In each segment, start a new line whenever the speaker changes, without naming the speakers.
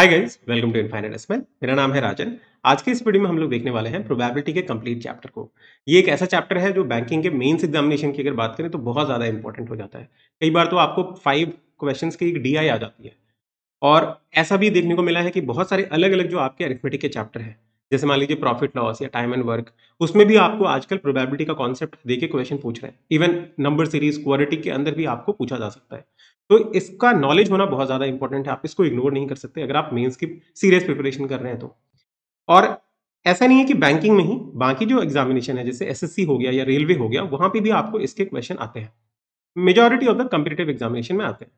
Hi guys welcome to infine investment मेरा नाम है राजन आज के इस वीडियो में हम लोग देखने वाले हैं प्रोबेबिलिटी के कंप्लीट चैप्टर को ये एक ऐसा चैप्टर है जो बैंकिंग के मेंस एग्जामिनेशन की अगर बात करें तो बहुत ज़्यादा इंपॉर्टेंट हो जाता है कई बार तो आपको फाइव क्वेश्चन की एक डी आ जाती है और ऐसा भी देखने को मिला है कि बहुत सारे अलग अलग जो आपके एरिथमेटिक के चैप्टर हैं जैसे मान लीजिए प्रॉफिट लॉस या टाइम एंड वर्क उसमें भी आपको आजकल प्रोबेबिलिटी का कॉन्सेप्ट देके क्वेश्चन पूछ रहे हैं इवन नंबर सीरीज क्वालिटी के अंदर भी आपको पूछा जा सकता है तो इसका नॉलेज होना बहुत ज़्यादा इंपॉर्टेंट है आप इसको इग्नोर नहीं कर सकते अगर आप मेंस की सीरियस प्रिपरेशन कर रहे हैं तो और ऐसा नहीं है कि बैंकिंग में ही बाकी जो एग्जामिनेशन है जैसे एसएससी हो गया या रेलवे हो गया वहाँ पे भी आपको इसके क्वेश्चन आते हैं majority of the competitive examination में आते हैं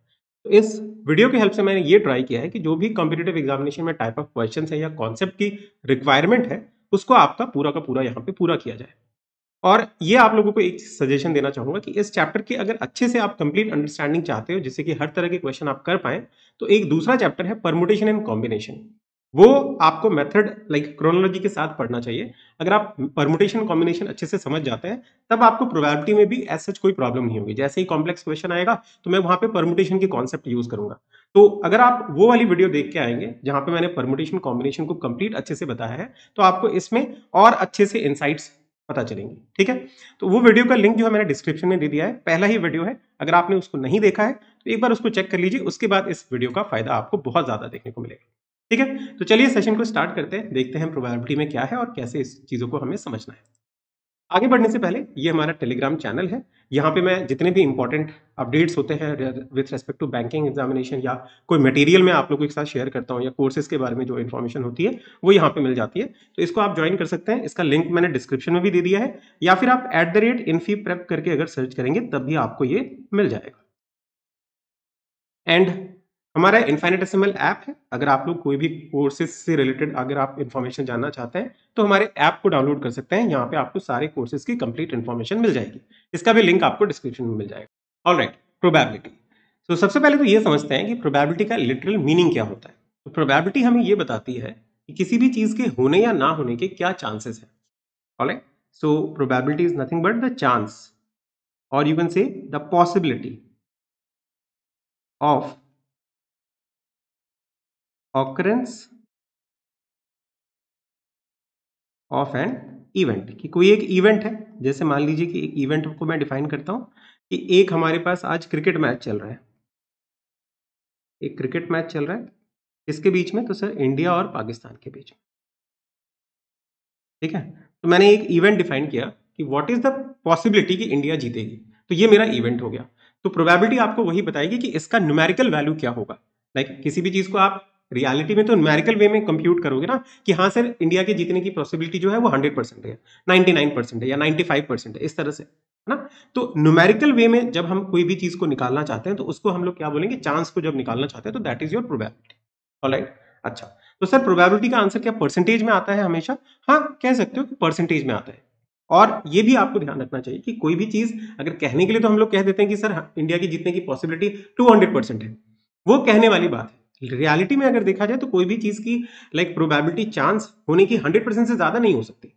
तो इस वीडियो के हेल्प से मैंने ये ट्राई किया है कि जो भी कॉम्पिटेटिव एग्जामिनेशन में टाइप ऑफ क्वेश्चन है या कॉन्सेप्ट की रिक्वायरमेंट है उसको आपका पूरा का पूरा यहाँ पे पूरा किया जाए और ये आप लोगों को एक सजेशन देना चाहूंगा कि इस चैप्टर की अगर अच्छे से आप कंप्लीट अंडरस्टैंडिंग चाहते हो जिससे कि हर तरह के क्वेश्चन आप कर पाए तो एक दूसरा चैप्टर है परमोटेशन एंड कॉम्बिनेशन वो आपको मेथड लाइक क्रोनोलॉजी के साथ पढ़ना चाहिए अगर आप परमोटेशन कॉम्बिनेशन अच्छे से समझ जाते हैं तब आपको प्रोबेबिलिटी में भी ऐसा कोई प्रॉब्लम नहीं होगी जैसे ही कॉम्प्लेक्स क्वेश्चन आएगा तो मैं वहां पे परमोटेशन के कॉन्सेप्ट यूज करूंगा तो अगर आप वो वाली वीडियो देख के आएंगे जहां पे मैंने परमोटेशन कॉम्बिनेशन को कंप्लीट अच्छे से बताया है तो आपको इसमें और अच्छे से इंसाइट्स पता चलेंगी ठीक है तो वो वीडियो का लिंक जो है मैंने डिस्क्रिप्शन में दे दिया है पहला ही वीडियो है अगर आपने उसको नहीं देखा है तो एक बार उसको चेक कर लीजिए उसके बाद इस वीडियो का फायदा आपको बहुत ज़्यादा देखने को मिलेगा ठीक है तो चलिए सेशन को स्टार्ट करते हैं देखते हैं प्रोबेबिलिटी में क्या है और कैसे इस चीज़ों को हमें समझना है आगे बढ़ने से पहले ये हमारा टेलीग्राम चैनल है यहाँ पे मैं जितने भी इंपॉर्टेंट अपडेट्स होते हैं with respect to banking examination या कोई मटेरियल मैं आप लोगों के साथ शेयर करता हूँ या कोर्सेज के बारे में जो इन्फॉर्मेशन होती है वो यहाँ पे मिल जाती है तो इसको आप ज्वाइन कर सकते हैं इसका लिंक मैंने डिस्क्रिप्शन में भी दे दिया है या फिर आप एट द रेट करके अगर सर्च करेंगे तब भी आपको ये मिल जाएगा एंड हमारा इन्फाइनेट एस ऐप है अगर आप लोग कोई भी कोर्सेज से रिलेटेड अगर आप इन्फॉर्मेशन जानना चाहते हैं तो हमारे ऐप को डाउनलोड कर सकते हैं यहाँ पे आपको सारे कोर्सेज की कंप्लीट इन्फॉर्मेशन मिल जाएगी इसका भी लिंक आपको डिस्क्रिप्शन में मिल जाएगा ऑल राइट प्रोबेबिलिटी तो सबसे पहले तो ये समझते हैं कि प्रोबेबिलिटी का लिटरल मीनिंग क्या होता है तो प्रोबेबिलिटी हमें ये बताती है कि किसी भी चीज़ के होने या ना होने के क्या चांसेस हैं all right so probability is nothing but the chance और you can say
the possibility of occurrence of
an event कि कोई एक इवेंट है जैसे मान लीजिए कि एक इवेंट को मैं डिफाइन करता हूं कि एक हमारे पास आज क्रिकेट मैच चल रहा है एक क्रिकेट मैच चल रहा है किसके बीच में तो सर इंडिया और पाकिस्तान के बीच में ठीक है तो मैंने एक इवेंट डिफाइन किया कि व्हाट इज द पॉसिबिलिटी कि इंडिया जीतेगी तो ये मेरा इवेंट हो गया तो प्रोबेबिलिटी आपको वही बताएगी कि इसका न्यूमेरिकल वैल्यू क्या होगा लाइक like, किसी भी चीज़ को आप रियलिटी में तो न्यूमेरिकल वे में कंप्यूट करोगे ना कि हाँ सर इंडिया के जीतने की पॉसिबिलिटी जो है वो हंड्रेड परसेंट है नाइन्टी नाइन परसेंट है या नाइन्टी फाइव परसेंट है इस तरह से है ना तो न्यूमेरिकल वे में जब हम कोई भी चीज़ को निकालना चाहते हैं तो उसको हम लोग क्या बोलेंगे चांस को जब निकालना चाहते हैं तो that is your probability alright अच्छा तो सर प्रोबेबिलिटी का आंसर क्या परसेंटेज में आता है हमेशा हाँ कह सकते हो कि परसेंटेज में आता है और ये भी आपको ध्यान रखना चाहिए कि कोई भी चीज़ अगर कहने के लिए तो हम लोग कह देते हैं कि सर इंडिया हाँ, की जीतने की पॉसिबिलिटी 200 परसेंट है वो कहने वाली बात है रियलिटी में अगर देखा जाए तो कोई भी चीज़ की लाइक प्रोबेबिलिटी चांस होने की हंड्रेड परसेंट से ज़्यादा नहीं हो सकती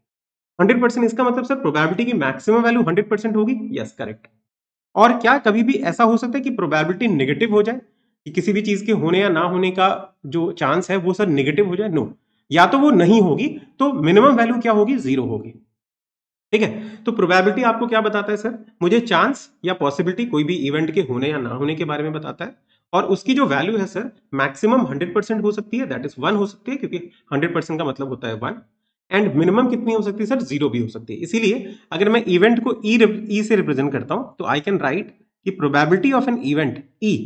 हंड्रेड परसेंट इसका मतलब सर प्रोबेबिलिटी की मैक्सिमम वैल्यू हंड्रेड परसेंट होगी यस yes, करेक्ट और क्या कभी भी ऐसा हो सकता है कि प्रोबेबिलिटी नेगेटिव हो जाए कि किसी भी चीज़ के होने या ना होने का जो चांस है वो सर निगेटिव हो जाए नो no. या तो वो नहीं होगी तो मिनिमम वैल्यू क्या होगी जीरो होगी ठीक है तो प्रोबेबिलिटी आपको क्या बताता है सर मुझे चांस या पॉसिबिलिटी कोई भी इवेंट के होने या ना होने के बारे में बताता है और उसकी जो वैल्यू है सर मैक्सिमम 100 परसेंट हो सकती है दैट इज वन हो सकती है क्योंकि 100 परसेंट का मतलब होता है वन एंड मिनिमम कितनी हो सकती है सर जीरो भी हो सकती है इसीलिए अगर मैं इवेंट को ई e, ई e से रिप्रेजेंट करता हूं तो आई कैन राइट कि probability of an event E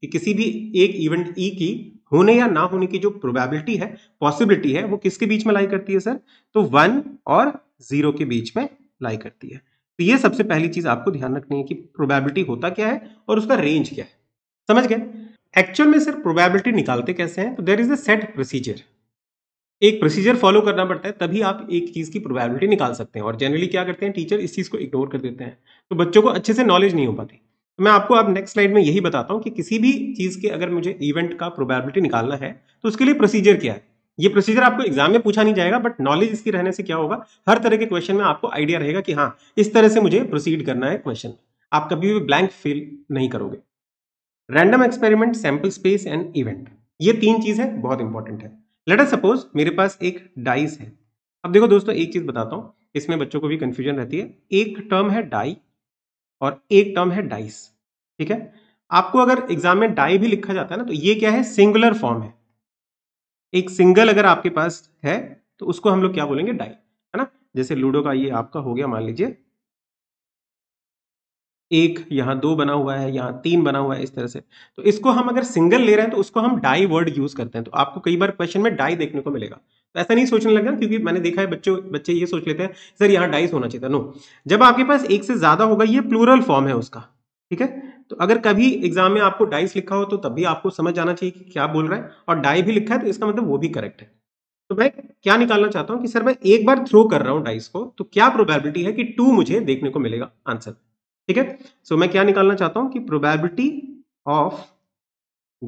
कि किसी भी एक इवेंट ई e की होने या ना होने की जो प्रोबेबिलिटी है पॉसिबिलिटी है वो किसके बीच में लाई करती है सर तो वन और जीरो के बीच में लाई करती है तो ये सबसे पहली चीज आपको ध्यान रखनी है कि प्रोबेबिलिटी होता क्या है और उसका रेंज क्या है समझ गए एक्चुअल में सर प्रोबेबिलिटी निकालते कैसे हैं तो there is a set procedure एक प्रोसीजर फॉलो करना पड़ता है तभी आप एक चीज़ की प्रोबेबिलिटी निकाल सकते हैं और जनरली क्या करते हैं टीचर इस चीज़ को इग्नोर कर देते हैं तो बच्चों को अच्छे से नॉलेज नहीं हो पाती तो मैं आपको अब नेक्स्ट स्लाइड में यही बताता हूँ कि किसी भी चीज़ के अगर मुझे इवेंट का प्रोबेबिलिटी निकालना है तो उसके लिए प्रोसीजर क्या है ये प्रोसीजर आपको एग्जाम में पूछा नहीं जाएगा बट नॉलेज इसकी रहने से क्या होगा हर तरह के क्वेश्चन में आपको आइडिया रहेगा कि हाँ इस तरह से मुझे प्रोसीड करना है क्वेश्चन आप कभी भी ब्लैंक फील नहीं करोगे random experiment sample space and event ये तीन चीज़ है बहुत इंपॉर्टेंट है लेटर सपोज मेरे पास एक डाइस है अब देखो दोस्तों एक चीज़ बताता हूँ इसमें बच्चों को भी कन्फ्यूजन रहती है एक टर्म है डाई और एक टर्म है डाइस ठीक है आपको अगर एग्जाम में डाई भी लिखा जाता है ना तो ये क्या है सिंगुलर फॉर्म है एक सिंगल अगर आपके पास है तो उसको हम लोग क्या बोलेंगे डाई है ना जैसे लूडो का ये आपका हो गया मान लीजिए एक यहाँ दो बना हुआ है यहाँ तीन बना हुआ है इस तरह से तो इसको हम अगर सिंगल ले रहे हैं तो उसको हम डाई वर्ड यूज करते हैं तो आपको कई बार क्वेश्चन में डाई देखने को मिलेगा तो ऐसा नहीं सोचने लगना क्योंकि मैंने देखा है बच्चों बच्चे ये सोच लेते हैं सर यहाँ डाइस होना चाहिए नो जब आपके पास एक से ज्यादा होगा ये प्लूरल फॉर्म है उसका ठीक है तो अगर कभी एग्जाम में आपको डाइस लिखा हो तो तभी आपको समझ आना चाहिए कि क्या बोल रहा है और डाई भी लिखा है तो इसका मतलब वो भी करेक्ट है तो मैं क्या निकालना चाहता हूँ कि सर मैं एक बार थ्रो कर रहा हूँ डाइस को तो क्या प्रोबेबिलिटी है कि टू मुझे देखने को मिलेगा आंसर ठीक है सो मैं क्या निकालना चाहता हूं कि probability of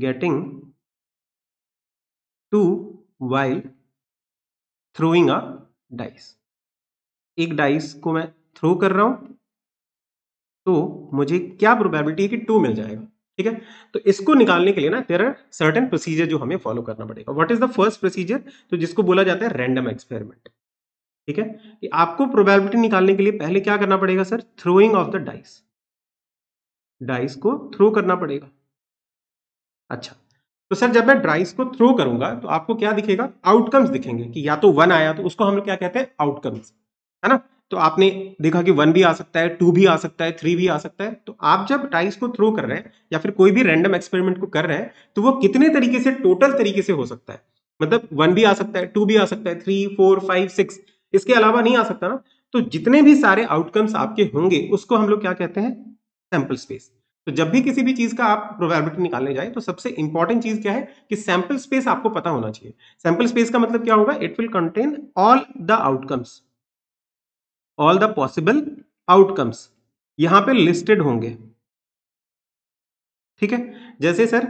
getting
two while throwing a dice
एक डाइस को मैं थ्रो कर रहा हूं तो मुझे क्या प्रोबेबिलिटी है कि टू मिल जाएगा ठीक है तो इसको निकालने के लिए ना तेरा सर्टेन सर्टन प्रोसीजर जो हमें फॉलो करना पड़ेगा what is the first procedure तो जिसको बोला जाता है रैंडम एक्सपेरिमेंट ठीक है कि आपको प्रोबेबिलिटी निकालने के लिए पहले क्या करना पड़ेगा sir throwing of the dice dice को थ्रो करना पड़ेगा अच्छा तो सर जब मैं ड्राइस को थ्रो करूंगा तो आपको क्या दिखेगा आउटकम्स दिखेंगे कि या तो वन आया तो उसको हम लोग क्या कहते हैं आउटकम्स है ना तो आपने देखा कि वन भी आ सकता है टू भी आ सकता है थ्री भी आ सकता है तो आप जब डाइस को थ्रो कर रहे हैं या फिर कोई भी रैंडम एक्सपेरिमेंट को कर रहे हैं तो वो कितने तरीके से टोटल तरीके से हो सकता है मतलब वन भी आ सकता है टू भी आ सकता है थ्री फोर फाइव सिक्स इसके अलावा नहीं आ सकता ना तो जितने भी सारे आउटकम्स आपके होंगे उसको हम लोग क्या कहते हैं सैंपल स्पेस तो जब भी किसी भी चीज का आप प्रोबेबिलिटी निकालने जाए तो सबसे इंपॉर्टेंट चीज क्या है कि सैंपल स्पेस आपको पता होना चाहिए सैंपल स्पेस का मतलब क्या होगा it will contain all the outcomes all the possible outcomes यहां पे लिस्टेड होंगे ठीक है जैसे सर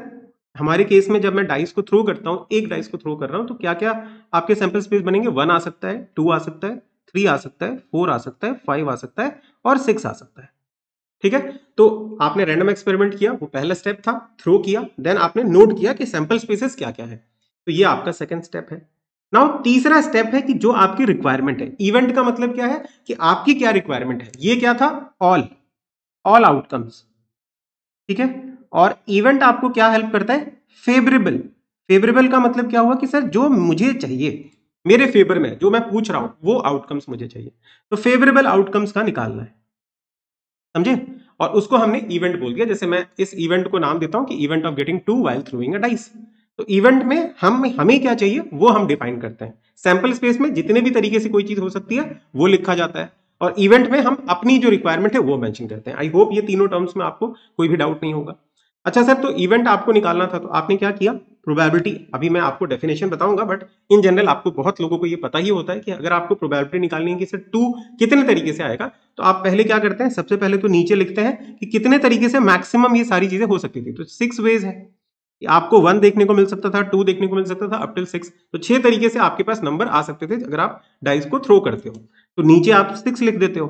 हमारे केस में जब मैं डाइस को थ्रो करता हूँ एक डाइस को थ्रो कर रहा हूँ तो क्या क्या आपके सैंपल स्पेस बनेंगे वन आ सकता है टू आ सकता है थ्री आ सकता है फोर आ सकता है फाइव आ सकता है और सिक्स आ सकता है ठीक है तो आपने रैंडम एक्सपेरिमेंट किया वो पहला स्टेप था थ्रो किया देन आपने नोट किया कि सैंपल स्पेसेस क्या क्या है तो ये आपका सेकेंड स्टेप है नाउ तीसरा स्टेप है कि जो आपकी रिक्वायरमेंट है इवेंट का मतलब क्या है कि आपकी क्या रिक्वायरमेंट है ये क्या था ऑल ऑल आउटकम्स ठीक है और इवेंट आपको क्या हेल्प करता है फेवरेबल फेवरेबल का मतलब क्या हुआ कि सर जो मुझे चाहिए मेरे फेवर में जो मैं पूछ रहा हूं वो आउटकम्स मुझे चाहिए तो फेवरेबल आउटकम्स का निकालना है समझे और उसको हमने इवेंट बोल दिया जैसे मैं इस इवेंट को नाम देता हूं कि event of getting two while throwing dice तो इवेंट में हम हमें क्या चाहिए वो हम डिफाइन करते हैं सैंपल स्पेस में जितने भी तरीके से कोई चीज हो सकती है वो लिखा जाता है और इवेंट में हम अपनी जो रिक्वायरमेंट है वो मेंशन करते हैं आई होप ये तीनों टर्म्स में आपको कोई भी डाउट नहीं होगा अच्छा सर तो इवेंट आपको निकालना था तो आपने क्या किया प्रोबेबिलिटी अभी मैं आपको डेफिनेशन बताऊंगा बट इन जनरल आपको बहुत लोगों को ये पता ही होता है कि अगर आपको प्रोबेबिलिटी निकालनी है कि सर टू कितने तरीके से आएगा तो आप पहले क्या करते हैं सबसे पहले तो नीचे लिखते हैं कि कितने तरीके से मैक्सिमम ये सारी चीजें हो सकती थी तो सिक्स वेज है आपको वन देखने को मिल सकता था टू देखने को मिल सकता था अपटिल सिक्स तो छह तरीके से आपके पास नंबर आ सकते थे अगर आप डाइस को थ्रो करते हो तो नीचे आप सिक्स लिख देते हो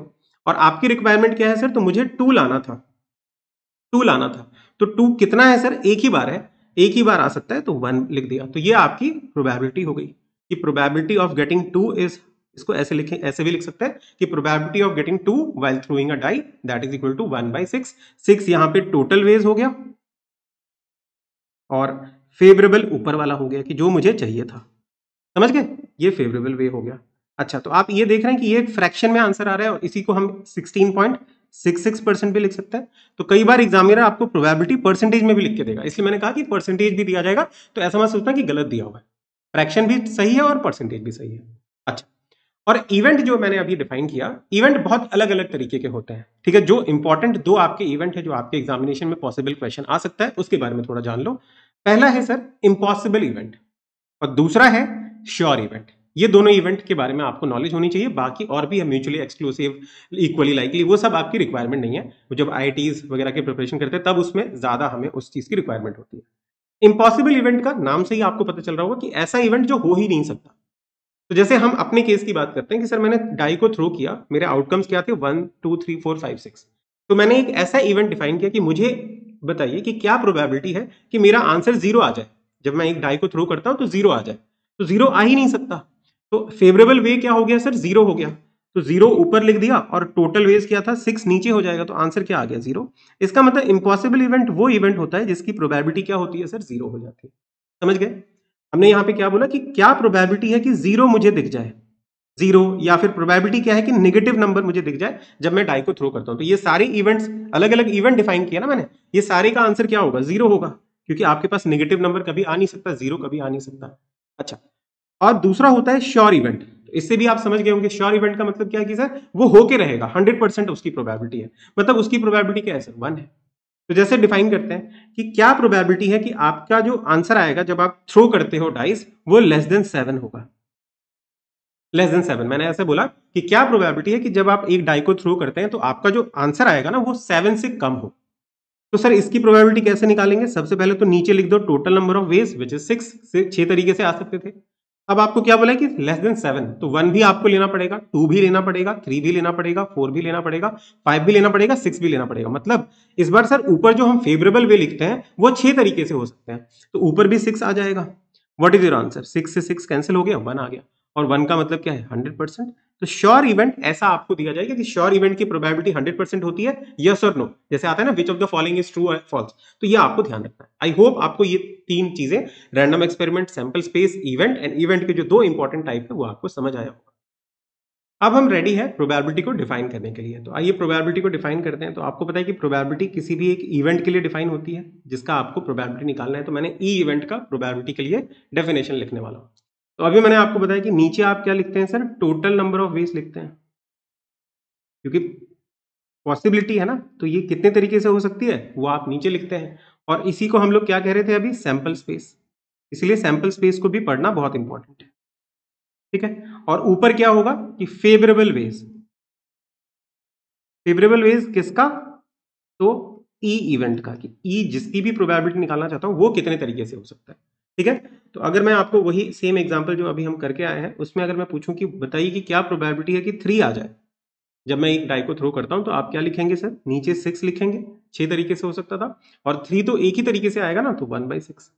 और आपकी रिक्वायरमेंट क्या है सर तो मुझे टू लाना था टू लाना था तो टू कितना है सर एक ही बार है एक ही बार आ सकता है तो वन लिख दिया तो ये आपकी प्रोबेबिलिटी हो गई कि probability of getting two is इसको ऐसे लिखे ऐसे भी लिख सकते हैं कि probability of getting two while throwing a die that is equal to one by six six यहाँ पे टोटल वेज हो गया और फेवरेबल ऊपर वाला हो गया कि जो मुझे चाहिए था समझ गए ये फेवरेबल वे हो गया अच्छा तो आप ये देख रहे हैं कि ये फ्रैक्शन में आंसर आ रहा है और इसी को हम sixteen point six six percent भी लिख सकता है तो कई बार एग्जामिनर आपको प्रोबेबिलिटी परसेंटेज में भी लिख के देगा इसलिए मैंने कहा कि परसेंटेज भी दिया जाएगा तो ऐसा मैं सोचना कि गलत दिया हुआ है फ्रैक्शन भी सही है और परसेंटेज भी सही है अच्छा और इवेंट जो मैंने अभी डिफाइन किया इवेंट बहुत अलग अलग तरीके के होते हैं ठीक है जो इंपॉर्टेंट दो आपके इवेंट है जो आपके एग्जामिनेशन में पॉसिबल क्वेश्चन आ सकता है उसके बारे में थोड़ा जान लो पहला है सर इम्पॉसिबल इवेंट और दूसरा है श्योर इवेंट ये दोनों इवेंट के बारे में आपको नॉलेज होनी चाहिए बाकी और भी है म्यूचुअली एक्सक्लूसिव इक्वली लाइकली वो सब आपकी रिक्वायरमेंट नहीं है जब आई वगैरह की प्रिपरेशन करते हैं तब उसमें ज़्यादा हमें उस चीज़ की रिक्वायरमेंट होती है इम्पॉसिबल इवेंट का नाम से ही आपको पता चल रहा होगा कि ऐसा इवेंट जो हो ही नहीं सकता तो जैसे हम अपने केस की बात करते हैं कि सर मैंने डाई को थ्रो किया मेरे आउटकम्स क्या थे one two three four five six तो मैंने एक ऐसा इवेंट डिफाइन किया कि मुझे बताइए कि क्या प्रोबेबिलिटी है कि मेरा आंसर जीरो आ जाए जब मैं एक डाई को थ्रो करता हूं तो जीरो आ जाए तो जीरो आ ही नहीं सकता तो फेवरेबल वे क्या हो गया सर जीरो हो गया तो जीरो ऊपर लिख दिया और टोटल वेज क्या था सिक्स नीचे हो जाएगा तो आंसर क्या आ गया जीरो इसका मतलब इम्पॉसिबल इवेंट वो इवेंट होता है जिसकी प्रोबेबिलिटी क्या होती है सर जीरो हो जाती है समझ गए हमने यहाँ पे क्या बोला कि क्या प्रोबेबिलिटी है कि जीरो मुझे दिख जाए जीरो या फिर प्रोबेबिलिटी क्या है कि नेगेटिव नंबर मुझे दिख जाए जब मैं डाई को थ्रो करता हूँ तो ये सारे इवेंट्स अलग अलग इवेंट डिफाइन किया ना मैंने ये सारे का आंसर क्या होगा जीरो होगा क्योंकि आपके पास नेगेटिव नंबर कभी आ नहीं सकता जीरो कभी आ नहीं सकता अच्छा और दूसरा होता है श्योर इवेंट इससे भी आप समझ गए होंगे श्योर इवेंट का मतलब क्या है कि सर वो होके रहेगा हंड्रेड परसेंट उसकी प्रोबेबिलिटी है मतलब उसकी प्रोबेबिलिटी क्या है सर वन है तो जैसे डिफाइन करते हैं कि क्या प्रोबेबिलिटी है कि आपका जो आंसर आएगा जब आप थ्रो करते हो डाइस वो लेस देन सेवन होगा लेस देन सेवन मैंने ऐसे बोला कि क्या प्रोबेबिलिटी है कि जब आप एक डाई को थ्रो करते हैं तो आपका जो आंसर आएगा ना वो सेवन से कम हो तो सर इसकी प्रोबेबिलिटी कैसे निकालेंगे सबसे पहले तो नीचे लिख दो total number of ways which is six छह तरीके से आ सकते थे अब आपको क्या बोला कि लेस देन सेवन तो वन भी आपको लेना पड़ेगा टू भी लेना पड़ेगा थ्री भी लेना पड़ेगा फोर भी लेना पड़ेगा फाइव भी लेना पड़ेगा सिक्स भी लेना पड़ेगा मतलब इस बार सर ऊपर जो हम फेवरेबल वे लिखते हैं वो छह तरीके से हो सकते हैं तो ऊपर भी सिक्स आ जाएगा what is your answer six से सिक्स कैंसिल हो गया वन आ गया और वन का मतलब क्या है हंड्रेड परसेंट तो श्योर इवेंट ऐसा आपको दिया जाएगा कि श्योर इवेंट की प्रोबेबिलिटी हंड्रेड परसेंट होती है यस और नो जैसे आता है ना which of the following is true and false तो ये आपको ध्यान रखना है आई होप आपको ये तीन चीजें random experiment sample space event and event के जो दो इंपॉर्टेंट टाइप है वो आपको समझ आया होगा अब हम रेडी है प्रोबेबिलिटी को डिफाइन करने के लिए तो आइए प्रोबेबिलिटी को डिफाइन करते हैं तो आपको पता है कि प्रोबेबिलिटी किसी भी एक इवेंट के लिए डिफाइन होती है जिसका आपको प्रोबेबिलिटी निकालना है तो मैंने ई e इवेंट का प्रोबेबिलिटी के लिए डेफिनेशन लिखने वाला हूँ तो अभी मैंने आपको बताया कि नीचे आप क्या लिखते हैं sir total number of ways लिखते हैं क्योंकि पॉसिबिलिटी है ना तो ये कितने तरीके से हो सकती है वो आप नीचे लिखते हैं और इसी को हम लोग क्या कह रहे थे अभी सैंपल स्पेस इसलिए सैंपल स्पेस को भी पढ़ना बहुत इंपॉर्टेंट है ठीक है और ऊपर क्या होगा कि फेवरेबल वेज फेवरेबल वेज किसका तो ई e इवेंट का कि ई e जिसकी भी प्रोबेबिलिटी निकालना चाहता हूं वो कितने तरीके से हो सकता है ठीक है तो अगर मैं आपको वही सेम एग्जाम्पल जो अभी हम करके आए हैं उसमें अगर मैं पूछूं कि बताइए कि क्या प्रोबेबिलिटी है कि थ्री आ जाए जब मैं एक डाई को थ्रो करता हूं तो आप क्या लिखेंगे सर नीचे सिक्स लिखेंगे छह तरीके से हो सकता था और थ्री तो एक ही तरीके से आएगा ना तो वन बाई सिक्स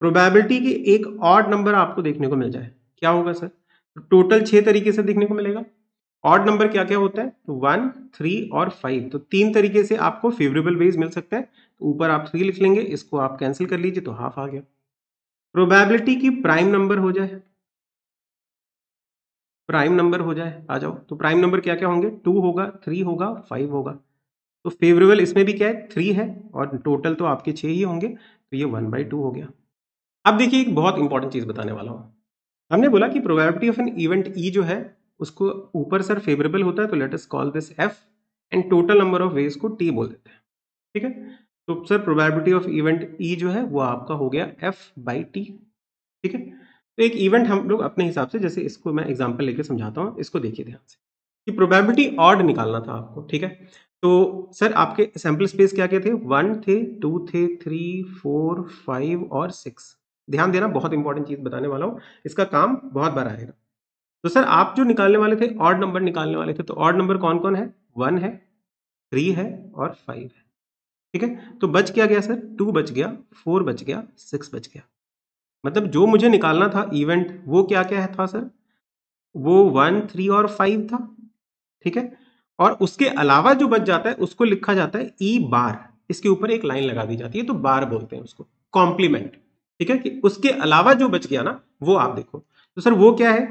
प्रोबेबिलिटी की एक ऑड नंबर आपको देखने को मिल जाए क्या होगा सर टोटल छह तरीके से देखने को मिलेगा ऑड नंबर क्या क्या होता है तो वन थ्री और फाइव तो तीन तरीके से आपको फेवरेबल वेज मिल सकता है तो ऊपर आप थ्री लिख लेंगे इसको आप कैंसिल कर लीजिए तो हाफ आ गया प्रोबेबिलिटी की प्राइम नंबर हो जाए प्राइम नंबर हो जाए आ जाओ तो प्राइम नंबर क्या क्या होंगे टू होगा थ्री होगा फाइव होगा तो फेवरेबल इसमें भी क्या है थ्री है और टोटल तो आपके छह ही होंगे तो ये वन बाई टू हो गया अब देखिए एक बहुत इंपॉर्टेंट चीज़ बताने वाला हूं हमने बोला कि probability of an event E जो है उसको ऊपर सर फेवरेबल होता है तो let us call this F and total number of ways को टी बोल देते हैं ठीक है तो sir probability of event E जो है वो आपका हो गया एफ बाई टी ठीक है तो एक इवेंट हम लोग अपने हिसाब से जैसे इसको मैं एग्जाम्पल लेके समझाता हूँ इसको देखिए ध्यान से कि प्रोबेबिलिटी ऑड निकालना था आपको ठीक है तो सर आपके सैम्पल स्पेस क्या क्या थे वन थे टू थे थ्री फोर फाइव और सिक्स ध्यान देना बहुत इंपॉर्टेंट चीज़ बताने वाला हूँ इसका काम बहुत बार आएगा तो सर आप जो निकालने वाले थे ऑड नंबर निकालने वाले थे तो ऑड नंबर कौन कौन है वन है थ्री है और फाइव है ठीक है तो बच क्या गया सर टू बच गया फोर बच गया सिक्स बच गया मतलब जो मुझे निकालना था इवेंट वो क्या क्या है था सर वो वन थ्री और फाइव था ठीक है और उसके अलावा जो बच जाता है उसको लिखा जाता है ई e बार इसके ऊपर एक लाइन लगा दी जाती है तो बार बोलते हैं उसको कॉम्प्लीमेंट ठीक है कि उसके अलावा जो बच गया ना वो आप देखो तो सर वो क्या है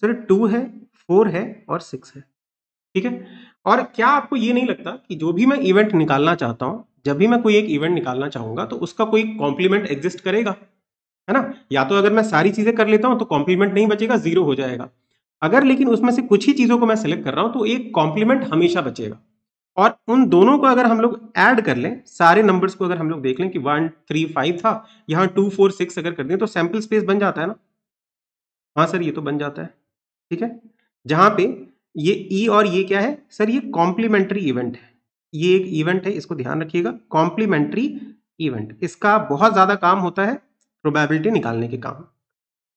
सर टू है फोर है और सिक्स है ठीक है और क्या आपको ये नहीं लगता कि जो भी मैं इवेंट निकालना चाहता हूँ जब भी मैं कोई एक इवेंट निकालना चाहूंगा तो उसका कोई कॉम्प्लीमेंट एग्जिस्ट करेगा है ना या तो अगर मैं सारी चीजें कर लेता हूँ तो कॉम्प्लीमेंट नहीं बचेगा जीरो हो जाएगा अगर लेकिन उसमें से कुछ ही चीजों को मैं सेलेक्ट कर रहा हूँ तो एक कॉम्प्लीमेंट हमेशा बचेगा और उन दोनों को अगर हम लोग ऐड कर लें सारे नंबर्स को अगर हम लोग देख लें कि वन थ्री फाइव था यहाँ टू फोर सिक्स अगर कर दें तो सैम्पल स्पेस बन जाता है ना हाँ सर ये तो बन जाता है ठीक है जहाँ पे ये ई e और ये क्या है सर ये कॉम्प्लीमेंट्री इवेंट है ये एक इवेंट है इसको ध्यान रखिएगा कॉम्प्लीमेंट्री इवेंट इसका बहुत ज़्यादा काम होता है प्रोबेबिलिटी निकालने के काम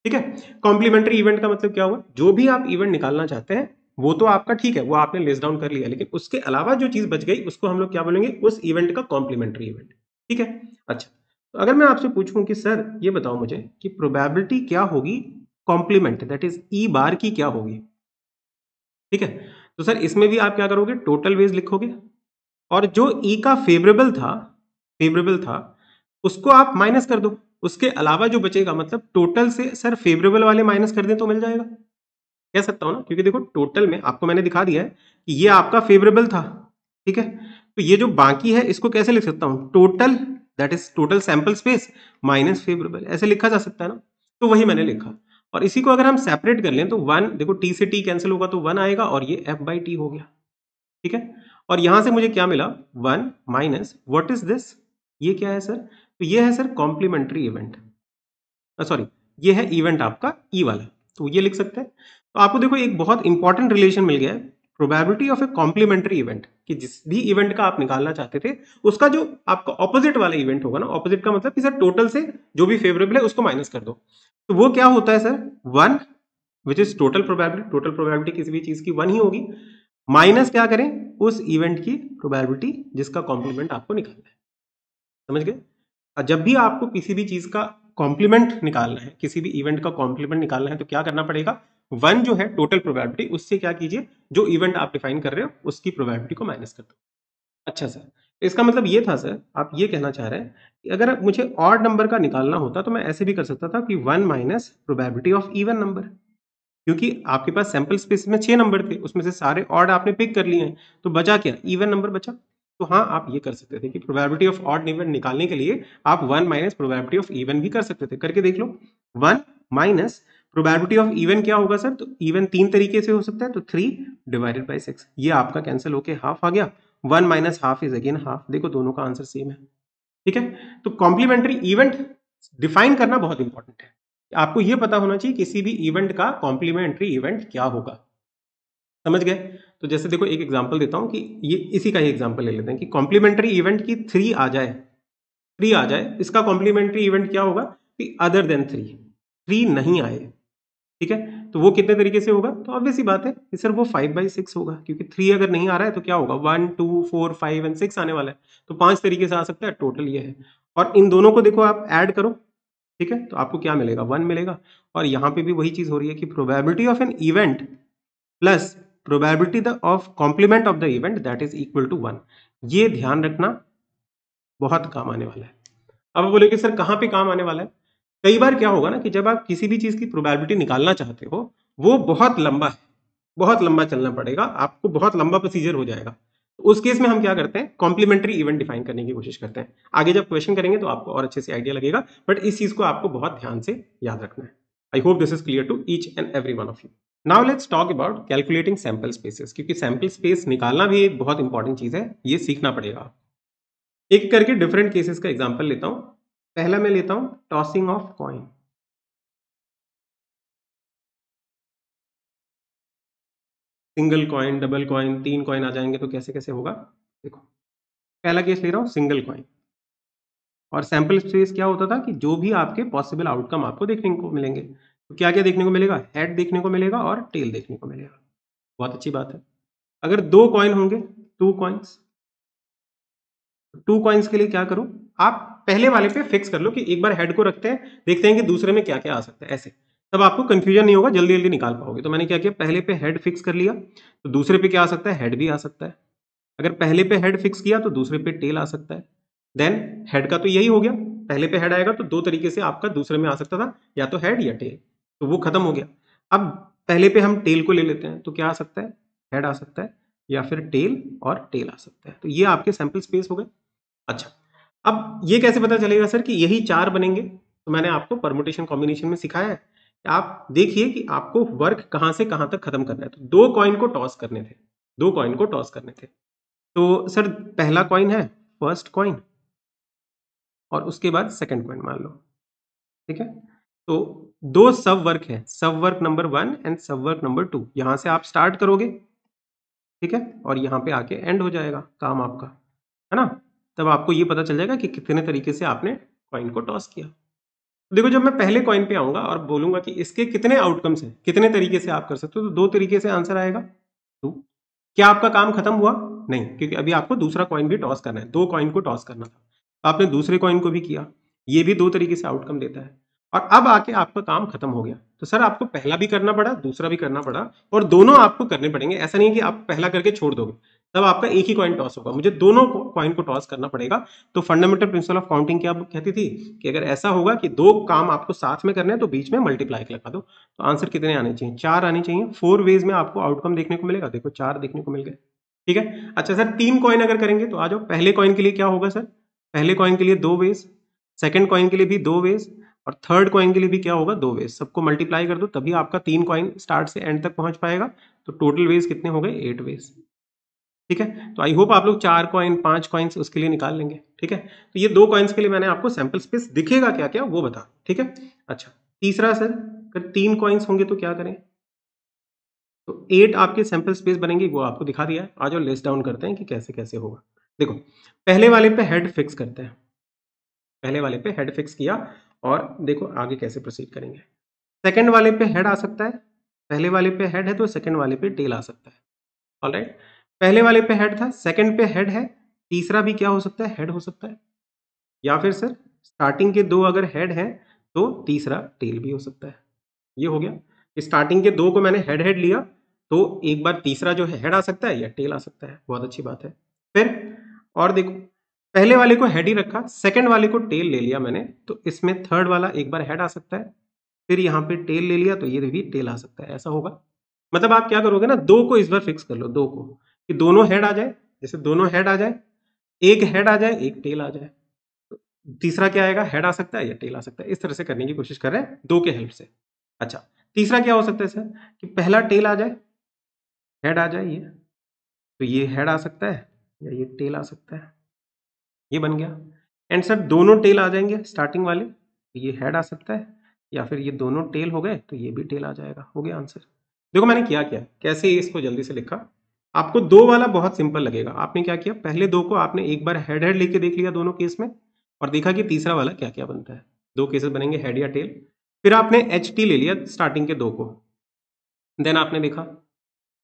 ठीक है कॉम्प्लीमेंट्री इवेंट का मतलब क्या हुआ जो भी आप इवेंट निकालना चाहते हैं वो तो आपका ठीक है वो आपने लिस्ट डाउन कर लिया लेकिन उसके अलावा जो चीज़ बच गई उसको हम लोग क्या बोलेंगे उस इवेंट का कॉम्प्लीमेंट्री इवेंट ठीक है अच्छा तो अगर मैं आपसे पूछूं कि सर ये बताओ मुझे कि प्रोबेबिलिटी क्या होगी complement that is E bar की क्या होगी ठीक है तो सर इसमें भी आप क्या करोगे टोटल वेज लिखोगे और जो ई e का फेवरेबल था फेवरेबल था उसको आप माइनस कर दो उसके अलावा जो बचेगा मतलब टोटल से सर फेवरेबल वाले माइनस कर दें तो मिल जाएगा कह सकता हूँ ना क्योंकि देखो टोटल में आपको मैंने दिखा दिया है कि ये आपका फेवरेबल था ठीक है तो ये जो बाकी है इसको कैसे लिख सकता हूँ total that is total sample space minus favourable ऐसे लिखा जा सकता है ना तो वही मैंने लिखा और इसी को अगर हम सेपरेट कर लें तो वन देखो टी से टी कैंसिल होगा तो वन आएगा और ये एफ बाई टी हो गया ठीक है और यहां से मुझे क्या मिला one minus what is this ये क्या है सर तो ये है सर कॉम्प्लीमेंट्री इवेंट सॉरी ये है इवेंट आपका ई e वाला तो ये लिख सकते हैं तो आपको देखो एक बहुत इंपॉर्टेंट रिलेशन मिल गया है probability of a complementary event कि जिस भी इवेंट का आप निकालना चाहते थे उसका जो आपका ऑपोजिट वाला इवेंट होगा ना ऑपोजिट का मतलब कि सर टोटल से जो भी फेवरेबल है उसको माइनस कर दो तो वो क्या होता है sir one which is total probability total probability किसी भी चीज़ की वन ही होगी माइनस क्या करें उस इवेंट की प्रोबेबिलिटी जिसका कॉम्प्लीमेंट आपको निकालना है समझ गए और जब भी आपको किसी भी चीज़ का कॉम्प्लीमेंट निकालना है किसी भी इवेंट का कॉम्प्लीमेंट निकालना है तो क्या करना पड़ेगा वन जो है टोटल प्रोबेबिलिटी उससे क्या कीजिए जो इवेंट आप डिफाइन कर रहे हो उसकी प्रोबेबिलिटी को माइनस कर दो अच्छा सर इसका मतलब ये था सर आप ये कहना चाह रहे हैं कि अगर मुझे ऑड नंबर का निकालना होता तो मैं ऐसे भी कर सकता था कि one minus probability of even number क्योंकि आपके पास सैंपल स्पेस में छह नंबर थे उसमें से सारे ऑर्ड आपने पिक कर लिए हैं तो बचा क्या इवन नंबर बचा तो हाँ आप ये कर सकते थे कि प्रोबेबिलिटी ऑफ ऑर्ड इवन निकालने के लिए आप one minus probability of even भी कर सकते थे करके देख लो one minus probability of even क्या होगा सर तो इवन तीन तरीके से हो सकता है तो थ्री डिवाइडेड बाई सिक्स ये आपका कैंसिल होके हाफ आ गया one minus half is again half देखो दोनों का आंसर सेम है ठीक है तो कॉम्प्लीमेंट्री इवेंट डिफाइन करना बहुत इंपॉर्टेंट है आपको यह पता होना चाहिए किसी भी इवेंट का कॉम्प्लीमेंट्री इवेंट क्या होगा समझ गए तो जैसे देखो एक एग्जांपल देता हूं कि ये इसी का ही एग्जांपल ले लेते हैं कि कॉम्प्लीमेंट्री इवेंट की थ्री आ जाए थ्री आ जाए इसका कॉम्प्लीमेंट्री इवेंट क्या होगा कि अदर देन थ्री थ्री नहीं आए ठीक है तो वो कितने तरीके से होगा तो ऑब्वियस ही बात है कि सर वो फाइव बाई सिक्स होगा क्योंकि थ्री अगर नहीं आ रहा है तो क्या होगा one two four five and six आने वाला है तो पांच तरीके से आ सकता है टोटल ये है और इन दोनों को देखो आप ऐड करो ठीक है तो आपको क्या मिलेगा वन मिलेगा और यहाँ पे भी वही चीज़ हो रही है कि probability of an event plus probability of complement of the event that is equal to one ये ध्यान रखना बहुत काम आने वाला है अब बोले कि सर कहाँ पे काम आने वाला है कई बार क्या होगा ना कि जब आप किसी भी चीज़ की प्रोबेबिलिटी निकालना चाहते हो वो बहुत लंबा है बहुत लंबा चलना पड़ेगा आपको बहुत लंबा प्रोसीजर हो जाएगा उस केस में हम क्या करते हैं कॉम्प्लीमेंट्री इवेंट डिफाइन करने की कोशिश करते हैं आगे जब क्वेश्चन करेंगे तो आपको और अच्छे से आइडिया लगेगा बट इस चीज को आपको बहुत ध्यान से याद रखना है I hope this is clear to each and every one of you now let's talk about calculating sample spaces क्योंकि सैम्पल स्पेस निकालना भी एक बहुत इंपॉर्टेंट चीज है ये सीखना पड़ेगा एक करके डिफरेंट केसेस का एग्जाम्पल लेता हूँ पहला मैं लेता हूँ tossing of coin single coin double coin तीन कॉइन आ जाएंगे तो कैसे कैसे होगा देखो पहला केस ले रहा हूँ सिंगल कॉइन और सैम्पल स्पेस क्या होता था कि जो भी आपके पॉसिबल आउटकम आपको देखने को मिलेंगे तो क्या क्या देखने को मिलेगा हेड देखने को मिलेगा और टेल देखने को मिलेगा बहुत अच्छी बात है अगर दो कॉइन होंगे टू कॉइन्स टू कॉइन्स के लिए क्या करो आप पहले वाले पे फिक्स कर लो कि एक बार हेड को रखते हैं देखते हैं कि दूसरे में क्या क्या आ सकता है ऐसे तब आपको कंफ्यूजन नहीं होगा जल्दी जल्दी निकाल पाओगे तो मैंने क्या किया पहले पे हेड फिक्स कर लिया तो दूसरे पे क्या आ सकता है हेड भी आ सकता है अगर पहले पे हेड फिक्स किया तो दूसरे पे टेल आ सकता है देन हेड का तो यही हो गया पहले पे हेड आएगा तो दो तरीके से आपका दूसरे में आ सकता था या तो हेड या टेल तो वो खत्म हो गया अब पहले पे हम टेल को ले लेते हैं तो क्या आ सकता है हेड आ सकता है या फिर टेल और टेल आ सकता है तो ये आपके सैम्पल स्पेस हो गए अच्छा अब ये कैसे पता चलेगा सर कि यही चार बनेंगे तो मैंने आपको परमोटेशन कॉम्बिनेशन में सिखाया है आप देखिए कि आपको वर्क कहाँ से कहाँ तक खत्म करना है तो दो कॉइन को टॉस करने थे दो कॉइन को टॉस करने थे तो सर पहला कॉइन है फर्स्ट कॉइन और उसके बाद सेकंड कॉइन मान लो ठीक है तो दो सब वर्क है sub work number one and sub work number two यहां से आप स्टार्ट करोगे ठीक है और यहां पे आके एंड हो जाएगा काम आपका है ना तब आपको ये पता चल जाएगा कि कितने तरीके से आपने कॉइन को टॉस किया देखो जब मैं पहले कॉइन पे आऊंगा और बोलूंगा कि इसके कितने आउटकम्स हैं कितने तरीके से आप कर सकते हो तो दो तरीके से आंसर आएगा टू क्या आपका काम खत्म हुआ नहीं क्योंकि अभी आपको दूसरा कॉइन भी टॉस करना है दो कॉइन को टॉस करना था आपने दूसरे कॉइन को भी किया ये भी दो तरीके से आउटकम देता है और अब आके आपका काम खत्म हो गया तो सर आपको पहला भी करना पड़ा दूसरा भी करना पड़ा और दोनों आपको करने पड़ेंगे ऐसा नहीं कि आप पहला करके छोड़ दोगे तब आपका एक ही कॉइन टॉस होगा मुझे दोनों कॉइन को टॉस करना पड़ेगा तो फंडामेंटल प्रिंसिपल ऑफ काउंटिंग क्या कहती थी कि अगर ऐसा होगा कि दो काम आपको साथ में करने हैं तो बीच में मल्टीप्लाई लगा दो तो आंसर कितने आने चाहिए चार आने चाहिए फोर वेज में आपको आउटकम देखने को मिलेगा देखो चार देखने को मिल गए ठीक है अच्छा सर तीन कॉइन अगर करेंगे तो आ जाओ पहले कॉइन के लिए क्या होगा सर पहले कॉइन के लिए दो वेज सेकेंड कॉइन के लिए भी दो वेज और थर्ड कॉइन के लिए भी क्या होगा दो वेज सबको मल्टीप्लाई कर दो तभी आपका तीन कॉइन स्टार्ट से एंड तक पहुंच पाएगा तो टोटल वेज कितने हो गए एट वेज ठीक है तो आई होप आप लोग चार कॉइन पांच कॉइन्स उसके लिए निकाल लेंगे ठीक है तो ये दो कॉइन्स के लिए मैंने आपको सैंपल स्पेस दिखेगा क्या क्या वो बता ठीक है अच्छा तीसरा सर अगर तीन कॉइन्स होंगे तो क्या करें तो एट आपके सैंपल स्पेस बनेंगे वो आपको दिखा दिया आज और लिस्ट डाउन करते हैं कि कैसे कैसे होगा देखो पहले वाले पे हेड फिक्स करते हैं पहले वाले पे हेड फिक्स किया और देखो आगे कैसे प्रोसीड करेंगे सेकेंड वाले पे हेड आ सकता है पहले वाले पे हेड है तो सेकेंड वाले पे टेल आ सकता है ऑलराइट right? पहले वाले पे हेड था सेकंड पे हेड है तीसरा भी क्या हो सकता है हेड हो सकता है या फिर सर स्टार्टिंग के दो अगर हेड हैं तो तीसरा टेल भी हो सकता है ये हो गया स्टार्टिंग के दो को मैंने हेड हेड लिया तो एक बार तीसरा जो है हेड आ सकता है या टेल आ सकता है बहुत अच्छी बात है फिर और देखो पहले वाले को हेड ही रखा सेकंड वाले को टेल ले लिया मैंने तो इसमें थर्ड वाला एक बार हेड आ सकता है फिर यहाँ पे टेल ले लिया तो ये भी टेल आ सकता है ऐसा होगा मतलब आप क्या करोगे ना दो को इस बार फिक्स कर लो दो को कि दोनों हेड आ जाए जैसे दोनों हेड आ जाए एक हेड आ जाए एक टेल आ जाए तो तीसरा क्या आएगा हेड आ सकता है या टेल आ सकता है इस तरह से करने की कोशिश कर रहे हैं दो के हेल्प से अच्छा तीसरा क्या हो सकता है सर कि पहला टेल आ जाए हेड आ जाए ये तो ये हेड आ सकता है या ये टेल आ सकता है ये बन गया एंड सर दोनों टेल आ जाएंगे स्टार्टिंग वाले तो ये हेड आ सकता है या फिर ये दोनों टेल हो गए तो ये भी टेल आ जाएगा हो गया आंसर देखो मैंने क्या कैसे इसको जल्दी से लिखा आपको दो वाला बहुत सिंपल लगेगा आपने क्या किया पहले दो को आपने एक बार हेड हेड लेके देख लिया दोनों केस में और देखा कि तीसरा वाला क्या क्या बनता है दो केसेस बनेंगे हेड या टेल फिर आपने एच टी ले लिया स्टार्टिंग के दो को देन आपने देखा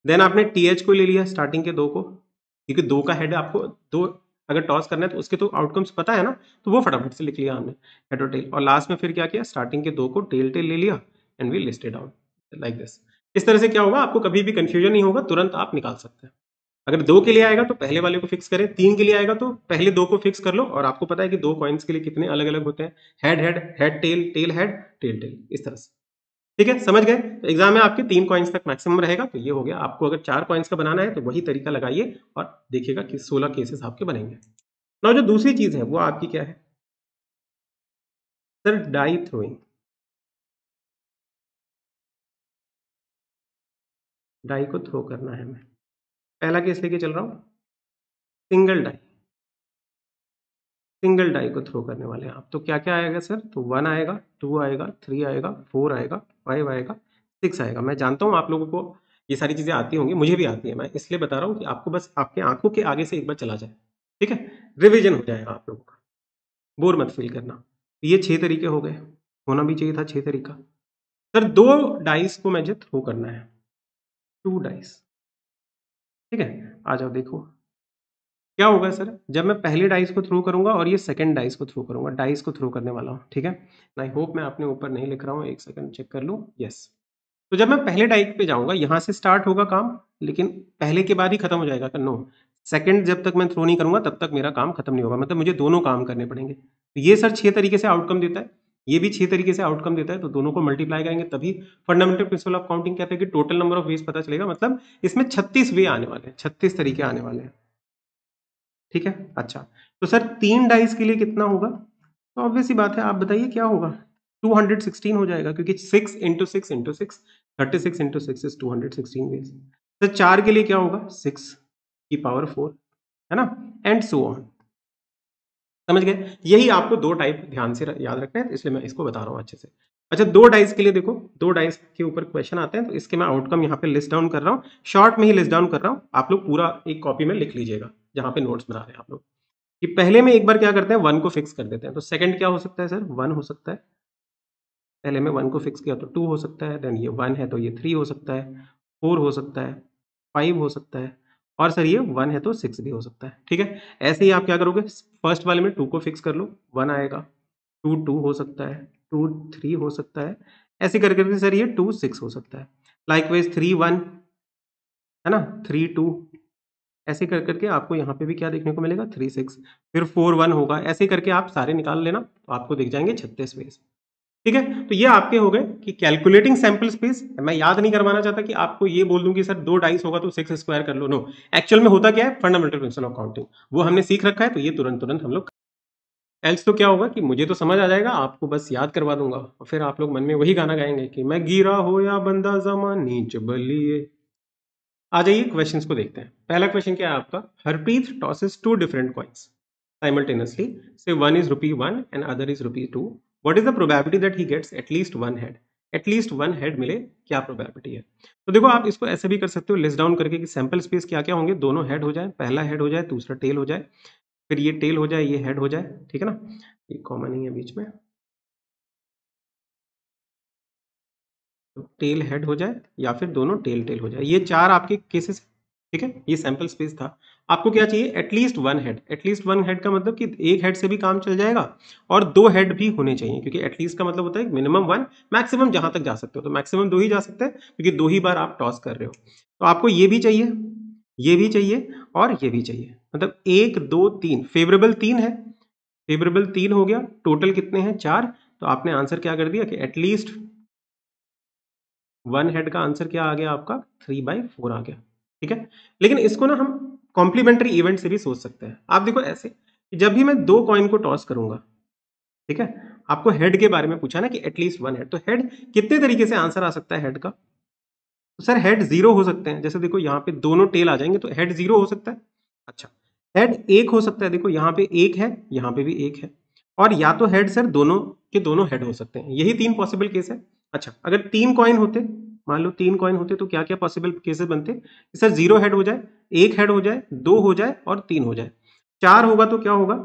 देन आपने टी एच को ले लिया स्टार्टिंग के दो को क्योंकि दो का हेड आपको दो अगर टॉस करना है तो उसके तो आउटकम्स पता है ना तो वो फटाफट से लिख लिया हमने हेड और टेल और लास्ट में फिर क्या किया स्टार्टिंग के दो को टेल टेल ले लिया and we listed out like this इस तरह से क्या होगा आपको कभी भी कंफ्यूजन नहीं होगा तुरंत आप निकाल सकते हैं अगर दो के लिए आएगा तो पहले वाले को फिक्स करें तीन के लिए आएगा तो पहले दो को फिक्स कर लो और आपको पता है कि दो कॉइन्स के लिए कितने अलग अलग होते हैं head head head tail tail head tail tail इस तरह से ठीक है समझ गए तो एग्जाम में आपके तीन कॉइन्स तक मैक्सिमम रहेगा तो ये हो गया आपको अगर चार कॉइन्स का बनाना है तो वही तरीका लगाइए और देखिएगा कि सोलह केसेस आपके बनेंगे ना जो दूसरी चीज
है वो आपकी क्या है सर डाई थ्रोइंग डाई को थ्रो करना है हमें
पहला केस लेके चल रहा हूँ सिंगल डाई सिंगल डाई को थ्रो करने वाले हैं आप तो क्या क्या आएगा सर तो वन आएगा टू आएगा थ्री आएगा फोर आएगा फाइव आएगा सिक्स आएगा मैं जानता हूँ आप लोगों को ये सारी चीज़ें आती होंगी मुझे भी आती है मैं इसलिए बता रहा हूँ कि आपको बस आपके आंखों के आगे से एक बार चला जाए ठीक है रिविजन हो जाएगा आप लोगों का बोर मत फील करना ये छः तरीके हो गए होना भी चाहिए था छः तरीका सर दो डाइस को मैं थ्रो करना है टू डाइस ठीक है आ जाओ देखो क्या होगा सर जब मैं पहले डाइस को थ्रो करूंगा और ये सेकंड डाइस को थ्रो करूंगा डाइस को थ्रो करने वाला हूँ ठीक है आई होप मैं अपने ऊपर नहीं लिख रहा हूँ एक सेकंड चेक कर लू यस तो जब मैं पहले डाइस पे जाऊंगा यहां से स्टार्ट होगा काम लेकिन पहले के बाद ही खत्म हो जाएगा नो तो सेकंड जब तक मैं थ्रो नहीं करूंगा तब तक मेरा काम खत्म नहीं होगा मतलब मुझे दोनों काम करने पड़ेंगे तो ये सर छह तरीके से आउटकम देता है ये भी छह तरीके से आउटकम देता है तो दोनों को मल्टीप्लाई करेंगे तभी फंडामेंटल प्रिंसिपल ऑफ काउंटिंग कहते हैं कि टोटल नंबर ऑफ वेज पता चलेगा मतलब इसमें छत्तीस वे आने वाले हैं छत्तीस तरीके आने वाले हैं ठीक है अच्छा तो सर तीन डाइस के लिए कितना होगा तो ऑब्वियस ही बात है आप बताइए क्या होगा 216 हो जाएगा क्योंकि six into six into six thirty six into six is two hundred sixteen ways sir चार के लिए क्या होगा सिक्स की पावर फोर है ना एंड सो ऑन समझ गए यही आपको दो टाइप ध्यान से याद रखना है इसलिए मैं इसको बता रहा हूँ अच्छे से अच्छा दो डाइस के लिए देखो दो डाइस के ऊपर क्वेश्चन आते हैं तो इसके मैं आउटकम यहाँ पे लिस्ट डाउन कर रहा हूँ शॉर्ट में ही लिस्ट डाउन कर रहा हूँ आप लोग पूरा एक कॉपी में लिख लीजिएगा जहाँ पे नोट्स बना रहे हैं आप लोग कि पहले में एक बार क्या करते हैं वन को फिक्स कर देते हैं तो सेकंड क्या हो सकता है सर वन हो सकता है पहले में वन को फिक्स किया तो टू हो सकता है देन ये वन है तो ये थ्री हो सकता है फोर हो सकता है फाइव हो सकता है और सर ये वन है तो सिक्स भी हो सकता है ठीक है ऐसे ही आप क्या करोगे फर्स्ट वाले में टू को फिक्स कर लो वन आएगा टू टू हो सकता है टू थ्री हो सकता है ऐसे कर करके सर ये टू सिक्स हो सकता है लाइक वाइज थ्री वन है ना थ्री टू ऐसे कर करके आपको यहाँ पे भी क्या देखने को मिलेगा थ्री सिक्स फिर फोर वन होगा ऐसे करके आप सारे निकाल लेना तो आपको दिख जाएंगे छत्तीस वेज ठीक है तो ये आपके हो गए कि कैलकुलेटिंग सैंपल स्पेस मैं याद नहीं करवाना चाहता कि आपको ये बोल दूं कि सर दो डाइस होगा तो सिक्स स्क्वायर कर लो नो एक्चुअल में होता क्या है फंडामेंटल प्रिंसिपल ऑफ काउंटिंग वो हमने सीख रखा है तो ये तुरंत तुरंत हम लोग एल्स तो क्या होगा कि मुझे तो समझ आ जाएगा आपको बस याद करवा दूंगा और फिर आप लोग मन में वही गाना गाएंगे कि मैं गिरा हो या बंदा जमा नीच बलिए आ जाइए क्वेश्चंस को देखते हैं पहला क्वेश्चन क्या है आपका Harpreet tosses two different coins simultaneously से one is rupee one and other is rupee two what is the probability that he gets at least one head at least one head मिले क्या प्रोबेबिलिटी है तो देखो आप इसको ऐसे भी कर सकते हो लिस्ट डाउन करके कि सैंपल स्पेस क्या क्या होंगे दोनों हेड हो जाए पहला हेड हो जाए दूसरा टेल हो जाए फिर ये टेल हो जाए ये हेड हो जाए ठीक है ना ये कॉमन ही है बीच में टेल तो हेड हो जाए या फिर दोनों टेल टेल हो जाए ये चार आपके केसेस ठीक है ये सैंपल स्पेस था आपको क्या चाहिए at least one head at least one head का मतलब कि एक हेड से भी काम चल जाएगा और दो हेड भी होने चाहिए क्योंकि एटलीस्ट का मतलब होता है मिनिमम वन मैक्सिमम जहां तक जा सकते हो तो मैक्सिमम दो ही जा सकते हैं क्योंकि दो ही बार आप टॉस कर रहे हो तो आपको ये भी चाहिए ये भी चाहिए और ये भी चाहिए मतलब एक दो तीन फेवरेबल तीन है फेवरेबल तीन हो गया टोटल कितने हैं चार तो आपने आंसर क्या कर दिया कि एटलीस्ट वन हेड का आंसर क्या आ गया आपका थ्री बाई फोर आ गया ठीक है लेकिन इसको ना हम कॉम्प्लीमेंट्री इवेंट से भी सोच सकते हैं आप देखो ऐसे कि जब भी मैं दो कॉइन को टॉस करूंगा ठीक है आपको हेड के बारे में पूछा ना कि एटलीस्ट वन हेड तो हेड कितने तरीके से आंसर आ सकता है हेड का तो सर हेड जीरो हो सकते हैं जैसे देखो यहाँ पे दोनों टेल आ जाएंगे तो हेड जीरो हो सकता है अच्छा हेड एक हो सकता है देखो यहाँ पे एक है यहाँ पे भी एक है और या तो हेड सर दोनों के दोनों हेड हो सकते हैं यही तीन पॉसिबल केस है अच्छा अगर तीन कॉइन होते मान लो तीन कॉइन होते तो क्या क्या पॉसिबल केसेस बनते सर जीरो हेड हो जाए एक हेड हो जाए दो हो जाए और तीन हो जाए चार होगा तो क्या होगा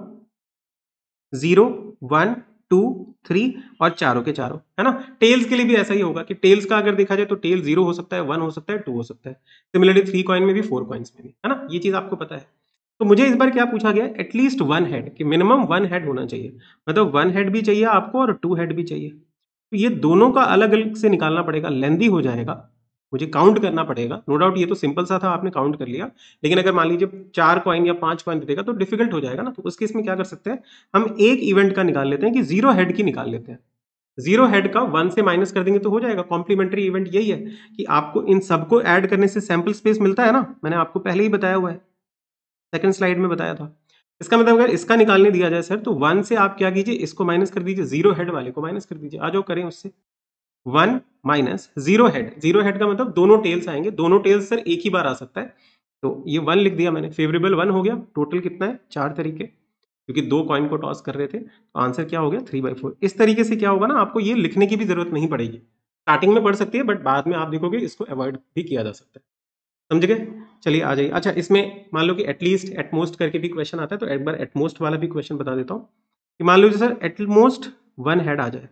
जीरो वन टू थ्री और चारों के चारों है ना टेल्स के लिए भी ऐसा ही होगा कि टेल्स का अगर देखा जाए तो टेल जीरो हो सकता है वन हो सकता है टू हो सकता है सिमिलरली थ्री कॉइन में भी फोर कॉइन्स में भी है ना ये चीज़ आपको पता है तो मुझे इस बार क्या पूछा गया एटलीस्ट वन हेड कि मिनिमम वन हेड होना चाहिए मतलब वन हेड भी चाहिए आपको और टू हेड भी चाहिए तो ये दोनों का अलग अलग से निकालना पड़ेगा लेंदी हो जाएगा मुझे काउंट करना पड़ेगा नो डाउट ये तो सिंपल सा था आपने काउंट कर लिया लेकिन अगर मान लीजिए चार कॉइन या पांच कॉइन दे देगा तो डिफिकल्ट हो जाएगा ना तो उस इसमें क्या कर सकते हैं हम एक इवेंट का निकाल लेते हैं कि जीरो हेड की निकाल लेते हैं जीरो हेड का वन से माइनस कर देंगे तो हो जाएगा कॉम्प्लीमेंट्री इवेंट यही है कि आपको इन सबको एड करने से सैम्पल स्पेस मिलता है ना मैंने आपको पहले ही बताया हुआ है सेकेंड स्लाइड में बताया था इसका मतलब अगर इसका निकालने दिया जाए सर तो वन से आप क्या कीजिए इसको माइनस कर दीजिए जीरो हेड वाले को माइनस कर दीजिए आ जाओ करें उससे one minus zero head zero head का मतलब दोनों टेल्स आएंगे दोनों टेल्स सर एक ही बार आ सकता है तो ये वन लिख दिया मैंने फेवरेबल वन हो गया टोटल कितना है चार तरीके क्योंकि दो कॉइन को टॉस कर रहे थे तो आंसर क्या हो गया थ्री बाई फोर इस तरीके से क्या होगा ना आपको ये लिखने की भी जरूरत नहीं पड़ेगी स्टार्टिंग में पढ़ सकती है बट बाद में आप देखोगे इसको अवॉइड भी किया जा सकता है समझ गए चलिए आ जाइए अच्छा इसमें मान लो कि एटलीस्ट एटमोस्ट करके भी क्वेश्चन आता है तो एक बार एटमोस्ट वाला भी क्वेश्चन बता देता हूँ कि मान लो सर एटमोस्ट वन हेड आ जाए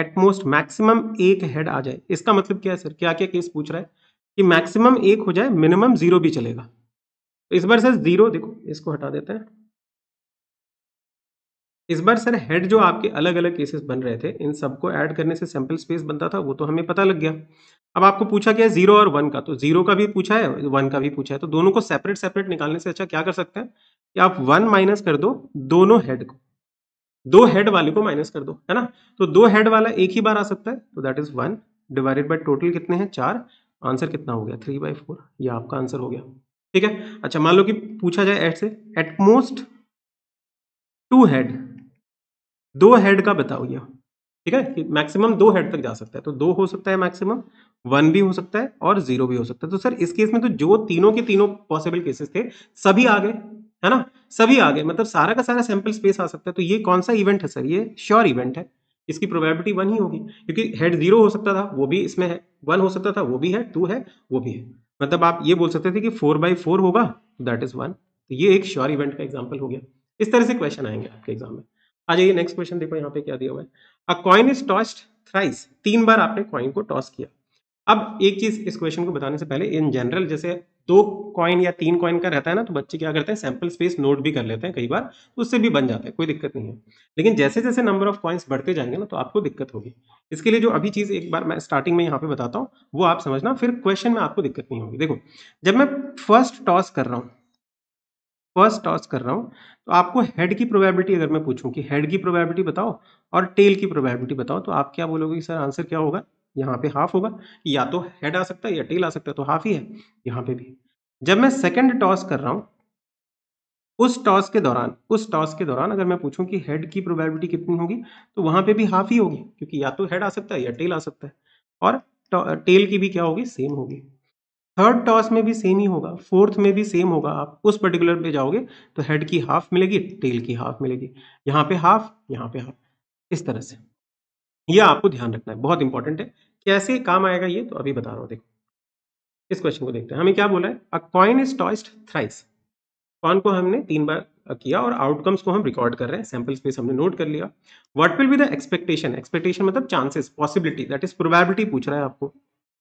एटमोस्ट मैक्सिमम एक हेड आ जाए इसका मतलब क्या है सर क्या क्या केस पूछ रहा है कि मैक्सिमम एक हो जाए मिनिमम जीरो भी चलेगा तो इस बार सर जीरो देखो इसको हटा देते हैं इस बार सर हेड जो आपके अलग अलग केसेस बन रहे थे इन सबको ऐड करने से सैंपल स्पेस बनता था वो तो हमें पता लग गया अब आपको पूछा गया जीरो और वन का तो जीरो का भी पूछा है वन का भी पूछा है तो दोनों को सेपरेट सेपरेट निकालने से अच्छा क्या कर सकते हैं कि आप वन माइनस कर दो दोनों हेड को दो हेड वाले को माइनस कर दो है ना तो दो हेड वाला एक ही बार आ सकता है तो that is one divided by total कितने हैं चार आंसर कितना हो गया थ्री बाई फोर यह आपका आंसर हो गया ठीक है अच्छा मान लो कि पूछा जाए एट से एटमोस्ट टू हेड दो हेड का बताओ ये ठीक है कि मैक्सिमम दो हेड तक जा सकता है तो दो हो सकता है मैक्सिमम वन भी हो सकता है और जीरो भी हो सकता है तो सर इस केस में तो जो तीनों के तीनों पॉसिबल केसेस थे सभी आ गए है ना सभी आ गए मतलब सारा का सारा सैंपल स्पेस आ सकता है तो ये कौन सा इवेंट है सर ये श्योर इवेंट है इसकी प्रोबेबिलिटी वन ही होगी क्योंकि हेड जीरो हो सकता था वो भी इसमें है वन हो सकता था वो भी है टू है वो भी है मतलब आप ये बोल सकते थे कि फोर बाई फोर होगा दैट इज वन तो ये एक श्योर इवेंट का एग्जाम्पल हो गया इस तरह से क्वेश्चन आएंगे आपके एग्जाम में आ जाइए नेक्स्ट क्वेश्चन देखो यहाँ पे क्या दिया हुआ है a coin is tossed thrice तीन बार आपने कॉइन को टॉस किया अब एक चीज इस क्वेश्चन को बताने से पहले इन जनरल जैसे दो कॉइन या तीन कॉइन का रहता है ना तो बच्चे क्या करते हैं सैंपल स्पेस नोट भी कर लेते हैं कई बार तो उससे भी बन जाता है कोई दिक्कत नहीं है लेकिन जैसे जैसे नंबर ऑफ कॉइन्स बढ़ते जाएंगे ना तो आपको दिक्कत होगी इसके लिए जो अभी चीज़ एक बार मैं स्टार्टिंग में यहाँ पे बताता हूँ वो आप समझना फिर क्वेश्चन में आपको दिक्कत नहीं होगी देखो जब मैं फर्स्ट टॉस कर रहा हूँ फर्स्ट टॉस कर रहा हूँ तो आपको हेड की प्रोबेबिलिटी अगर मैं पूछूँ कि हेड की प्रोबेबिलिटी बताओ और टेल की प्रोबेबिलिटी बताओ तो आप क्या बोलोगे सर आंसर क्या होगा यहाँ पे हाफ होगा या तो हेड आ सकता है या टेल आ सकता है तो हाफ ही है यहाँ पे भी जब मैं सेकेंड टॉस कर रहा हूँ उस टॉस के दौरान उस टॉस के दौरान अगर मैं पूछूं कि हेड की प्रोबेबिलिटी कितनी होगी तो वहां पे भी हाफ ही होगी क्योंकि या तो हेड आ सकता है या टेल आ सकता है और टेल की भी क्या होगी सेम होगी थर्ड टॉस में भी सेम ही होगा फोर्थ में भी सेम होगा आप उस पर्टिकुलर पे जाओगे तो हेड की हाफ मिलेगी टेल की हाफ मिलेगी यहाँ पे हाफ यहाँ पे हाफ इस तरह से ये आपको ध्यान रखना है बहुत इंपॉर्टेंट है कैसे काम आएगा ये तो अभी बता रहा हूँ देखो इस क्वेश्चन को देखते हैं हमें क्या बोला है a coin is tossed thrice coin को हमने तीन बार किया और आउटकम्स को हम रिकॉर्ड कर रहे हैं सैम्पल स्पेस हमने नोट कर लिया what will be the expectation expectation मतलब chances possibility that is probability पूछ रहा है आपको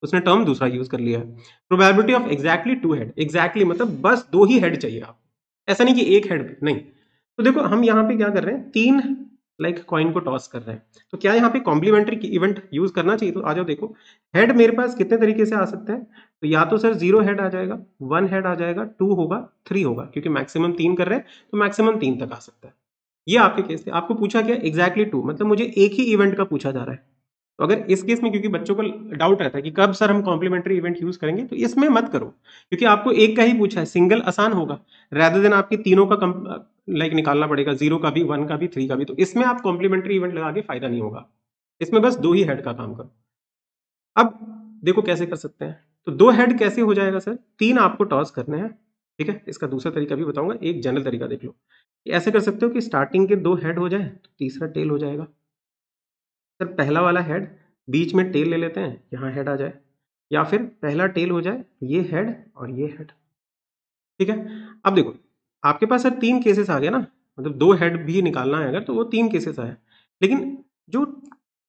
उसने टर्म दूसरा यूज कर लिया है probability of exactly two head exactly मतलब बस दो ही हेड चाहिए आपको ऐसा नहीं कि एक हेड नहीं तो देखो हम यहाँ पे क्या कर रहे हैं तीन लाइक like कॉइन को टॉस कर रहे हैं तो क्या यहाँ पे कॉम्प्लीमेंट्री इवेंट यूज करना चाहिए तो आ जाओ देखो हेड मेरे पास कितने तरीके से आ सकते हैं तो या तो सर जीरो हेड आ जाएगा वन हेड आ जाएगा टू होगा थ्री होगा क्योंकि मैक्सिमम तीन कर रहे हैं तो मैक्सिमम तीन तक आ सकता है ये आपके केस थे आपको पूछा गया एग्जैक्टली टू मतलब मुझे एक ही इवेंट का पूछा जा रहा है तो अगर इस केस में क्योंकि बच्चों को डाउट रहता है कि कब सर हम कॉम्प्लीमेंट्री इवेंट यूज करेंगे तो इसमें मत करो क्योंकि आपको एक का ही पूछा है सिंगल आसान होगा रैदर देन आपके तीनों का लाइक निकालना पड़ेगा जीरो का भी वन का भी थ्री का भी तो इसमें आप कॉम्प्लीमेंट्री इवेंट लगा के फायदा नहीं होगा इसमें बस दो ही हेड का काम करो अब देखो कैसे कर सकते हैं तो दो हेड कैसे हो जाएगा सर तीन आपको टॉस करने हैं ठीक है इसका दूसरा तरीका भी बताऊंगा एक जनरल तरीका देख लो ऐसे कर सकते हो कि स्टार्टिंग के दो हेड हो जाए तो तीसरा टेल हो जाएगा सर पहला वाला हेड बीच में टेल ले लेते हैं यहाँ हेड आ जाए या फिर पहला टेल हो जाए ये हेड और ये हेड ठीक है अब देखो आपके पास सर तीन केसेस आ गए ना मतलब दो हेड भी निकालना है अगर तो वो तीन केसेस आए लेकिन जो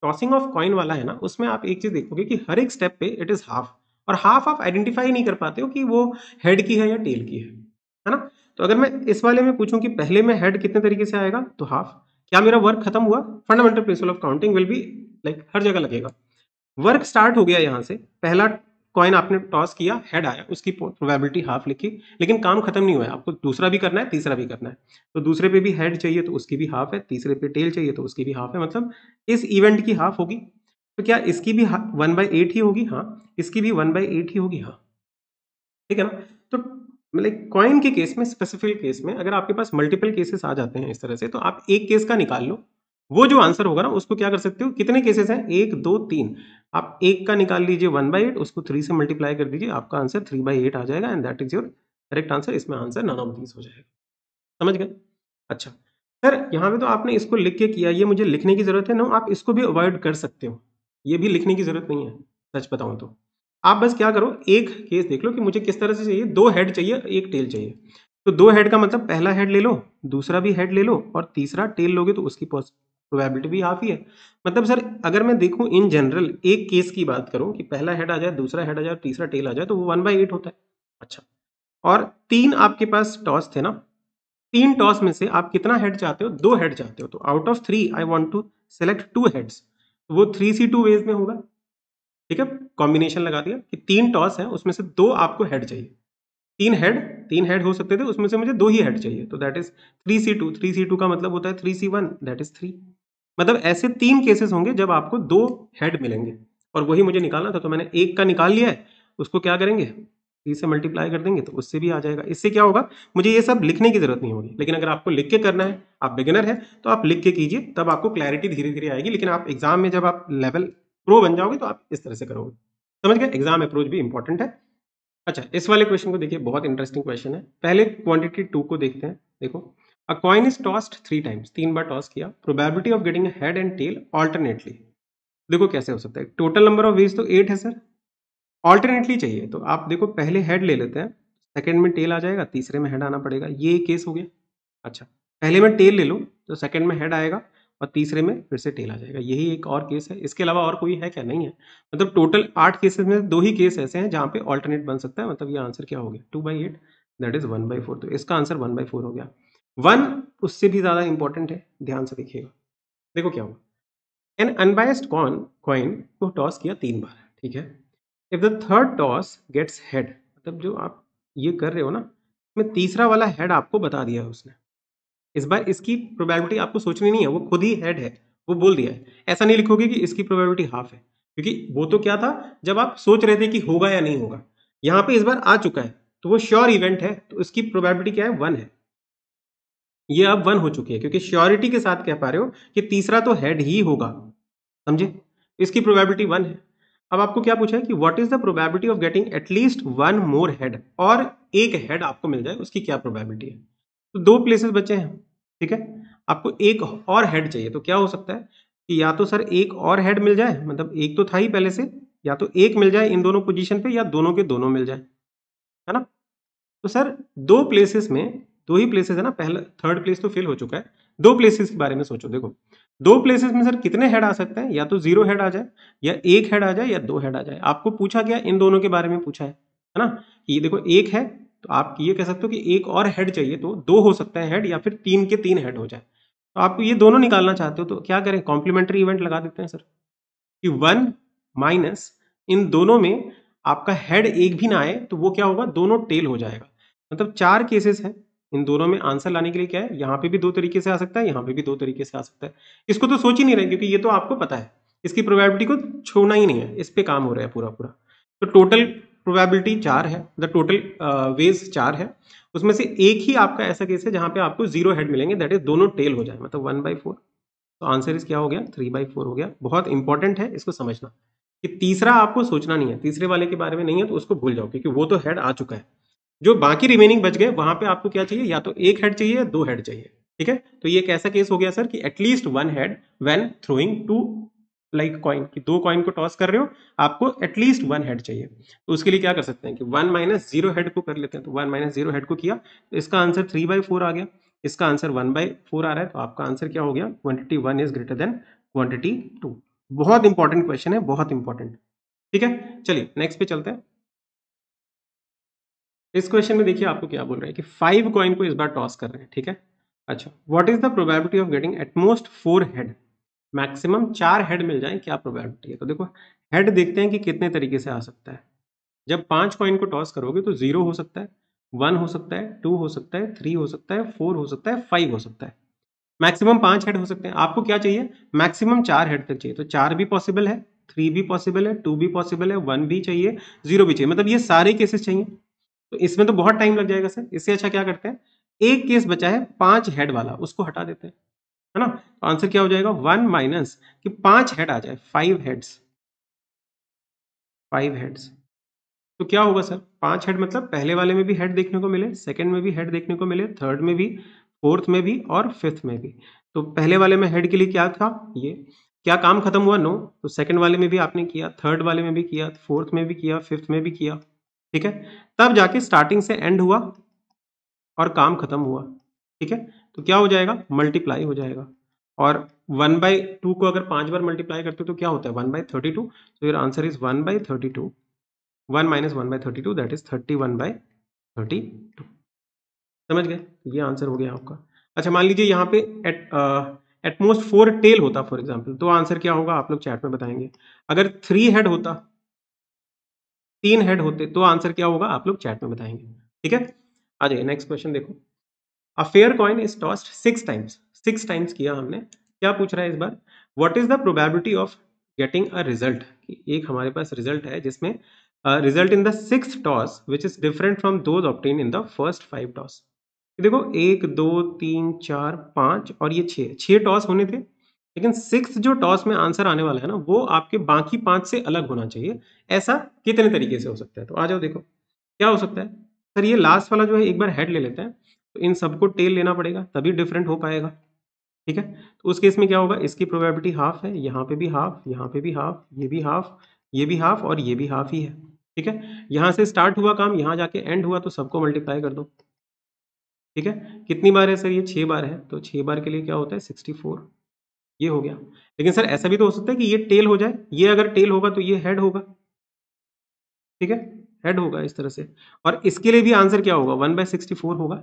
टॉसिंग ऑफ कॉइन वाला है ना उसमें आप एक चीज़ देखोगे कि हर एक स्टेप पे इट इज़ हाफ और हाफ आप आइडेंटिफाई नहीं कर पाते हो कि वो हेड की है या टेल की है है ना तो अगर मैं इस वाले में पूछूं कि पहले में हेड कितने तरीके से आएगा तो हाफ क्या मेरा वर्क खत्म हुआ fundamental principle of counting will be like हर जगह लगेगा वर्क स्टार्ट हो गया यहाँ से पहला कॉइन आपने टॉस किया हेड आया उसकी प्रोबेबिलिटी हाफ लिखी लेकिन काम खत्म नहीं हुआ आपको दूसरा भी करना है तीसरा भी करना है तो दूसरे पे भी हेड चाहिए तो उसकी भी हाफ है तीसरे पे टेल चाहिए तो उसकी भी हाफ है मतलब इस इवेंट की हाफ होगी तो क्या इसकी भी वन बाई एट ही होगी हाँ इसकी भी वन बाई एट ही होगी हाँ ठीक है ना तो लाइक मतलब कॉइन के केस में स्पेसिफिक केस में अगर आपके पास मल्टीपल केसेस आ जाते हैं इस तरह से तो आप एक केस का निकाल लो वो जो आंसर होगा ना उसको क्या कर सकते हो कितने केसेस हैं एक दो तीन आप एक का निकाल लीजिए वन बाई एट उसको थ्री से मल्टीप्लाई कर दीजिए आपका आंसर थ्री बाई एट आ जाएगा and that is your correct answer इसमें आंसर नन ऑफ दीज
हो जाएगा
समझ गए अच्छा सर यहाँ पे तो आपने इसको लिख के किया ये मुझे लिखने की जरूरत है ना आप इसको भी अवॉइड कर सकते हो ये भी लिखने की जरूरत नहीं है सच बताऊँ तो आप बस क्या करो एक केस देख लो कि मुझे किस तरह से चाहिए दो हेड चाहिए एक टेल चाहिए तो दो हेड का मतलब पहला हेड ले लो दूसरा भी हेड ले लो और तीसरा टेल लोगे तो उसकी प्रोबेबिलिटी भी हाफ ही है मतलब सर अगर मैं देखूं इन जनरल एक केस की बात करूं कि पहला हेड आ जाए दूसरा हेड आ जाए तीसरा टेल आ जाए तो वो वन बाई एट होता है अच्छा और तीन आपके पास टॉस थे ना तीन टॉस में से आप कितना हेड चाहते हो दो हेड चाहते हो तो out of three I want to select two heads वो थ्री सी टू वेज में होगा ठीक है कॉम्बिनेशन लगा दिया कि तीन टॉस है उसमें से दो आपको हेड चाहिए तीन हेड तीन हेड हो सकते थे उसमें से मुझे दो ही हेड चाहिए तो that is three C two three C two का मतलब होता है three C one that is three मतलब ऐसे तीन केसेस होंगे जब आपको दो हेड मिलेंगे और वही मुझे निकालना था तो मैंने एक का निकाल लिया है उसको क्या करेंगे थ्री से मल्टीप्लाई कर देंगे तो उससे भी आ जाएगा इससे क्या होगा मुझे ये सब लिखने की जरूरत नहीं होगी लेकिन अगर आपको लिख के करना है आप बिगिनर है तो आप लिख के कीजिए तब आपको क्लैरिटी धीरे धीरे आएगी लेकिन आप एग्जाम में जब आप लेवल प्रो बन जाओगे तो आप इस तरह से करोगे समझ गए एग्जाम अप्रोच भी इंपॉर्टेंट है अच्छा इस वाले क्वेश्चन को देखिए बहुत इंटरेस्टिंग क्वेश्चन है पहले क्वांटिटी टू को देखते हैं देखो a coin is tossed three times तीन बार टॉस किया probability of getting head and tail alternately देखो कैसे हो सकता है टोटल नंबर ऑफ वेज तो एट है सर ऑल्टरनेटली चाहिए तो आप देखो पहले हेड ले लेते हैं सेकेंड में टेल आ जाएगा तीसरे में हेड आना पड़ेगा ये केस हो गया अच्छा पहले में टेल ले लो तो सेकेंड में हेड आएगा और तीसरे में फिर से टेल आ जाएगा यही एक और केस है इसके अलावा और कोई है क्या नहीं है मतलब टोटल आठ केसेस में दो ही केस ऐसे हैं जहाँ पे ऑल्टरनेट बन सकता है मतलब ये आंसर क्या हो गया two by eight that is one by four तो इसका आंसर वन बाई फोर हो गया वन उससे भी ज़्यादा इंपॉर्टेंट है ध्यान से देखिएगा देखो क्या होगा एन अनबायस्ड कॉन कॉइन को टॉस किया तीन बार ठीक है if the third toss gets head मतलब जो आप ये कर रहे हो ना मैं तीसरा वाला हेड आपको बता दिया है उसने इस बार इसकी प्रोबेबिलिटी आपको सोचनी नहीं है वो खुद ही हेड है वो बोल दिया है ऐसा नहीं लिखोगे कि इसकी प्रोबेबिलिटी हाफ है क्योंकि वो तो क्या था जब आप सोच रहे थे कि होगा या नहीं होगा यहाँ पे इस बार आ चुका है तो वो श्योर इवेंट है तो इसकी प्रोबेबिलिटी क्या है वन है ये अब वन हो चुकी है क्योंकि श्योरिटी के साथ कह पा रहे हो कि तीसरा तो हेड ही होगा समझे इसकी प्रोबेबिलिटी वन है अब आपको क्या पूछा है कि what is the probability of getting at least one more head और एक हेड आपको मिल जाए उसकी क्या प्रोबेबिलिटी है तो दो प्लेसेस बचे हैं ठीक है आपको एक और हेड चाहिए तो क्या हो सकता है कि या तो सर एक और हेड मिल जाए मतलब एक तो था ही पहले से या तो एक मिल जाए इन दोनों पोजीशन पे या दोनों के दोनों मिल जाए है ना तो सर दो प्लेसेस में दो ही प्लेसेस है ना पहला थर्ड प्लेस तो फेल हो चुका है दो प्लेसेस के बारे में सोचो देखो दो प्लेसेस में सर कितने हेड आ सकते हैं या तो जीरो हेड आ जाए या एक हेड आ जाए या दो हेड आ जाए आपको पूछा गया इन दोनों के बारे में पूछा है है ना ये देखो एक है तो आप ये कह सकते हो कि एक और हेड चाहिए तो दो हो सकता है हेड या फिर तीन के तीन हेड हो जाए तो आपको ये दोनों निकालना चाहते हो तो क्या करें कॉम्प्लीमेंट्री इवेंट लगा देते हैं सर कि वन माइनस इन दोनों में आपका हेड एक भी ना आए तो वो क्या होगा दोनों टेल हो जाएगा मतलब चार केसेस हैं इन दोनों में आंसर लाने के लिए क्या है यहाँ पे भी दो तरीके से आ सकता है यहाँ पे भी दो तरीके से आ सकता है इसको तो सोच ही नहीं रहे क्योंकि ये तो आपको पता है इसकी प्रोबेबिलिटी को छोड़ना ही नहीं है इस पर काम हो रहा है पूरा पूरा तो टोटल प्रोबेबिलिटी चार है द टोटल वेज चार है उसमें से एक ही आपका ऐसा केस है जहां पे आपको जीरो हेड मिलेंगे दैट इज दोनों टेल हो जाए मतलब वन बाई फोर तो आंसर इस क्या हो गया थ्री बाई फोर हो गया बहुत इंपॉर्टेंट है इसको समझना कि तीसरा आपको सोचना नहीं है तीसरे वाले के बारे में नहीं है तो उसको भूल जाओ क्योंकि वो तो हेड आ चुका है जो बाकी रिमेनिंग बच गए वहां पर आपको क्या चाहिए या तो एक हेड चाहिए या दो हेड चाहिए ठीक है तो ये कैसा केस हो गया सर कि at least one head when throwing two like coin की दो कॉइन को टॉस कर रहे हो आपको एटलीस्ट वन हेड चाहिए तो उसके लिए क्या कर सकते हैं कि वन माइनस जीरो हेड को कर लेते हैं तो वन माइनस जीरो हेड को किया तो इसका आंसर थ्री बाई फोर आ गया इसका आंसर वन बाई फोर आ रहा है तो आपका आंसर क्या हो गया quantity one is greater than quantity two बहुत इंपॉर्टेंट क्वेश्चन है बहुत इंपॉर्टेंट ठीक है चलिए नेक्स्ट पे चलते हैं इस क्वेश्चन में देखिए आपको क्या बोल रहे हैं कि फाइव कॉइन को इस बार टॉस कर रहे हैं ठीक है अच्छा what is the probability of getting at most four head maximum चार हेड मिल जाए क्या प्रोबेबिलिटी है तो देखो हेड देखते हैं कि कितने तरीके से आ सकता है जब पांच कॉइन को टॉस करोगे तो जीरो हो सकता है वन हो सकता है टू हो सकता है थ्री हो सकता है फोर हो सकता है फाइव हो सकता है मैक्सिमम पांच हेड हो सकते हैं आपको क्या चाहिए मैक्सिमम चार हेड तक चाहिए तो चार भी पॉसिबल है थ्री भी पॉसिबल है टू भी पॉसिबल है वन भी चाहिए जीरो भी चाहिए मतलब ये सारे केसेस चाहिए तो इसमें तो बहुत टाइम लग जाएगा सर इससे अच्छा क्या करते हैं एक केस बचा है पांच हेड वाला उसको हटा देते हैं है ना आंसर तो क्या हो जाएगा वन माइनस कि पांच हेड आ जाए फाइव हेड्स फाइव हेड्स तो क्या होगा सर पांच हेड मतलब पहले वाले में भी हेड देखने को मिले सेकंड में भी हेड देखने को मिले थर्ड में भी फोर्थ में भी और फिफ्थ में भी तो पहले वाले में हेड के लिए क्या था ये क्या काम खत्म हुआ नो तो सेकंड वाले में भी आपने किया थर्ड वाले में भी किया फोर्थ में भी किया फिफ्थ में भी किया ठीक है तब जाके स्टार्टिंग से एंड हुआ और काम खत्म हुआ ठीक है तो क्या हो जाएगा मल्टीप्लाई हो जाएगा और वन बाई टू को अगर पांच बार मल्टीप्लाई करते हो तो क्या होता है वन बाई थर्टी टू तो your answer is one by thirty two one minus one by thirty two that is thirty one by thirty two समझ गए तो ये आंसर हो गया आपका अच्छा मान लीजिए यहाँ पे एट एटमोस्ट फोर टेल होता फॉर एग्जाम्पल तो आंसर क्या होगा आप लोग चैट में बताएंगे अगर थ्री हेड होता तीन हेड होते तो आंसर क्या होगा आप लोग चैट में बताएंगे ठीक है आ जाइए नेक्स्ट क्वेश्चन देखो a fair coin is tossed six times six times किया हमने क्या पूछ रहा है इस बार what is the probability of getting a result एक हमारे पास रिजल्ट है जिसमें result in the six toss which is different from those obtained in the first five toss देखो एक दो तीन चार पाँच और ये छः छः टॉस होने थे लेकिन सिक्स जो टॉस में आंसर आने वाला है ना वो आपके बाकी पाँच से अलग होना चाहिए ऐसा कितने तरीके से हो सकता है तो आ जाओ देखो क्या हो सकता है सर ये लास्ट वाला जो है एक बार हेड ले लेते हैं तो इन सबको टेल लेना पड़ेगा तभी डिफरेंट हो पाएगा ठीक है तो उस केस में क्या होगा इसकी प्रोबेबिलिटी हाफ है यहाँ पे भी हाफ यहाँ पे भी हाफ ये भी हाफ ये भी हाफ और ये भी हाफ ही है ठीक है यहाँ से स्टार्ट हुआ काम यहाँ जाके एंड हुआ तो सबको मल्टीप्लाई कर दो ठीक है कितनी बार है सर ये छः बार है तो छः बार के लिए क्या होता है सिक्सटी फोर ये हो गया लेकिन सर ऐसा भी तो हो सकता है कि ये टेल हो जाए ये अगर टेल होगा तो ये हेड होगा ठीक है हेड होगा इस तरह से और इसके लिए भी आंसर क्या होगा वन बाय सिक्सटी फोर होगा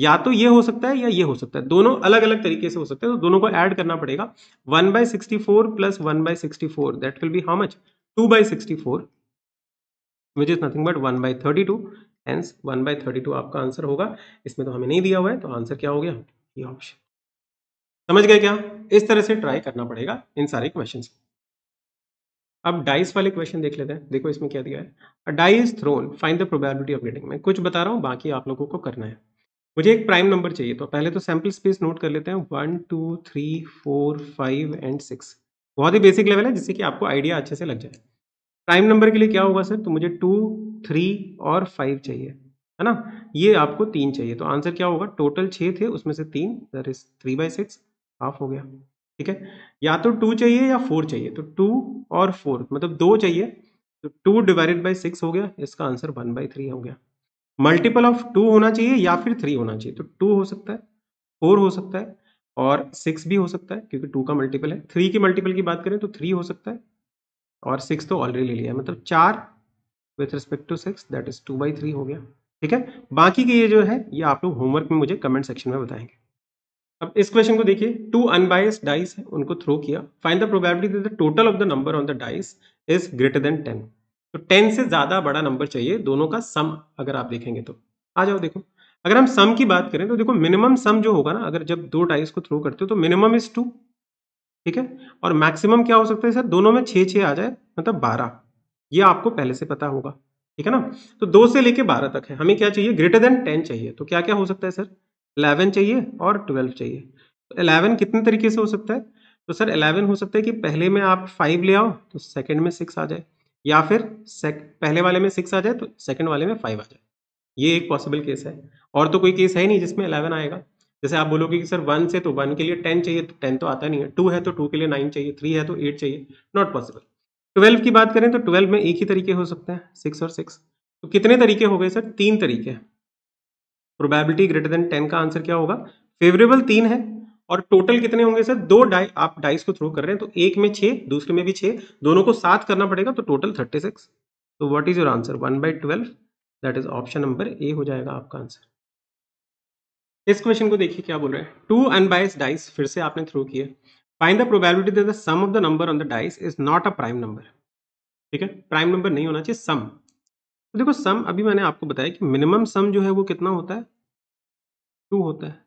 या तो ये हो सकता है या ये हो सकता है दोनों अलग अलग तरीके से हो सकते हैं तो दोनों को ऐड करना पड़ेगा one by sixty four plus one by sixty four that will be how much two by sixty four which is nothing but one by thirty two hence one by thirty two आपका answer होगा इसमें तो हमें नहीं दिया हुआ है तो आंसर क्या हो गया ये ऑप्शन समझ गए क्या इस तरह से ट्राई करना पड़ेगा इन सारे क्वेश्चन को अब डाइस वाले क्वेश्चन देख लेते हैं देखो इसमें क्या दिया है dice thrown find the probability of getting मैं कुछ बता रहा हूँ बाकी आप लोगों को करना है मुझे एक प्राइम नंबर चाहिए तो पहले तो सैम्पल स्पेस नोट कर लेते हैं one two three four five and six बहुत ही बेसिक लेवल है जिससे कि आपको आइडिया अच्छे से लग जाए प्राइम नंबर के लिए क्या होगा सर तो मुझे टू थ्री और फाइव चाहिए है ना ये आपको तीन चाहिए तो आंसर क्या होगा टोटल छः थे उसमें से तीन there is three by six half हो गया ठीक है या तो टू चाहिए या फोर चाहिए तो टू और फोर मतलब दो चाहिए तो टू डिवाइडेड बाई सिक्स हो गया इसका आंसर वन बाई थ्री हो गया मल्टीपल ऑफ टू होना चाहिए या फिर थ्री होना चाहिए तो टू हो सकता है फोर हो सकता है और सिक्स भी हो सकता है क्योंकि टू का मल्टीपल है थ्री के मल्टीपल की बात करें तो थ्री हो सकता है और सिक्स तो ऑलरेडी ले लिया मतलब चार with respect to six that is two by three हो गया ठीक है बाकी के ये जो है ये आप लोग होमवर्क में मुझे कमेंट सेक्शन में बताएंगे अब इस क्वेश्चन को देखिए टू अनबायस डाइस है उनको थ्रो किया find the probability the total of the number on the dice is greater than ten तो टेन से ज़्यादा बड़ा नंबर चाहिए दोनों का सम अगर आप देखेंगे तो आ जाओ देखो अगर हम सम की बात करें तो देखो मिनिमम सम जो होगा ना अगर जब दो टाइस को थ्रो करते हो तो मिनिमम इज टू ठीक है और मैक्सिमम क्या हो सकता है सर दोनों में छः छः आ जाए मतलब बारह ये आपको पहले से पता होगा ठीक है ना तो दो से लेके बारह तक है हमें क्या चाहिए ग्रेटर देन टेन चाहिए तो क्या क्या हो सकता है सर इलेवन चाहिए और ट्वेल्व चाहिए तो इलेवन कितने तरीके से हो सकता है तो सर इलेवन हो सकता है कि पहले में आप फाइव ले आओ तो सेकेंड में सिक्स आ जाए या फिर सेक पहले वाले में सिक्स आ जाए तो सेकेंड वाले में फाइव आ जाए ये एक पॉसिबल केस है और तो कोई केस है नहीं जिसमें अलेवन आएगा जैसे आप बोलोगे कि सर वन से तो वन के लिए टेन चाहिए तो टेन तो आता नहीं है टू है तो टू के लिए नाइन चाहिए थ्री है तो एट चाहिए नॉट पॉसिबल ट्वेल्व की बात करें तो ट्वेल्व में एक ही तरीके हो सकते हैं सिक्स और सिक्स तो कितने तरीके हो गए सर तीन तरीके प्रोबेबिलिटी ग्रेटर देन टेन का आंसर क्या होगा फेवरेबल तीन है और टोटल कितने होंगे सर दो डाई आप डाइस को थ्रो कर रहे हैं तो एक में छः दूसरे में भी छः दोनों को सात करना पड़ेगा तो टोटल थर्टी सिक्स तो what is your answer one by twelve that is option number A हो जाएगा आपका आंसर इस क्वेश्चन को देखिए क्या बोल रहे हैं टू अनबाइस डाइस फिर से आपने थ्रो किए find the probability that the sum of the number on the dice is not a prime number ठीक है प्राइम नंबर नहीं होना चाहिए सम तो देखो सम अभी मैंने आपको बताया कि मिनिमम सम जो है वो कितना होता है टू होता है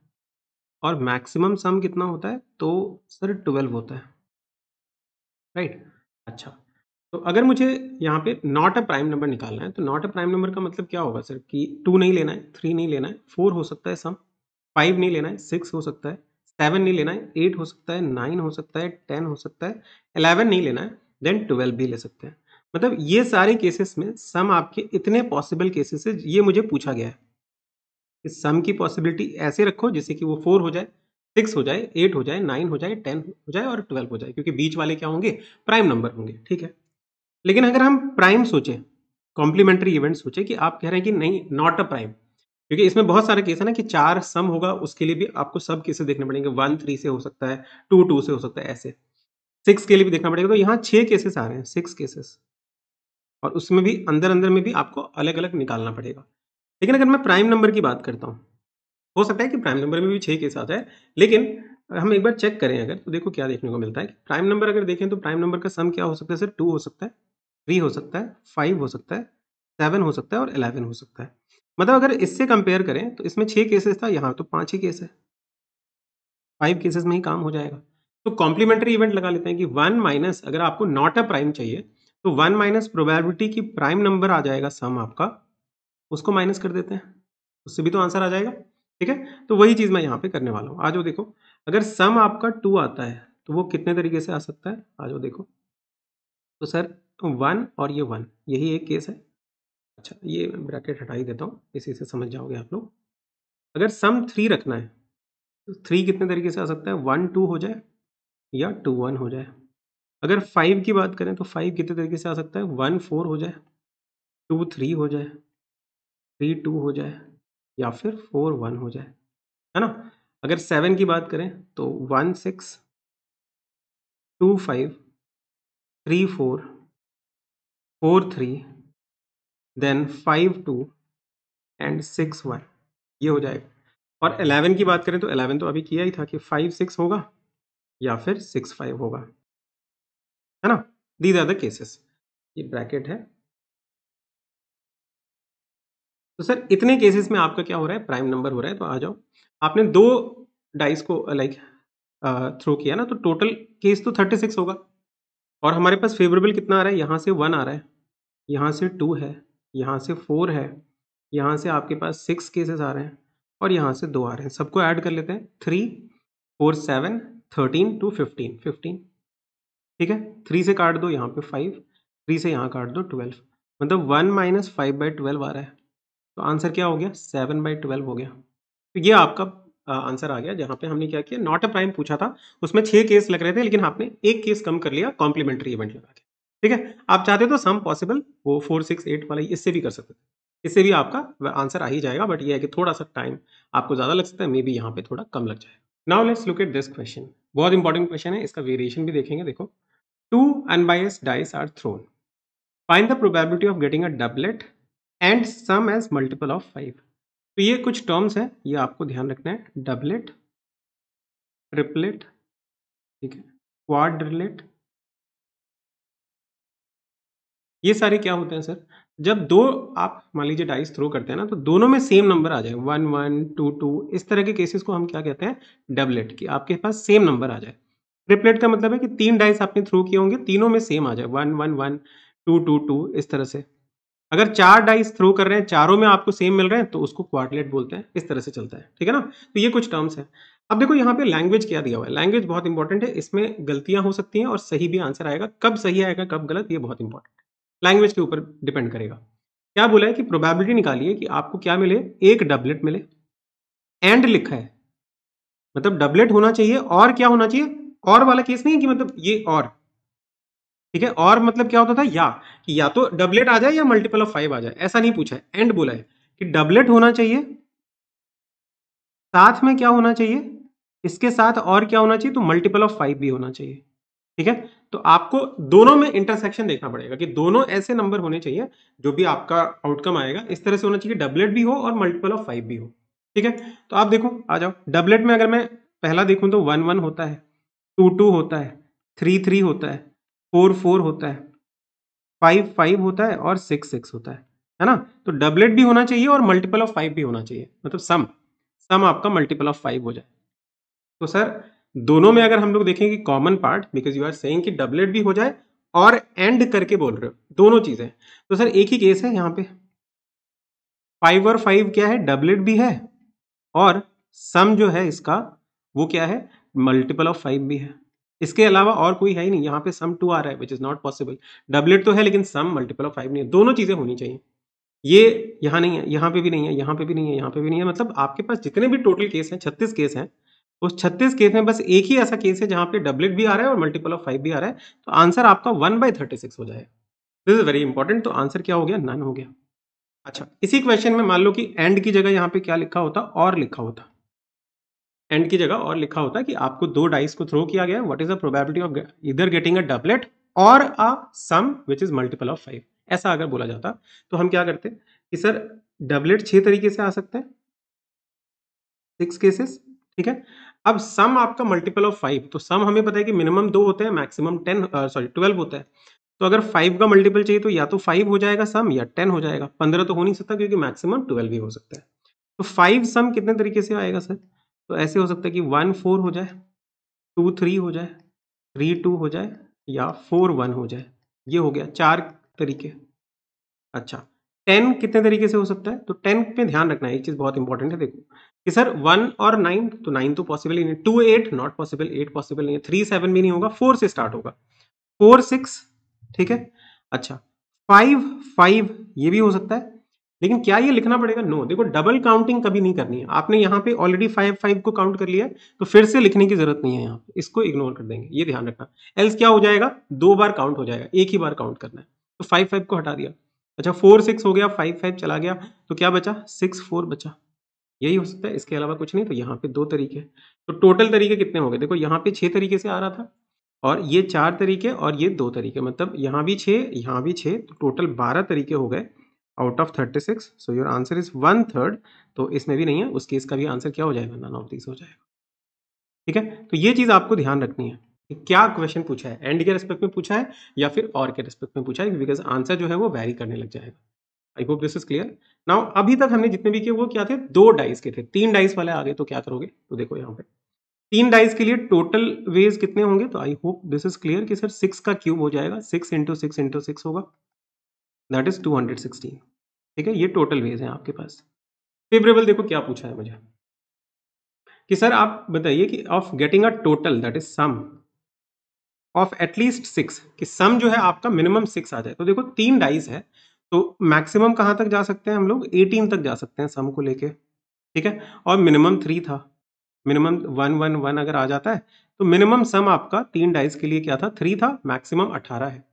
और मैक्सिमम सम कितना होता है तो सर ट्वेल्व होता है राइट right? अच्छा तो अगर मुझे यहाँ पे नॉट अ प्राइम नंबर निकालना है तो नॉट अ प्राइम नंबर का मतलब क्या होगा सर कि टू नहीं लेना है थ्री नहीं लेना है फोर हो सकता है सम फाइव नहीं लेना है सिक्स हो सकता है सेवन नहीं लेना है एट हो सकता है नाइन हो सकता है टेन हो सकता है एलेवन नहीं लेना है देन ट्वेल्व भी ले सकते हैं मतलब ये सारे केसेस में सम आपके इतने पॉसिबल केसेस है ये मुझे पूछा गया है कि सम की पॉसिबिलिटी ऐसे रखो जिससे कि वो फोर हो जाए सिक्स हो जाए एट हो जाए नाइन हो जाए टेन हो जाए और ट्वेल्व हो जाए क्योंकि बीच वाले क्या होंगे प्राइम नंबर होंगे ठीक है लेकिन अगर हम प्राइम सोचें कॉम्प्लीमेंट्री इवेंट सोचें कि आप कह रहे हैं कि नहीं नॉट अ प्राइम क्योंकि इसमें बहुत सारे केस है ना कि चार सम होगा उसके लिए भी आपको सब केसेस देखने पड़ेंगे वन थ्री से हो सकता है टू टू से हो सकता है ऐसे सिक्स के लिए भी देखना पड़ेगा तो यहाँ छः केसेस आ रहे हैं सिक्स केसेस और उसमें भी अंदर अंदर में भी आपको अलग अलग निकालना पड़ेगा लेकिन अगर मैं प्राइम नंबर की बात करता हूँ हो सकता है कि प्राइम नंबर में भी छः के साथ है लेकिन हम एक बार चेक करें अगर तो देखो क्या देखने को मिलता है कि प्राइम नंबर अगर देखें तो प्राइम नंबर का सम क्या हो सकता है सर टू हो सकता है थ्री हो सकता है फाइव हो सकता है सेवन हो सकता है और एलेवन हो सकता है मतलब अगर इससे कंपेयर करें तो इसमें छः केसेस था यहाँ तो पाँच ही केस है फाइव केसेस में ही काम हो जाएगा तो कॉम्प्लीमेंट्री इवेंट लगा लेते हैं कि वन माइनस अगर आपको नॉट अ प्राइम चाहिए तो वन माइनस प्रोबेबिलिटी की प्राइम नंबर आ जाएगा सम आपका उसको माइनस कर देते हैं उससे भी तो आंसर आ जाएगा ठीक है तो वही चीज़ मैं यहाँ पे करने वाला हूँ आ जाओ देखो अगर सम आपका टू आता है तो वो कितने तरीके से आ सकता है आ जाओ देखो तो सर वन और ये वन यही एक केस है अच्छा ये ब्रैकेट हटा ही देता हूँ इसी से समझ जाओगे आप लोग अगर सम थ्री रखना है तो थ्री कितने तरीके से आ सकता है वन टू हो जाए या टू वन हो जाए अगर फाइव की बात करें तो फाइव कितने तरीके से आ सकता है वन फोर हो जाए टू थ्री हो जाए थ्री टू हो जाए या फिर फोर वन हो जाए है ना अगर सेवन की बात करें तो one six two five three four four three then five two and six one ये हो जाएगा और एलेवन की बात करें तो एलेवन तो अभी किया ही था कि फाइव सिक्स होगा या फिर सिक्स फाइव होगा है ना दीज आर द केसेस
ये ब्रैकेट है तो सर इतने केसेस
में आपका क्या हो रहा है प्राइम नंबर हो रहा है तो आ जाओ आपने दो डाइस को लाइक थ्रो किया ना तो टोटल केस तो थर्टी सिक्स होगा और हमारे पास फेवरेबल कितना आ रहा है यहाँ से वन आ रहा है यहाँ से टू है यहाँ से फोर है यहाँ से आपके पास सिक्स केसेस आ रहे हैं और यहाँ से दो आ रहे हैं सबको ऐड कर लेते हैं three four seven thirteen two fifteen fifteen ठीक है थ्री से काट दो यहाँ पे फाइव थ्री से यहाँ काट दो ट्वेल्व मतलब one minus five by twelve आ रहा है तो आंसर क्या हो गया सेवन बाई ट्वेल्व हो गया तो ये आपका आंसर आ गया जहाँ पे हमने क्या किया नॉट अ प्राइम पूछा था उसमें छह केस लग रहे थे लेकिन आपने एक केस कम कर लिया कॉम्प्लीमेंट्री इवेंट लगा के ठीक है आप चाहते तो सम पॉसिबल वो फोर सिक्स एट वाला इससे भी कर सकते इससे भी आपका आंसर आ ही जाएगा बट ये है कि थोड़ा सा टाइम आपको ज़्यादा लग सकता है मे बी यहाँ पे थोड़ा कम लग जाएगा now let's look at this question बहुत इंपॉर्टेंट क्वेश्चन है इसका वेरिएशन भी देखेंगे देखो two unbiased dice are thrown find the probability of getting a doublet and sum as multiple of five तो ये कुछ टर्म्स हैं ये आपको ध्यान रखना है डबलेट ट्रिपलेट
ठीक है क्वाड्रिलेट
ये सारे क्या होते हैं सर जब दो आप मान लीजिए डाइस थ्रो करते हैं ना तो दोनों में सेम नंबर आ जाए वन वन टू टू इस तरह के केसेस को हम क्या कहते हैं डबलेट कि आपके पास सेम नंबर आ जाए ट्रिपलेट का मतलब है कि तीन डाइस आपने थ्रो किए होंगे तीनों में सेम आ जाए one one one two two two इस तरह से अगर चार डाइस थ्रो कर रहे हैं चारों में आपको सेम मिल रहे हैं तो उसको क्वार्टलेट बोलते हैं इस तरह से चलता है ठीक है ना तो ये कुछ टर्म्स हैं अब देखो यहाँ पे लैंग्वेज क्या दिया हुआ है लैंग्वेज बहुत इंपॉर्टेंट है इसमें गलतियां हो सकती हैं और सही भी आंसर आएगा कब सही आएगा कब गलत ये बहुत इंपॉर्टेंट है लैंग्वेज के ऊपर डिपेंड करेगा क्या बोला है कि प्रोबेबिलिटी निकालिए कि आपको क्या मिले एक डबलेट मिले एंड लिखा है मतलब डबलेट होना चाहिए और क्या होना चाहिए और वाला केस नहीं है कि मतलब ये और ठीक है और मतलब क्या होता था या कि या तो डबलेट आ जाए या मल्टीपल ऑफ फाइव आ जाए ऐसा नहीं पूछा है एंड बोला है कि डबलेट होना चाहिए साथ में क्या होना चाहिए इसके साथ और क्या होना चाहिए तो मल्टीपल ऑफ फाइव भी होना चाहिए ठीक है तो आपको दोनों में इंटरसेक्शन देखना पड़ेगा कि दोनों ऐसे नंबर होने चाहिए जो भी आपका आउटकम आएगा इस तरह से होना चाहिए डबलेट भी हो और मल्टीपल ऑफ फाइव भी हो ठीक है तो आप देखो आ जाओ डबलेट में अगर मैं पहला देखूं तो वन वन होता है टू टू होता है थ्री थ्री होता है फोर फोर होता है फाइव फाइव होता है और सिक्स सिक्स होता है है ना तो डबलेट भी होना चाहिए और मल्टीपल ऑफ फाइव भी होना चाहिए मतलब सम सम आपका मल्टीपल ऑफ फाइव हो जाए तो सर दोनों में अगर हम लोग देखें कि common part because you are saying कि डबलेट भी हो जाए और एंड करके बोल रहे हो दोनों चीजें तो सर एक ही केस है यहाँ पे फाइव और फाइव क्या है डबलेट भी है और सम जो है इसका वो क्या है मल्टीपल ऑफ फाइव भी है इसके अलावा और कोई है ही नहीं यहाँ पे सम टू आ रहा है which is not possible doublet तो है लेकिन सम मल्टीपल ऑफ फाइव नहीं है दोनों चीज़ें होनी चाहिए ये यहाँ नहीं है यहाँ पे भी नहीं है यहाँ पे भी नहीं है यहाँ पे भी नहीं है मतलब आपके पास जितने भी टोटल केस हैं छत्तीस केस हैं उस छत्तीस केस में बस एक ही ऐसा केस है जहाँ पे डबलेट भी आ रहा है और मल्टीपल ऑफ फाइव भी आ रहा है तो आंसर आपका वन बाई थर्टी सिक्स हो जाएगा दिस इज वेरी इंपॉर्टेंट तो आंसर क्या हो गया नन हो गया अच्छा इसी क्वेश्चन में मान लो कि एंड की जगह यहाँ पे क्या लिखा होता और लिखा होता एंड की जगह और लिखा होता है कि आपको दो डाइस को थ्रो किया गया what is the probability of इधर गेटिंग अ डबलेट और a sum which is multiple of five ऐसा अगर बोला जाता तो हम क्या करते कि सर डबलेट छह तरीके से आ सकते हैं सिक्स केसेस ठीक है अब सम आपका मल्टीपल ऑफ फाइव तो सम हमें पता है कि मिनिमम दो होते हैं मैक्सिमम टेन सॉरी ट्वेल्व होता है तो अगर फाइव का मल्टीपल चाहिए तो या तो फाइव हो जाएगा सम या टेन हो जाएगा पंद्रह तो हो नहीं सकता क्योंकि मैक्सिमम ट्वेल्व ही हो सकता है तो फाइव सम कितने तरीके से आएगा सर तो ऐसे हो सकता है कि वन फोर हो जाए टू थ्री हो जाए थ्री टू हो जाए या फोर वन हो जाए ये हो गया चार तरीके अच्छा टेन कितने तरीके से हो सकता है तो टेन पे ध्यान रखना है एक चीज़ बहुत इंपॉर्टेंट है देखो कि सर वन और नाइन तो नाइन तो पॉसिबल ही नहीं two eight not possible eight possible नहीं है थ्री सेवन भी नहीं होगा फोर से स्टार्ट होगा फोर सिक्स ठीक है अच्छा फाइव फाइव ये भी हो सकता है लेकिन क्या ये लिखना पड़ेगा नो no. देखो डबल काउंटिंग कभी नहीं करनी है आपने यहाँ पे ऑलरेडी फाइव फाइव को काउंट कर लिया है तो फिर से लिखने की जरूरत नहीं है यहाँ पे इसको इग्नोर कर देंगे ये ध्यान रखना एल्स क्या हो जाएगा दो बार काउंट हो जाएगा एक ही बार काउंट करना है तो फाइव फाइव को हटा दिया अच्छा फोर सिक्स हो गया फाइव फाइव चला गया तो क्या बचा सिक्स फोर बचा यही हो सकता है इसके अलावा कुछ नहीं तो यहाँ पे दो तरीके तो टोटल तरीके कितने हो गए देखो यहाँ पे छः तरीके से आ रहा था और ये चार तरीके और ये दो तरीके मतलब यहाँ भी छः यहाँ भी छः तो टोटल बारह तरीके हो गए out of thirty six so your answer is one third तो इसमें भी नहीं है उस केस का भी आंसर क्या हो जाएगा नन ऑफ दिस हो जाएगा ठीक है तो ये चीज़ आपको ध्यान रखनी है कि क्या क्वेश्चन पूछा है एंड के रेस्पेक्ट में पूछा है या फिर और के रेस्पेक्ट में पूछा है बिकॉज आंसर जो है वो वेरी करने लग जाएगा I hope this is clear now अभी तक हमने जितने भी किए वो क्या थे दो डाइस के थे तीन डाइस वाले आ गए तो क्या करोगे तो देखो यहाँ पे तीन डाइस के लिए टोटल वेज कितने होंगे तो I hope this is clear कि सर सिक्स का क्यूब हो जाएगा six into six into six होगा that is two hundred sixteen ठीक है ये टोटल वेज है आपके पास फेवरेबल देखो क्या पूछा है मुझे कि सर आप बताइए कि of getting a total that is sum of at least six कि सम जो है आपका मिनिमम सिक्स आ जाए तो देखो तीन डाइस है तो मैक्सिमम कहाँ तक जा सकते हैं हम लोग एटीन तक जा सकते हैं सम को लेके ठीक है और मिनिमम थ्री था मिनिमम वन वन वन अगर आ जाता है तो मिनिमम सम आपका तीन डाइस के लिए क्या था थ्री था मैक्सिमम अठारह है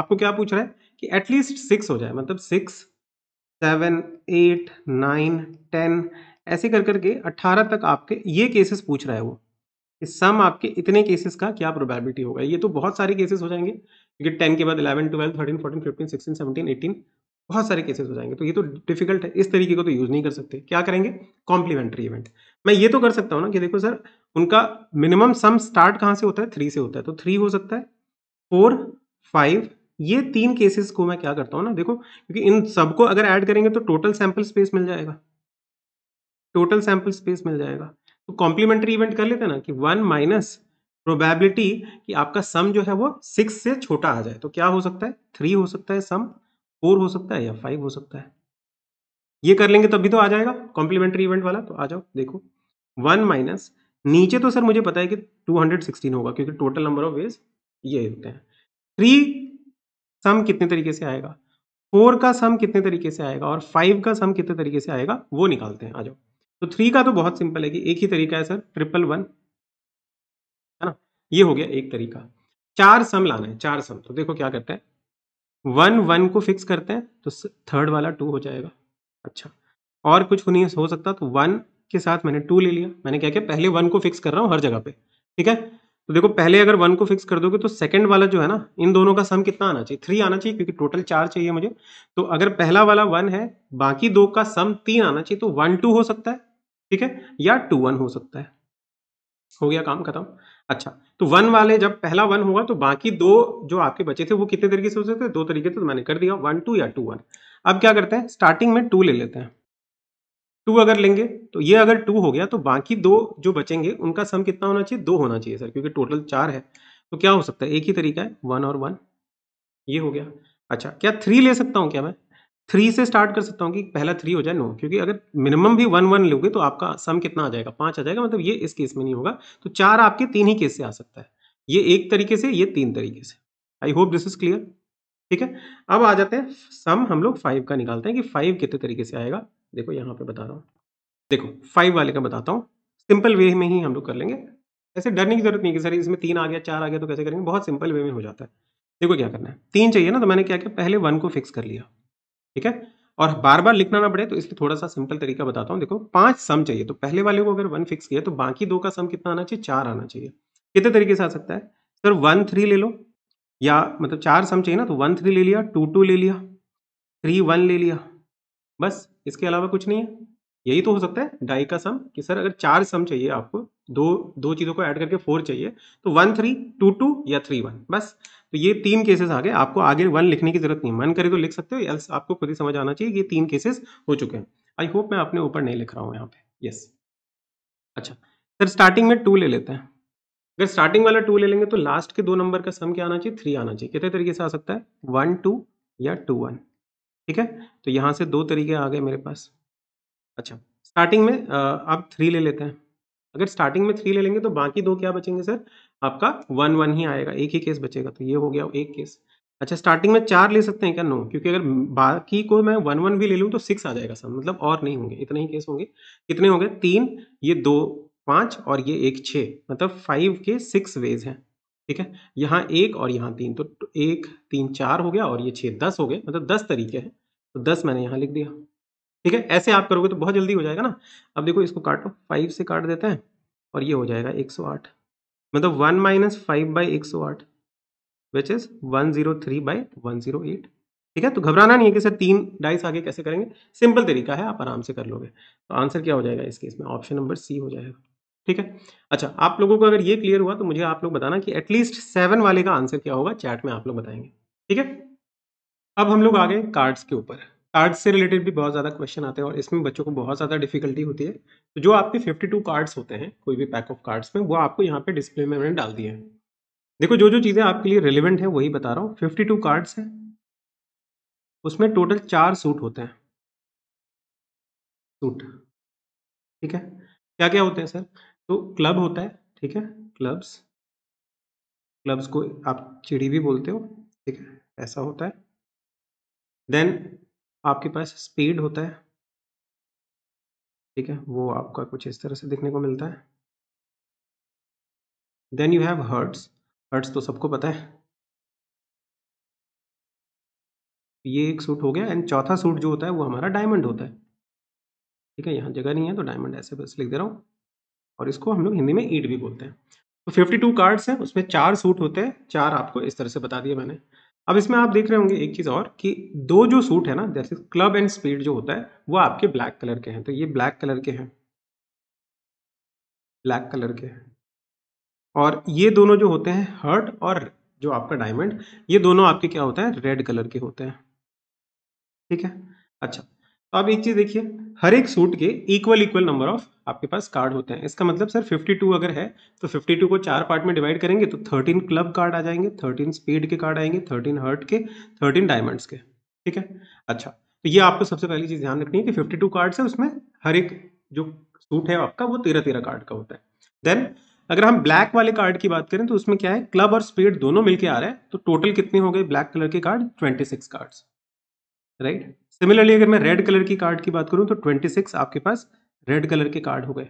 आपको क्या पूछ रहा है कि एटलीस्ट सिक्स हो जाए मतलब six seven eight nine ten ऐसे कर करके अट्ठारह तक आपके ये केसेस पूछ रहा है वो कि सम आपके इतने केसेस का क्या प्रोबेबिलिटी होगा ये तो बहुत सारे केसेस हो जाएंगे क्योंकि टेन के बाद eleven twelve thirteen fourteen fifteen sixteen seventeen eighteen बहुत सारे केसेस हो जाएंगे तो ये तो डिफिकल्ट है इस तरीके को तो यूज़ नहीं कर सकते क्या करेंगे कॉम्प्लीमेंट्री इवेंट मैं ये तो कर सकता हूँ ना कि देखो सर उनका मिनिमम सम स्टार्ट कहाँ से होता है थ्री से होता है तो थ्री हो सकता है फोर फाइव ये तीन केसेस को मैं क्या करता हूँ ना देखो क्योंकि इन सबको अगर ऐड करेंगे तो टोटल सैंपल स्पेस मिल जाएगा टोटल सैंपल स्पेस मिल जाएगा तो कॉम्प्लीमेंट्री इवेंट कर लेते हैं ना कि वन माइनस प्रोबेबिलिटी कि आपका सम जो है वो सिक्स से छोटा आ जाए तो क्या हो सकता है थ्री हो सकता है सम फोर हो सकता है या फाइव हो सकता है ये कर लेंगे तभी भी तो आ जाएगा कॉम्प्लीमेंट्री इवेंट वाला तो आ जाओ देखो वन माइनस नीचे तो सर मुझे पता है कि टू हंड्रेड सिक्सटीन होगा क्योंकि टोटल नंबर ऑफ वेज ये होते हैं थ्री सम कितने तरीके से आएगा फोर का सम कितने तरीके से आएगा और फाइव का सम कितने तरीके से आएगा वो निकालते हैं आ जाओ तो थ्री का तो बहुत सिंपल है कि एक ही तरीका है सर ट्रिपल वन है ना ये हो गया एक तरीका चार सम लाना है चार सम तो देखो क्या करते हैं वन वन को फिक्स करते हैं तो थर्ड वाला टू हो जाएगा अच्छा और कुछ नहीं हो सकता तो वन के साथ मैंने टू ले लिया मैंने क्या किया पहले वन को फिक्स कर रहा हूँ हर जगह पे ठीक है तो देखो पहले अगर वन को फिक्स कर दोगे तो सेकंड वाला जो है ना इन दोनों का सम कितना आना चाहिए थ्री आना चाहिए क्योंकि टोटल चार चाहिए मुझे तो अगर पहला वाला वन है बाकी दो का सम तीन आना चाहिए तो वन टू हो सकता है ठीक है या टू वन हो सकता है हो गया काम खत्म अच्छा तो वन वाले जब पहला वन होगा तो बाकी दो जो आपके बचे थे वो कितने तरीके से हो सकते हैं दो तरीके से तो मैंने कर दिया वन टू या टू वन अब क्या करते हैं स्टार्टिंग में टू ले लेते हैं टू अगर लेंगे तो ये अगर टू हो गया तो बाकी दो जो बचेंगे उनका सम कितना होना चाहिए दो होना चाहिए सर क्योंकि टोटल चार है तो क्या हो सकता है एक ही तरीका है वन और वन ये हो गया अच्छा क्या थ्री ले सकता हूँ क्या मैं थ्री से स्टार्ट कर सकता हूँ कि पहला थ्री हो जाए नो क्योंकि अगर मिनिमम भी वन वन लोगे तो आपका सम कितना आ जाएगा पाँच आ जाएगा मतलब ये इस केस में नहीं होगा तो चार आपके तीन ही केस से आ सकता है ये एक तरीके से ये तीन तरीके से I hope this is clear ठीक है अब आ जाते हैं सम हम लोग फाइव का निकालते हैं कि फाइव कितने तरीके से आएगा देखो यहाँ पे बता रहा हूँ देखो फाइव वाले का बताता हूँ सिंपल वे में ही हम लोग कर लेंगे ऐसे डरने की जरूरत नहीं कि सर इसमें तीन आ गया चार आ गया तो कैसे करेंगे बहुत सिंपल वे में हो जाता है देखो क्या करना है तीन चाहिए ना तो मैंने क्या किया पहले वन को फिक्स कर लिया ठीक है और बार बार लिखना ना पड़े तो इसलिए थोड़ा सा सिंपल तरीका बताता हूँ देखो पांच सम चाहिए तो पहले वाले को अगर वन फिक्स किया तो बाकी दो का सम कितना आना चाहिए चार आना चाहिए कितने तरीके से आ सकता है सर वन थ्री ले लो या मतलब चार सम चाहिए ना तो वन थ्री ले लिया टू टू ले लिया थ्री वन ले लिया बस इसके अलावा कुछ नहीं है यही तो हो सकता है डाई का सम कि सर अगर चार सम चाहिए आपको दो दो चीज़ों को ऐड करके फोर चाहिए तो वन थ्री टू टू या थ्री वन बस तो ये तीन केसेस आ गए आपको आगे वन लिखने की जरूरत नहीं मन करे तो लिख सकते हो एल्स आपको खुद ही समझ आना चाहिए ये तीन केसेस हो चुके हैं आई होप मैं अपने ऊपर नहीं लिख रहा हूँ यहाँ पे यस अच्छा सर स्टार्टिंग में टू ले लेते हैं अगर स्टार्टिंग वाला टू ले लेंगे तो लास्ट के दो नंबर का सम क्या आना चाहिए थ्री आना चाहिए कितने तरीके से आ सकता है वन टू या टू वन ठीक है तो यहाँ से दो तरीके आ गए मेरे पास अच्छा स्टार्टिंग में आप थ्री ले लेते हैं अगर स्टार्टिंग में थ्री ले लेंगे तो बाकी दो क्या बचेंगे सर आपका वन वन ही आएगा एक ही केस बचेगा तो ये हो गया एक केस अच्छा स्टार्टिंग में चार ले सकते हैं क्या नो क्योंकि अगर बाकी को मैं वन वन भी ले लूँ तो सिक्स आ जाएगा सर मतलब और नहीं होंगे इतने ही केस होंगे कितने होंगे तीन ये दो पाँच और ये एक छः मतलब फाइव के सिक्स वेज हैं ठीक है यहाँ एक और यहाँ तीन तो एक तीन चार हो गया और ये छः दस हो गए मतलब दस तरीके हैं तो दस मैंने यहाँ लिख दिया ठीक है ऐसे आप करोगे तो बहुत जल्दी हो जाएगा ना अब देखो इसको काटो फाइव से काट देते हैं और ये हो जाएगा एक सौ आठ मतलब वन माइनस फाइव बाई एक सौ आठ which is one zero three by one zero eight ठीक है तो घबराना नहीं है कि सर तीन डाइस आगे कैसे करेंगे सिंपल तरीका है आप आराम से कर लोगे तो आंसर क्या हो जाएगा इस केस में ऑप्शन नंबर सी हो जाएगा ठीक है अच्छा आप लोगों को अगर ये क्लियर हुआ तो मुझे आप लोग बताना कि एटलीस्ट सेवन वाले का आंसर क्या होगा चैट में आप लोग बताएंगे ठीक है अब हम लोग आ गए कार्ड्स के ऊपर कार्ड्स से रिलेटेड भी बहुत ज़्यादा क्वेश्चन आते हैं और इसमें बच्चों को बहुत ज़्यादा डिफिकल्टी होती है तो जो आपके 52 कार्ड्स होते हैं कोई भी पैक ऑफ कार्ड्स में वो आपको यहाँ पे डिस्प्ले में मैंने डाल दिए हैं देखो जो जो चीज़ें आपके लिए रिलेवेंट है वही बता रहा हूँ फिफ्टी टू कार्ड्स हैं उसमें टोटल चार सूट होते हैं सूट ठीक है क्या क्या होते हैं सर तो क्लब होता है ठीक है क्लब्स क्लब्स को आप चिड़ी भी बोलते हो ठीक है ऐसा होता है
देन आपके पास स्पीड होता है ठीक है वो आपका कुछ इस तरह से देखने को मिलता है then you have hearts hearts तो सबको पता है
ये एक सूट हो गया एंड चौथा सूट जो होता है वो हमारा डायमंड होता है ठीक है यहाँ जगह नहीं है तो डायमंड ऐसे बस लिख दे रहा हूँ और इसको हम लोग हिंदी में ईट भी बोलते हैं तो 52 कार्ड्स हैं उसमें चार सूट होते हैं चार आपको इस तरह से बता दिया मैंने अब इसमें आप देख रहे होंगे एक चीज़ और कि दो जो सूट है ना जैसे क्लब एंड स्पीड जो होता है वो आपके ब्लैक कलर के हैं तो ये ब्लैक कलर के हैं ब्लैक कलर के हैं और ये दोनों जो होते हैं हर्ट और जो आपका डायमंड ये दोनों आपके क्या होते हैं रेड कलर के होते हैं ठीक है अच्छा अब एक चीज़ देखिए हर एक सूट के इक्वल इक्वल नंबर ऑफ आपके पास कार्ड होते हैं इसका मतलब सर 52 अगर है तो 52 को चार पार्ट में डिवाइड करेंगे तो 13 क्लब कार्ड आ जाएंगे 13 स्पीड के कार्ड आएंगे 13 हर्ट के 13 डायमंड्स के ठीक है अच्छा तो ये आपको सबसे पहली चीज़ ध्यान रखनी है कि 52 कार्ड है उसमें हर एक जो सूट है आपका वो तेरह तेरह कार्ड का होता है देन अगर हम ब्लैक वाले कार्ड की बात करें तो उसमें क्या है क्लब और स्पीड दोनों मिलकर आ रहे हैं तो टोटल कितने हो गए ब्लैक कलर के card twenty six cards right similarly अगर मैं रेड कलर की कार्ड की बात करूं तो 26 आपके पास रेड कलर के कार्ड हो गए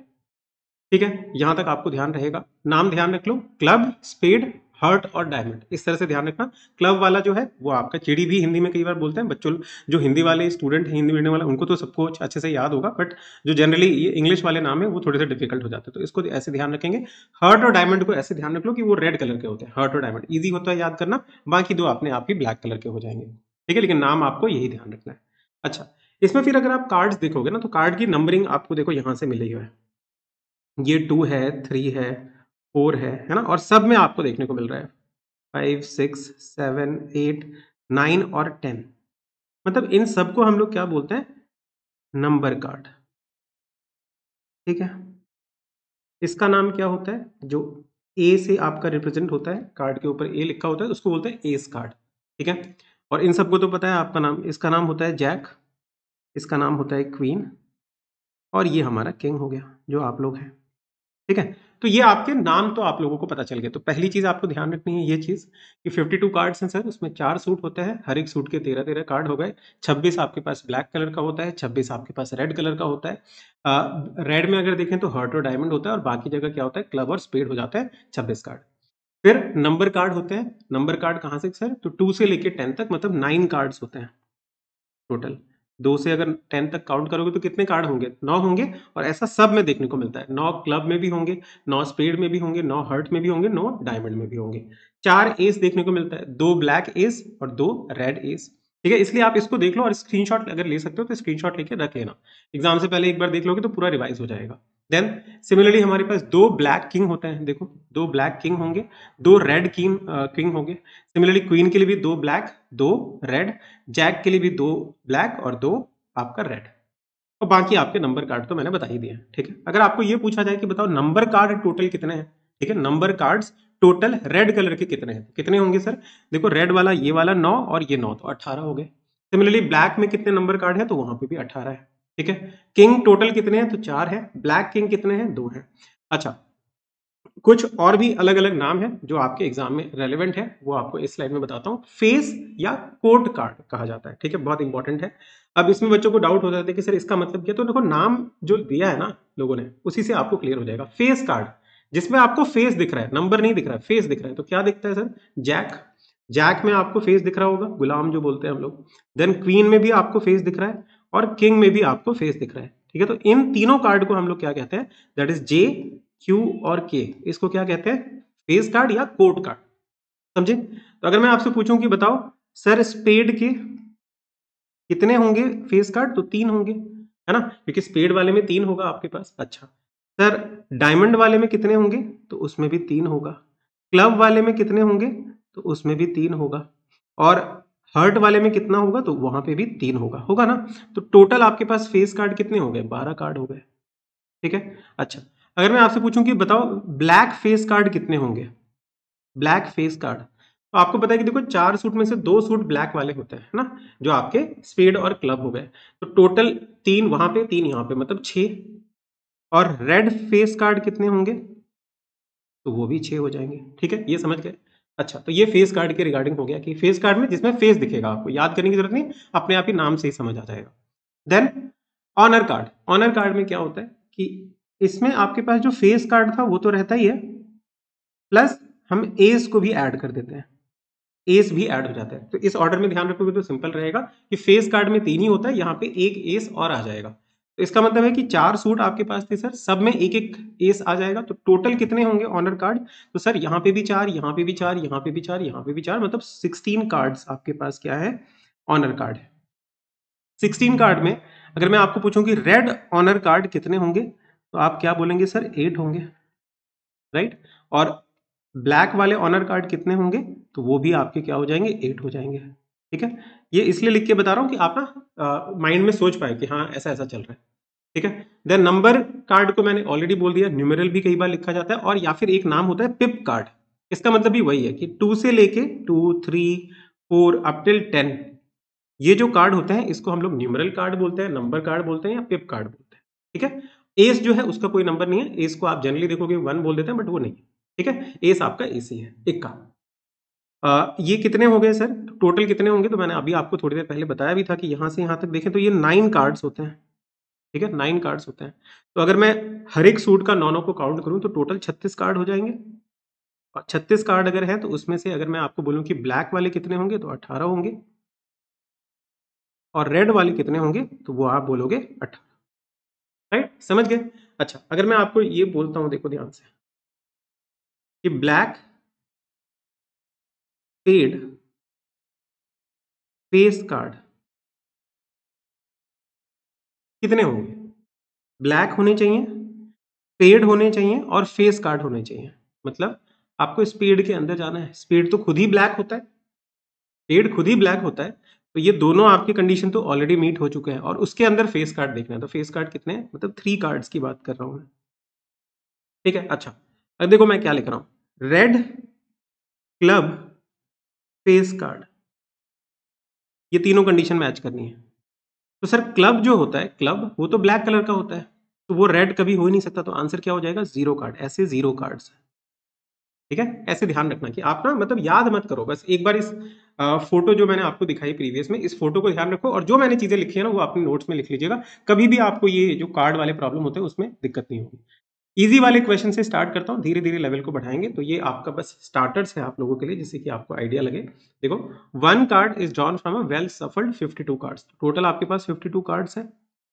ठीक है यहां तक आपको ध्यान रहेगा नाम ध्यान रख लो क्लब स्पेड हर्ट और डायमंड इस तरह से ध्यान रखना क्लब वाला जो है वो आपका चिड़ी भी हिंदी में कई बार बोलते हैं बच्चों जो हिंदी वाले स्टूडेंट हैं हिंदी मीडियम वाले उनको तो सबको अच्छे से याद होगा बट जो जनरली ये इंग्लिश वाले नाम है वो थोड़े से डिफिकल्ट हो जाते हैं तो इसको ऐसे ध्यान रखेंगे हर्ट और डायमंड को ऐसे ध्यान रख लो कि वो रेड कलर के होते हैं हर्ट और डायमंड ईजी होता है याद करना बाकी दो अपने आप ही ब्लैक कलर के हो जाएंगे ठीक है लेकिन नाम आपको यही ध्यान रखना है अच्छा इसमें फिर अगर आप कार्ड्स देखोगे ना तो कार्ड की नंबरिंग आपको देखो यहाँ से मिली है ये टू है थ्री है फोर है है ना और सब में आपको देखने को मिल रहा है five six seven eight nine और टेन मतलब इन सब को हम लोग क्या बोलते हैं नंबर कार्ड ठीक है इसका नाम क्या होता है जो ए से आपका रिप्रेजेंट होता है कार्ड के ऊपर ए लिखा होता है उसको बोलते हैं एस कार्ड ठीक है और इन सबको तो पता है आपका नाम इसका नाम होता है जैक इसका नाम होता है क्वीन और ये हमारा किंग हो गया जो आप लोग हैं ठीक है तो ये आपके नाम तो आप लोगों को पता चल गया तो पहली चीज़ आपको ध्यान रखनी है ये चीज़ कि 52 कार्ड्स हैं सर उसमें चार सूट होते हैं हर एक सूट के तेरह तेरह कार्ड हो गए 26 आपके पास ब्लैक कलर का होता है 26 आपके पास रेड कलर का होता है आ, रेड में अगर देखें तो हर्ट और डायमंड होता है और बाकी जगह क्या होता है क्लब और स्पेड हो जाता है छब्बीस कार्ड फिर नंबर कार्ड होते हैं नंबर कार्ड कहाँ से सर तो टू से लेके टेन तक मतलब नाइन कार्ड्स होते हैं टोटल दो से अगर टेन तक काउंट करोगे तो कितने कार्ड होंगे नौ होंगे और ऐसा सब में देखने को मिलता है नौ क्लब में भी होंगे नौ स्पेड में भी होंगे नौ हर्ट में भी होंगे नौ डायमंड में भी होंगे चार एस देखने को मिलता है दो ब्लैक एस और दो रेड एस ठीक है इसलिए आप इसको देख लो और स्क्रीनशॉट अगर ले सकते हो तो स्क्रीनशॉट लेके रख लेना एग्जाम से पहले एक बार देख लोगे तो पूरा रिवाइज हो जाएगा देन सिमिलरली हमारे पास दो ब्लैक किंग होते हैं देखो दो ब्लैक किंग होंगे दो रेड किंग किंग होंगे सिमिलरली क्वीन के लिए भी दो ब्लैक दो रेड जैक के लिए भी दो ब्लैक और दो आपका रेड और बाकी आपके नंबर कार्ड तो मैंने बता ही दिए ठीक है अगर आपको ये पूछा जाए कि बताओ नंबर कार्ड टोटल कितने हैं ठीक है number cards total red colour के कितने हैं कितने होंगे सर देखो रेड वाला ये वाला नौ और ये नौ तो अठारह हो गए सिमिलरली ब्लैक में कितने नंबर कार्ड है तो वहां पे भी अठारह है ठीक है किंग टोटल कितने हैं तो चार है ब्लैक किंग कितने हैं दो हैं अच्छा कुछ और भी अलग अलग नाम है जो आपके एग्जाम में रेलिवेंट है वो आपको इस स्लाइड में बताता हूँ फेस या कोट कार्ड कहा जाता है ठीक है बहुत इंपॉर्टेंट है अब इसमें बच्चों को डाउट हो जाता है कि सर इसका मतलब क्या तो देखो नाम जो दिया है ना लोगों ने उसी से आपको क्लियर हो जाएगा फेस कार्ड जिसमें आपको फेस दिख रहा है नंबर नहीं दिख रहा है फेस दिख रहा है तो क्या दिखता है सर जैक जैक में आपको फेस दिख रहा होगा गुलाम जो बोलते हैं हम लोग देन क्वीन में भी आपको फेस दिख रहा है और किंग में भी आपको फेस दिख रहा है ठीक है तो इन तीनों कार्ड को हम लोग क्या कहते हैं दैट इज जे क्यू और के इसको क्या कहते हैं फेस कार्ड या कोर्ट कार्ड समझे तो अगर मैं आपसे पूछूं कि बताओ सर स्पेड के कितने होंगे फेस कार्ड तो तीन होंगे है ना क्योंकि स्पेड वाले में तीन होगा आपके पास अच्छा सर डायमंड वाले में कितने होंगे तो उसमें भी तीन होगा क्लब वाले में कितने होंगे तो उसमें भी तीन होगा और हर्ट वाले में कितना होगा तो वहां पे भी तीन होगा होगा ना तो टोटल आपके पास फेस कार्ड कितने हो गए बारह कार्ड हो गए ठीक है अच्छा अगर मैं आपसे पूछूं कि बताओ ब्लैक फेस कार्ड कितने होंगे ब्लैक फेस कार्ड तो आपको पता है कि देखो चार सूट में से दो सूट ब्लैक वाले होते हैं ना जो आपके स्पेड और क्लब हो गए तो टोटल तीन वहां पे तीन यहाँ पे मतलब छे और रेड फेस कार्ड कितने होंगे तो वो भी छह हो जाएंगे ठीक है ये समझ गए अच्छा तो ये फेस कार्ड के रिगार्डिंग हो गया कि फेस कार्ड में जिसमें फेस दिखेगा आपको याद करने की जरूरत नहीं अपने आप ही नाम से ही समझ आ जाएगा then honour card honour card में क्या होता है कि इसमें आपके पास जो फेस कार्ड था वो तो रहता ही है प्लस हम एस को भी ऐड कर देते हैं एस भी ऐड हो जाता है तो इस ऑर्डर में ध्यान रखोगे तो सिंपल रहेगा कि फेस कार्ड में तीन ही होता है यहाँ पे एक एस और आ जाएगा तो इसका मतलब है कि चार सूट आपके पास थे सर सब में एक एक एस आ जाएगा तो टोटल कितने होंगे ऑनर कार्ड तो सर यहाँ पे भी चार यहाँ पे भी चार यहाँ पे भी चार यहाँ पे भी चार मतलब सिक्सटीन कार्ड्स आपके पास क्या है ऑनर कार्ड है सिक्सटीन कार्ड में अगर मैं आपको पूछूं कि रेड ऑनर कार्ड कितने होंगे तो आप क्या बोलेंगे सर एट होंगे राइट और ब्लैक वाले ऑनर कार्ड कितने होंगे तो वो भी आपके क्या हो जाएंगे एट हो जाएंगे ठीक है ये इसलिए लिख के बता रहा हूँ कि आप ना माइंड में सोच पाए कि हाँ ऐसा ऐसा चल रहा है ठीक है देन नंबर कार्ड को मैंने ऑलरेडी बोल दिया न्यूमेरल भी कई बार लिखा जाता है और या फिर एक नाम होता है पिप कार्ड इसका मतलब भी वही है कि टू से लेके two three four up till ten ये जो कार्ड होता है इसको हम लोग न्यूमरल कार्ड बोलते हैं नंबर कार्ड बोलते हैं या पिप कार्ड बोलते हैं ठीक है एस जो है उसका कोई नंबर नहीं है एस को आप जनरली देखोगे वन बोल देते हैं बट वो नहीं ठीक है एस आपका ए सी है इक्का आ, ये कितने हो गए सर टोटल कितने होंगे तो मैंने अभी आपको थोड़ी देर पहले बताया भी था कि यहाँ से यहाँ तक देखें तो ये नाइन कार्ड्स होते हैं ठीक है नाइन कार्ड्स होते हैं तो अगर मैं हर एक सूट का नॉनों को काउंट करूँ तो टोटल छत्तीस कार्ड हो जाएंगे और छत्तीस कार्ड अगर है तो उसमें से अगर मैं आपको बोलूँ कि ब्लैक वाले कितने होंगे तो अट्ठारह होंगे और रेड वाले कितने होंगे तो वो आप बोलोगे अट्ठारह राइट
समझ गए अच्छा अगर मैं आपको ये बोलता हूँ देखो ध्यान से कि ब्लैक पेड फेस कार्ड कितने होंगे ब्लैक
होने चाहिए पेड होने चाहिए और फेस कार्ड होने चाहिए मतलब आपको स्पीड के अंदर जाना है स्पीड तो खुद ही ब्लैक होता है पेड खुद ही ब्लैक होता है तो ये दोनों आपकी कंडीशन तो ऑलरेडी मीट हो चुके हैं और उसके अंदर फेस कार्ड देखना है तो फेस कार्ड कितने हैं मतलब थ्री कार्ड्स की बात कर रहा हूं मैं ठीक है अच्छा अब देखो मैं क्या लिख रहा हूं रेड
क्लब फेस कार्ड ये
तीनों कंडीशन मैच करनी है तो सर क्लब जो होता है क्लब वो तो ब्लैक कलर का होता है तो वो रेड कभी हो ही नहीं सकता तो आंसर क्या हो जाएगा जीरो कार्ड ऐसे जीरो कार्ड्स ठीक है ऐसे ध्यान रखना कि आप ना मतलब याद मत करो बस एक बार इस आ, फोटो जो मैंने आपको दिखाई प्रीवियस में इस फोटो को ध्यान रखो और जो मैंने चीजें लिखी है ना वो अपने नोट्स में लिख लीजिएगा कभी भी आपको ये जो कार्ड वाले प्रॉब्लम होते हैं उसमें दिक्कत नहीं होगी इजी वाले क्वेश्चन से स्टार्ट करता हूँ धीरे धीरे लेवल को बढ़ाएंगे तो ये आपका बस स्टार्टर्स है आप लोगों के लिए जिससे कि आपको आइडिया लगे देखो one card is drawn from a well shuffled 52 cards total आपके पास 52 कार्ड्स है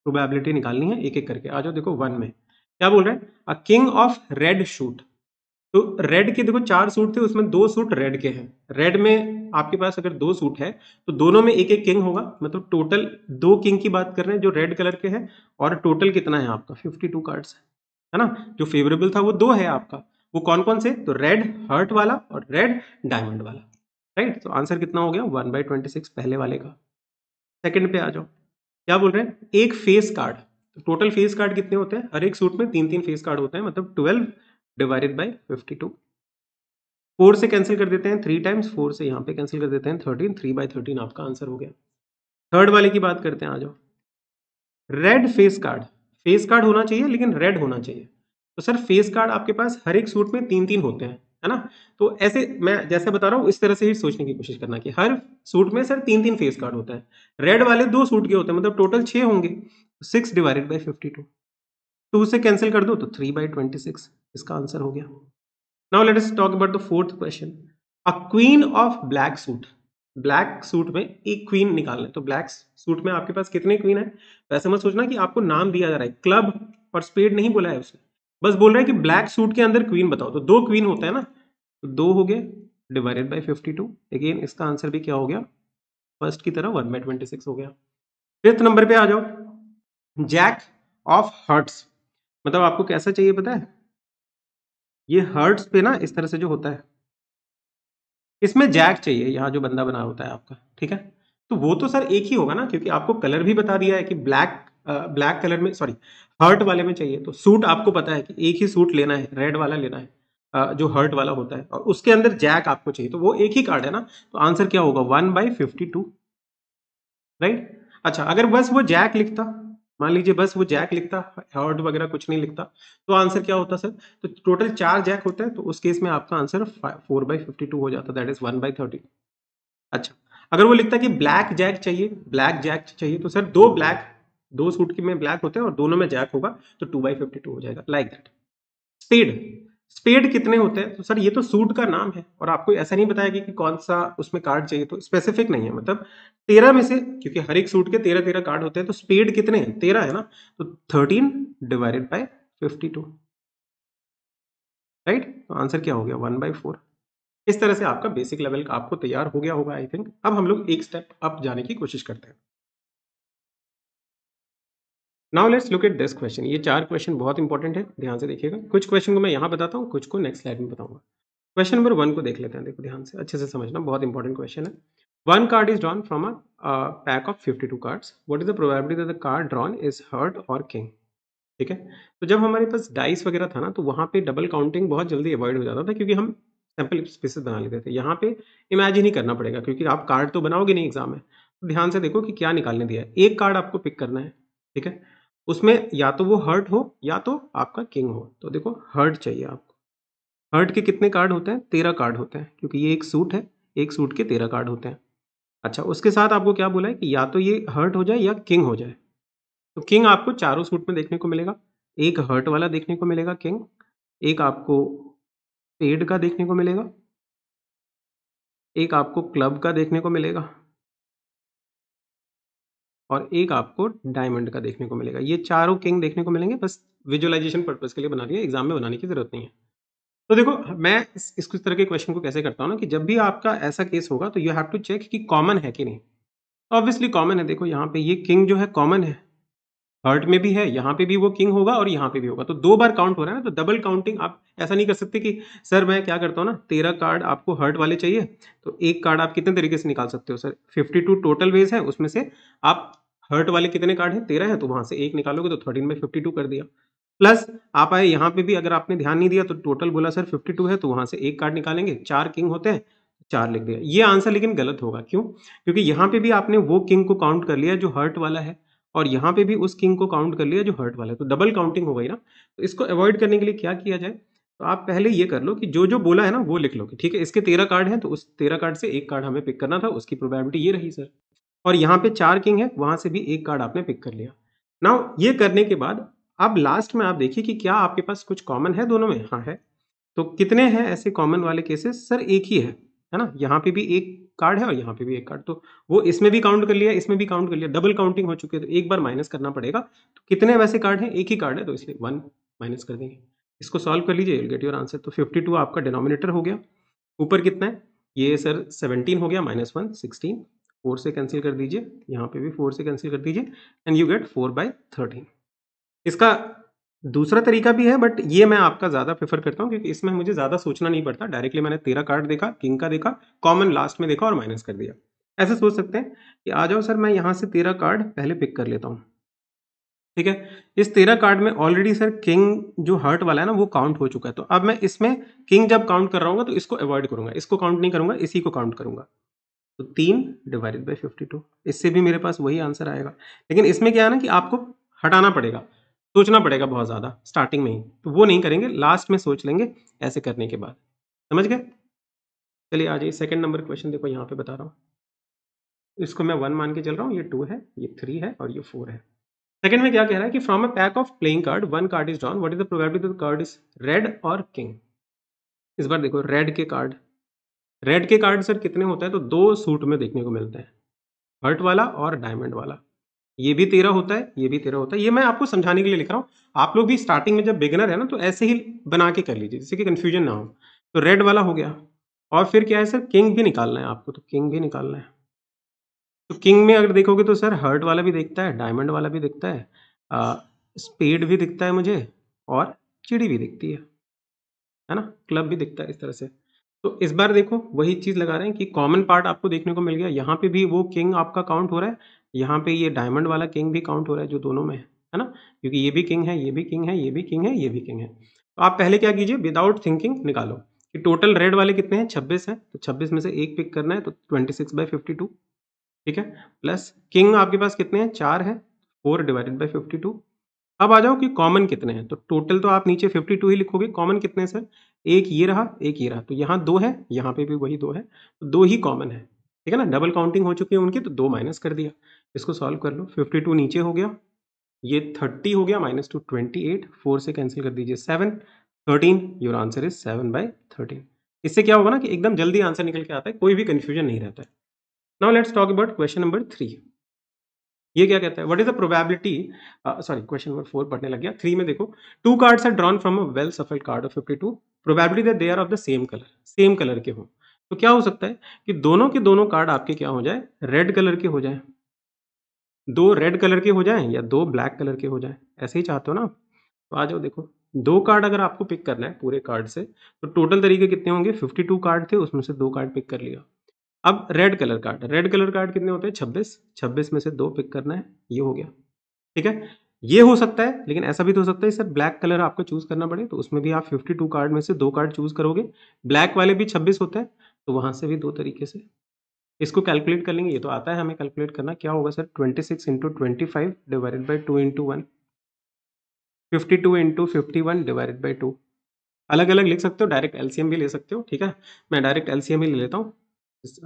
प्रोबेबिलिटी निकालनी है एक एक करके आ जाओ देखो वन में क्या बोल रहे हैं a king of red suit तो रेड के देखो चार सूट थे उसमें दो सूट रेड के हैं रेड में आपके पास अगर दो सूट है तो दोनों में एक एक किंग होगा मतलब टोटल दो किंग की बात कर रहे हैं जो रेड कलर के हैं और टोटल कितना है आपका 52 कार्ड्स है है ना जो फेवरेबल था वो दो है आपका वो कौन कौन से तो रेड हर्ट वाला और रेड डायमंड वाला राइट तो आंसर कितना हो गया वन बाई ट्वेंटी सिक्स पहले वाले का सेकंड पे आ जाओ क्या बोल रहे हैं एक फेस कार्ड तो टोटल फेस कार्ड कितने होते हैं हर एक सूट में तीन तीन फेस कार्ड होते हैं मतलब twelve divided by fifty two four से कैंसिल कर देते हैं थ्री टाइम्स फोर से यहाँ पे कैंसिल कर देते हैं थर्टीन थ्री बाई थर्टीन आपका आंसर हो गया थर्ड वाले की बात करते हैं आ जाओ red face card face card होना चाहिए लेकिन रेड होना चाहिए तो सर फेस कार्ड आपके पास हर एक सूट में तीन तीन होते हैं है ना तो ऐसे मैं जैसे बता रहा हूँ इस तरह से ही सोचने की कोशिश करना कि हर सूट में सर तीन तीन फेस कार्ड होता है रेड वाले दो सूट के होते हैं मतलब टोटल छः होंगे six divided by fifty two two से कैंसिल कर दो तो थ्री बाई ट्वेंटी सिक्स इसका आंसर हो गया now let us talk about the fourth question a queen of black suit black suit में एक क्वीन निकाल लें तो ब्लैक सूट में आपके पास कितने क्वीन है वैसे मत सोचना कि आपको नाम दिया जा रहा है क्लब और स्पेड नहीं बोला है उसने बस बोल रहा है कि ब्लैक सूट के अंदर क्वीन बताओ तो दो क्वीन होता है ना तो दो हो गए divided by fifty two again इसका आंसर भी क्या हो गया फर्स्ट की तरह वन बाई हो गया फिफ्थ नंबर पर आ जाओ जैक ऑफ हर्ट्स मतलब आपको कैसा चाहिए पता है ये हर्ट्स पे ना इस तरह से जो होता है इसमें जैक चाहिए यहाँ जो बंदा बना होता है आपका ठीक है तो वो तो सर एक ही होगा ना क्योंकि आपको कलर भी बता दिया है कि ब्लैक ब्लैक कलर में सॉरी हर्ट वाले में चाहिए तो सूट आपको पता है कि एक ही सूट लेना है रेड वाला लेना है जो हर्ट वाला होता है और उसके अंदर जैक आपको चाहिए तो वो एक ही कार्ड है ना तो आंसर क्या होगा one by fifty two right अच्छा अगर बस वो जैक लिखता मान लीजिए बस वो जैक लिखता हॉर्ड वगैरह कुछ नहीं लिखता तो आंसर क्या होता सर तो टोटल चार जैक होते हैं तो उस केस में आपका answer four by fifty two हो जाता that is one by thirty अच्छा अगर वो लिखता कि ब्लैक जैक चाहिए ब्लैक जैक चाहिए तो सर दो ब्लैक दो सूट के में ब्लैक होते हैं और दोनों में जैक होगा तो टू बाई फिफ्टी टू हो जाएगा लाइक दैट स्पीड स्पेड कितने होते हैं तो सर ये तो सूट का नाम है और आपको ऐसा नहीं बताया कि कौन सा उसमें कार्ड चाहिए तो स्पेसिफिक नहीं है मतलब तेरह में से क्योंकि हर एक सूट के तेरह तेरह कार्ड होते हैं तो स्पेड कितने हैं तेरह है ना तो thirteen divided by fifty two right तो आंसर क्या हो गया वन बाई फोर इस तरह से आपका बेसिक लेवल का आपको तैयार हो गया होगा आई थिंक अब हम लोग एक स्टेप अप जाने की कोशिश करते हैं now let's look at this question ये चार क्वेश्चन बहुत इंपॉर्टेंट है ध्यान से देखिएगा कुछ क्वेश्चन को मैं यहाँ बताता हूँ कुछ को नेक्स्ट स्लाइड में बताऊंगा क्वेश्चन नंबर वन को देख लेते हैं देखो ध्यान से अच्छे से समझना बहुत इंपॉर्टेंट क्वेश्चन है one card is drawn from a pack of fifty two card what is the probability of the card drawn is heart और किंग ठीक है तो जब हमारे पास डाइस वगैरह था ना तो वहाँ पे डबल काउंटिंग बहुत जल्दी अवॉइड हो जाता था क्योंकि हम सैम्पल स्पेसिस बना लेते थे यहाँ पे इमेजिन ही करना पड़ेगा क्योंकि आप कार्ड तो बनाओगे नहीं एग्जाम में तो ध्यान से देखो कि क्या निकालने दिया है एक कार्ड आपको पिक करना है ठीक है उसमें या तो वो हर्ट हो या तो आपका किंग हो तो देखो हर्ट चाहिए आपको हर्ट के कितने कार्ड होते हैं तेरह कार्ड होते हैं क्योंकि ये एक सूट है एक सूट के तेरह कार्ड होते हैं अच्छा उसके साथ आपको क्या बोला है कि या तो ये हर्ट हो जाए या किंग हो जाए तो किंग आपको चारों सूट में देखने को मिलेगा एक हर्ट वाला देखने को मिलेगा किंग एक आपको पेड का देखने को मिलेगा एक आपको क्लब का देखने को मिलेगा और एक आपको डायमंड का देखने को मिलेगा ये चारों किंग देखने को मिलेंगे बस विजुअलाइजेशन पर्पज के लिए बना रही है एग्जाम में बनाने की जरूरत नहीं है तो देखो मैं इस, इस तरह के क्वेश्चन को कैसे करता हूँ ना कि जब भी आपका ऐसा केस होगा तो यू हैव टू चेक कि कॉमन है कि नहीं ऑब्वियसली कॉमन है देखो यहाँ पे ये किंग जो है कॉमन है हर्ट में भी है यहाँ पे भी वो किंग होगा और यहाँ पे भी होगा तो दो बार काउंट हो रहा है ना तो डबल काउंटिंग आप ऐसा नहीं कर सकते कि सर मैं क्या करता हूँ ना तेरह कार्ड आपको हर्ट वाले चाहिए तो एक कार्ड आप कितने तरीके से निकाल सकते हो सर फिफ्टी टोटल वेज है उसमें से आप थर्ड वाले कितने कार्ड हैं तेरह है तो वहां से एक निकालोगे तो थर्टीन में फिफ्टी टू कर दिया प्लस आप आए यहाँ पे भी अगर आपने ध्यान नहीं दिया तो टोटल बोला सर फिफ्टी टू है तो वहां से एक कार्ड निकालेंगे चार किंग होते हैं चार लिख दिया ये आंसर लेकिन गलत होगा क्यों क्योंकि यहाँ पे भी आपने वो किंग को काउंट कर लिया जो हर्ट वाला है और यहाँ पे भी उस किंग को काउंट कर लिया जो हर्ट वाला है तो डबल काउंटिंग हो गई ना तो इसको अवॉइड करने के लिए क्या किया जाए तो आप पहले ये कर लो कि जो जो बोला है ना वो लिख लो ठीक है इसके तेरह कार्ड है तो उस तेरह कार्ड से एक कार्ड हमें पिक करना था उसकी प्रोबेबिलिटी ये रही सर और यहाँ पे चार किंग है वहां से भी एक कार्ड आपने पिक कर लिया नाउ ये करने के बाद अब लास्ट में आप देखिए कि क्या आपके पास कुछ कॉमन है दोनों में हाँ है तो कितने हैं ऐसे कॉमन वाले केसेस सर एक ही है है ना यहाँ पे भी एक कार्ड है और यहाँ पे भी एक कार्ड तो वो इसमें भी काउंट कर लिया इसमें भी काउंट कर लिया डबल काउंटिंग हो चुकी है तो एक बार माइनस करना पड़ेगा तो कितने वैसे कार्ड हैं एक ही कार्ड है तो इसलिए वन माइनस कर देंगे इसको सॉल्व कर लीजिए गेट योर आंसर तो फिफ्टी टू आपका डिनोमिनेटर हो गया ऊपर कितना है ये सर सेवनटीन हो गया माइनस वन सिक्सटीन फोर से कैंसिल कर दीजिए यहाँ पे भी फोर से कैंसिल कर दीजिए and you get four by thirteen इसका दूसरा तरीका भी है बट ये मैं आपका ज़्यादा प्रेफर करता हूँ क्योंकि इसमें मुझे ज़्यादा सोचना नहीं पड़ता डायरेक्टली मैंने तेरह कार्ड देखा किंग का देखा कॉमन लास्ट में देखा और माइनस कर दिया ऐसे सोच सकते हैं कि आ जाओ सर मैं यहाँ से तेरह कार्ड पहले पिक कर लेता हूँ ठीक है इस तेरह कार्ड में ऑलरेडी सर किंग जो हर्ट वाला है ना वो काउंट हो चुका है तो अब मैं इसमें किंग जब काउंट कर रहा हूँ तो इसको अवॉइड करूंगा इसको काउंट नहीं करूंगा इसी को काउंट करूंगा तो तीन डिवाइडेड बाई फिफ्टी टू इससे भी मेरे पास वही आंसर आएगा लेकिन इसमें क्या है ना कि आपको हटाना पड़ेगा सोचना पड़ेगा बहुत ज़्यादा स्टार्टिंग में ही तो वो नहीं करेंगे लास्ट में सोच लेंगे ऐसे करने के बाद समझ गए चलिए आ जाइए सेकेंड नंबर क्वेश्चन देखो यहाँ पे बता रहा हूँ इसको मैं वन मान के चल रहा हूँ ये टू है ये थ्री है और ये फोर है सेकंड में क्या कह रहा है कि from a pack of playing card one card is drawn what is the probability the card is red और किंग इस बार देखो रेड के कार्ड रेड के कार्ड सर कितने होते हैं तो दो सूट में देखने को मिलते हैं हर्ट वाला और डायमंड वाला ये भी तेरह होता है ये भी तेरह होता है ये मैं आपको समझाने के लिए लिख रहा हूँ आप लोग भी स्टार्टिंग में जब बिगनर है ना तो ऐसे ही बना के कर लीजिए जिससे कि कन्फ्यूजन ना हो तो रेड वाला हो गया और फिर क्या है सर किंग भी निकालना है आपको तो किंग भी निकालना है तो किंग में अगर देखोगे तो सर हर्ट वाला भी दिखता है डायमंड वाला भी दिखता है आ, स्पेड भी दिखता है मुझे और चिड़ी भी दिखती है है ना क्लब भी दिखता है इस तरह से तो इस बार देखो वही चीज़ लगा रहे हैं कि कॉमन पार्ट आपको देखने को मिल गया यहाँ पे भी वो किंग आपका काउंट हो रहा है यहाँ पे ये डायमंड वाला किंग भी काउंट हो रहा है जो दोनों में है है ना क्योंकि ये भी किंग है ये भी किंग है ये भी किंग है ये भी किंग है तो आप पहले क्या कीजिए विदाउट थिंकिंग निकालो कि टोटल रेड वाले कितने हैं छब्बीस है तो छब्बीस में से एक पिक करना है तो twenty six by fifty two ठीक है प्लस किंग आपके पास कितने हैं चार है four divided by fifty two अब आ जाओ कि कॉमन कितने हैं तो टोटल तो आप नीचे फिफ्टी टू ही लिखोगे कॉमन कितने सर एक ये रहा एक ये रहा तो यहाँ दो है यहाँ पे भी वही दो है तो दो ही कॉमन है ठीक है ना डबल काउंटिंग हो चुकी है उनकी तो दो माइनस कर दिया इसको सॉल्व कर लो फिफ्टी टू नीचे हो गया ये थर्टी हो गया minus two twenty eight four से कैंसिल कर दीजिए seven thirteen your answer is seven by thirteen इससे क्या होगा ना कि एकदम जल्दी आंसर निकल के आता है कोई भी कन्फ्यूजन नहीं रहता है now let's talk about question number three ये क्या कहता है what is the probability sorry question number four पढ़ने लग गया थ्री में देखो two cards are drawn from a well shuffled card of fifty two probability they are of the same colour same colour के हों तो क्या हो सकता है कि दोनों के दोनों कार्ड आपके क्या हो जाए रेड कलर के हो जाए दो रेड कलर के हो जाए या दो ब्लैक कलर के हो जाए ऐसे ही चाहते हो ना तो आ जाओ देखो दो कार्ड अगर आपको पिक करना है पूरे कार्ड से तो टोटल तरीके कितने होंगे 52 कार्ड थे उसमें से दो कार्ड पिक कर लिया अब red colour card red colour card कितने होते हैं छब्बीस छब्बीस में से दो पिक करना है ये हो गया ठीक है ये हो सकता है लेकिन ऐसा भी तो हो सकता है सर ब्लैक कलर आपको चूज़ करना पड़े तो उसमें भी आप 52 कार्ड में से दो कार्ड चूज़ करोगे ब्लैक वाले भी 26 होते हैं तो वहाँ से भी दो तरीके से इसको कैलकुलेट कर लेंगे ये तो आता है हमें कैलकुलेट करना क्या होगा sir 26 six into twenty five divided by two into one fifty two into fifty one divided by two अलग अलग लिख सकते हो डायरेक्ट एलसीएम भी ले सकते हो ठीक है मैं डायरेक्ट एलसीएम ही ले लेता हूँ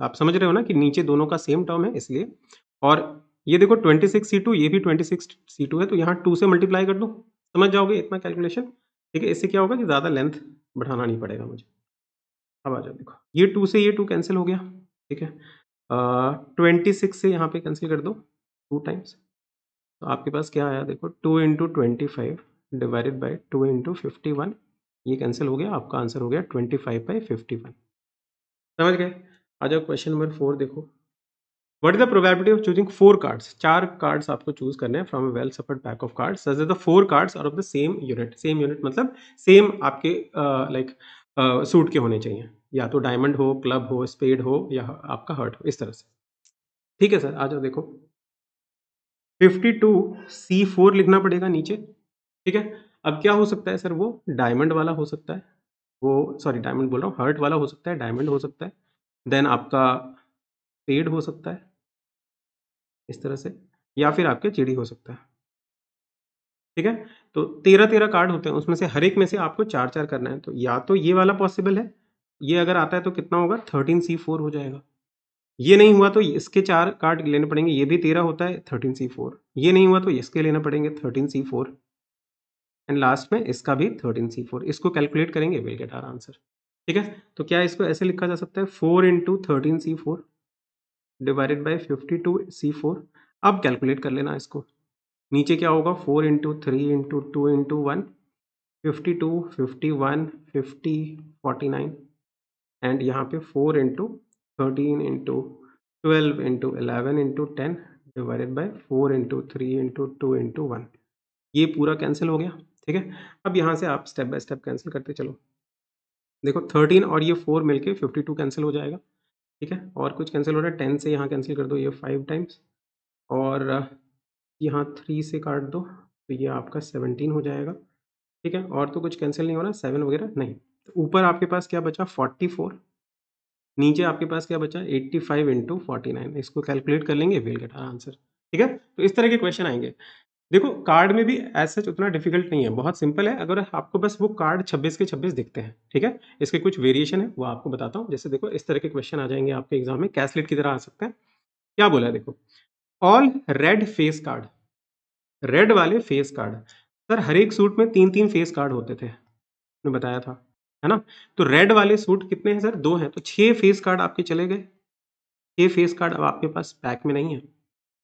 आप समझ रहे हो ना कि नीचे दोनों का सेम टर्म है इसलिए और ये देखो ट्वेंटी सिक्स सी टू ये भी ट्वेंटी सिक्स सी टू है तो यहाँ टू से मल्टीप्लाई कर दो समझ जाओगे इतना कैलकुलेशन ठीक है इससे क्या होगा कि ज़्यादा लेंथ बढ़ाना नहीं पड़ेगा मुझे अब आ जाओ देखो ये टू से ये टू कैंसिल हो गया ठीक है ट्वेंटी सिक्स से यहाँ पे कैंसिल कर दो टू टाइम्स तो आपके पास क्या आया देखो two into twenty five divided by two into fifty one ये कैंसिल हो गया आपका आंसर हो गया twenty five by fifty one समझ गए आ जाओ क्वेश्चन नंबर फोर देखो what is the probability of choosing four cards चार कार्ड्स आपको चूज करने हैं फ्रॉम मतलब a well shuffled pack of cards such the four cards are of the same unit same unit मतलब same आपके like uh, suit like, uh, के होने चाहिए या तो डायमंड हो क्लब हो स्पेड हो या आपका हर्ट हो इस तरह से ठीक है सर आ जाओ देखो फिफ्टी टू सी फोर लिखना पड़ेगा नीचे ठीक है अब क्या हो सकता है सर वो डायमंड वाला हो सकता है वो सॉरी डायमंड बोल रहा हूँ हर्ट वाला हो सकता है डायमंड हो सकता है देन आपका पेड़ हो सकता है इस तरह से या फिर आपके चिड़ी हो सकता है ठीक है तो तेरह तेरह कार्ड होते हैं उसमें से हर एक में से आपको चार चार करना है तो या तो ये वाला पॉसिबल है ये अगर आता है तो कितना होगा थर्टीन सी फोर हो जाएगा ये नहीं हुआ तो इसके चार कार्ड लेने पड़ेंगे ये भी तेरह होता है थर्टीन सी फोर ये नहीं हुआ तो इसके लेने पड़ेंगे thirteen C four and last में इसका भी थर्टीन सी फोर इसको कैलकुलेट करेंगे विल गेट आर आंसर ठीक है तो क्या इसको ऐसे लिखा जा सकता है four into thirteen C four divided by fifty two C four अब कैलकुलेट कर लेना इसको नीचे क्या होगा four into three into two into one fifty two fifty one fifty forty nine and यहाँ पे four into thirteen into twelve into eleven into ten divided by four into three into two into one ये पूरा cancel हो गया ठीक है अब यहाँ से आप स्टेप बाय स्टेप कैंसिल करते चलो देखो थर्टीन और ये फोर मिलके फिफ्टी टू कैंसिल हो जाएगा ठीक है और कुछ कैंसिल हो रहा है टेन से यहाँ कैंसिल कर दो ये फाइव टाइम्स और यहाँ थ्री से काट दो तो ये आपका सेवनटीन हो जाएगा ठीक है और तो कुछ कैंसिल नहीं हो रहा सेवन वगैरह नहीं तो ऊपर आपके पास क्या बचा फोर्टी फोर नीचे आपके पास क्या बचा eighty five into forty nine इसको कैलकुलेट कर लेंगे विल गेट आंसर ठीक है तो इस तरह के क्वेश्चन आएंगे देखो कार्ड में भी एज सच उतना डिफिकल्ट नहीं है बहुत सिंपल है अगर आपको बस वो कार्ड 26 के 26 दिखते हैं ठीक है इसके कुछ वेरिएशन है वो आपको बताता हूँ जैसे देखो इस तरह के क्वेश्चन आ जाएंगे आपके एग्जाम में कैसलेट की तरह आ सकते हैं क्या बोला है देखो all red face card red वाले फेस कार्ड सर हर एक सूट में तीन तीन फेस कार्ड होते थे मैंने बताया था है ना तो रेड वाले सूट कितने हैं सर दो हैं तो छः फेस कार्ड आपके चले गए छः फेस कार्ड अब आपके पास पैक में नहीं है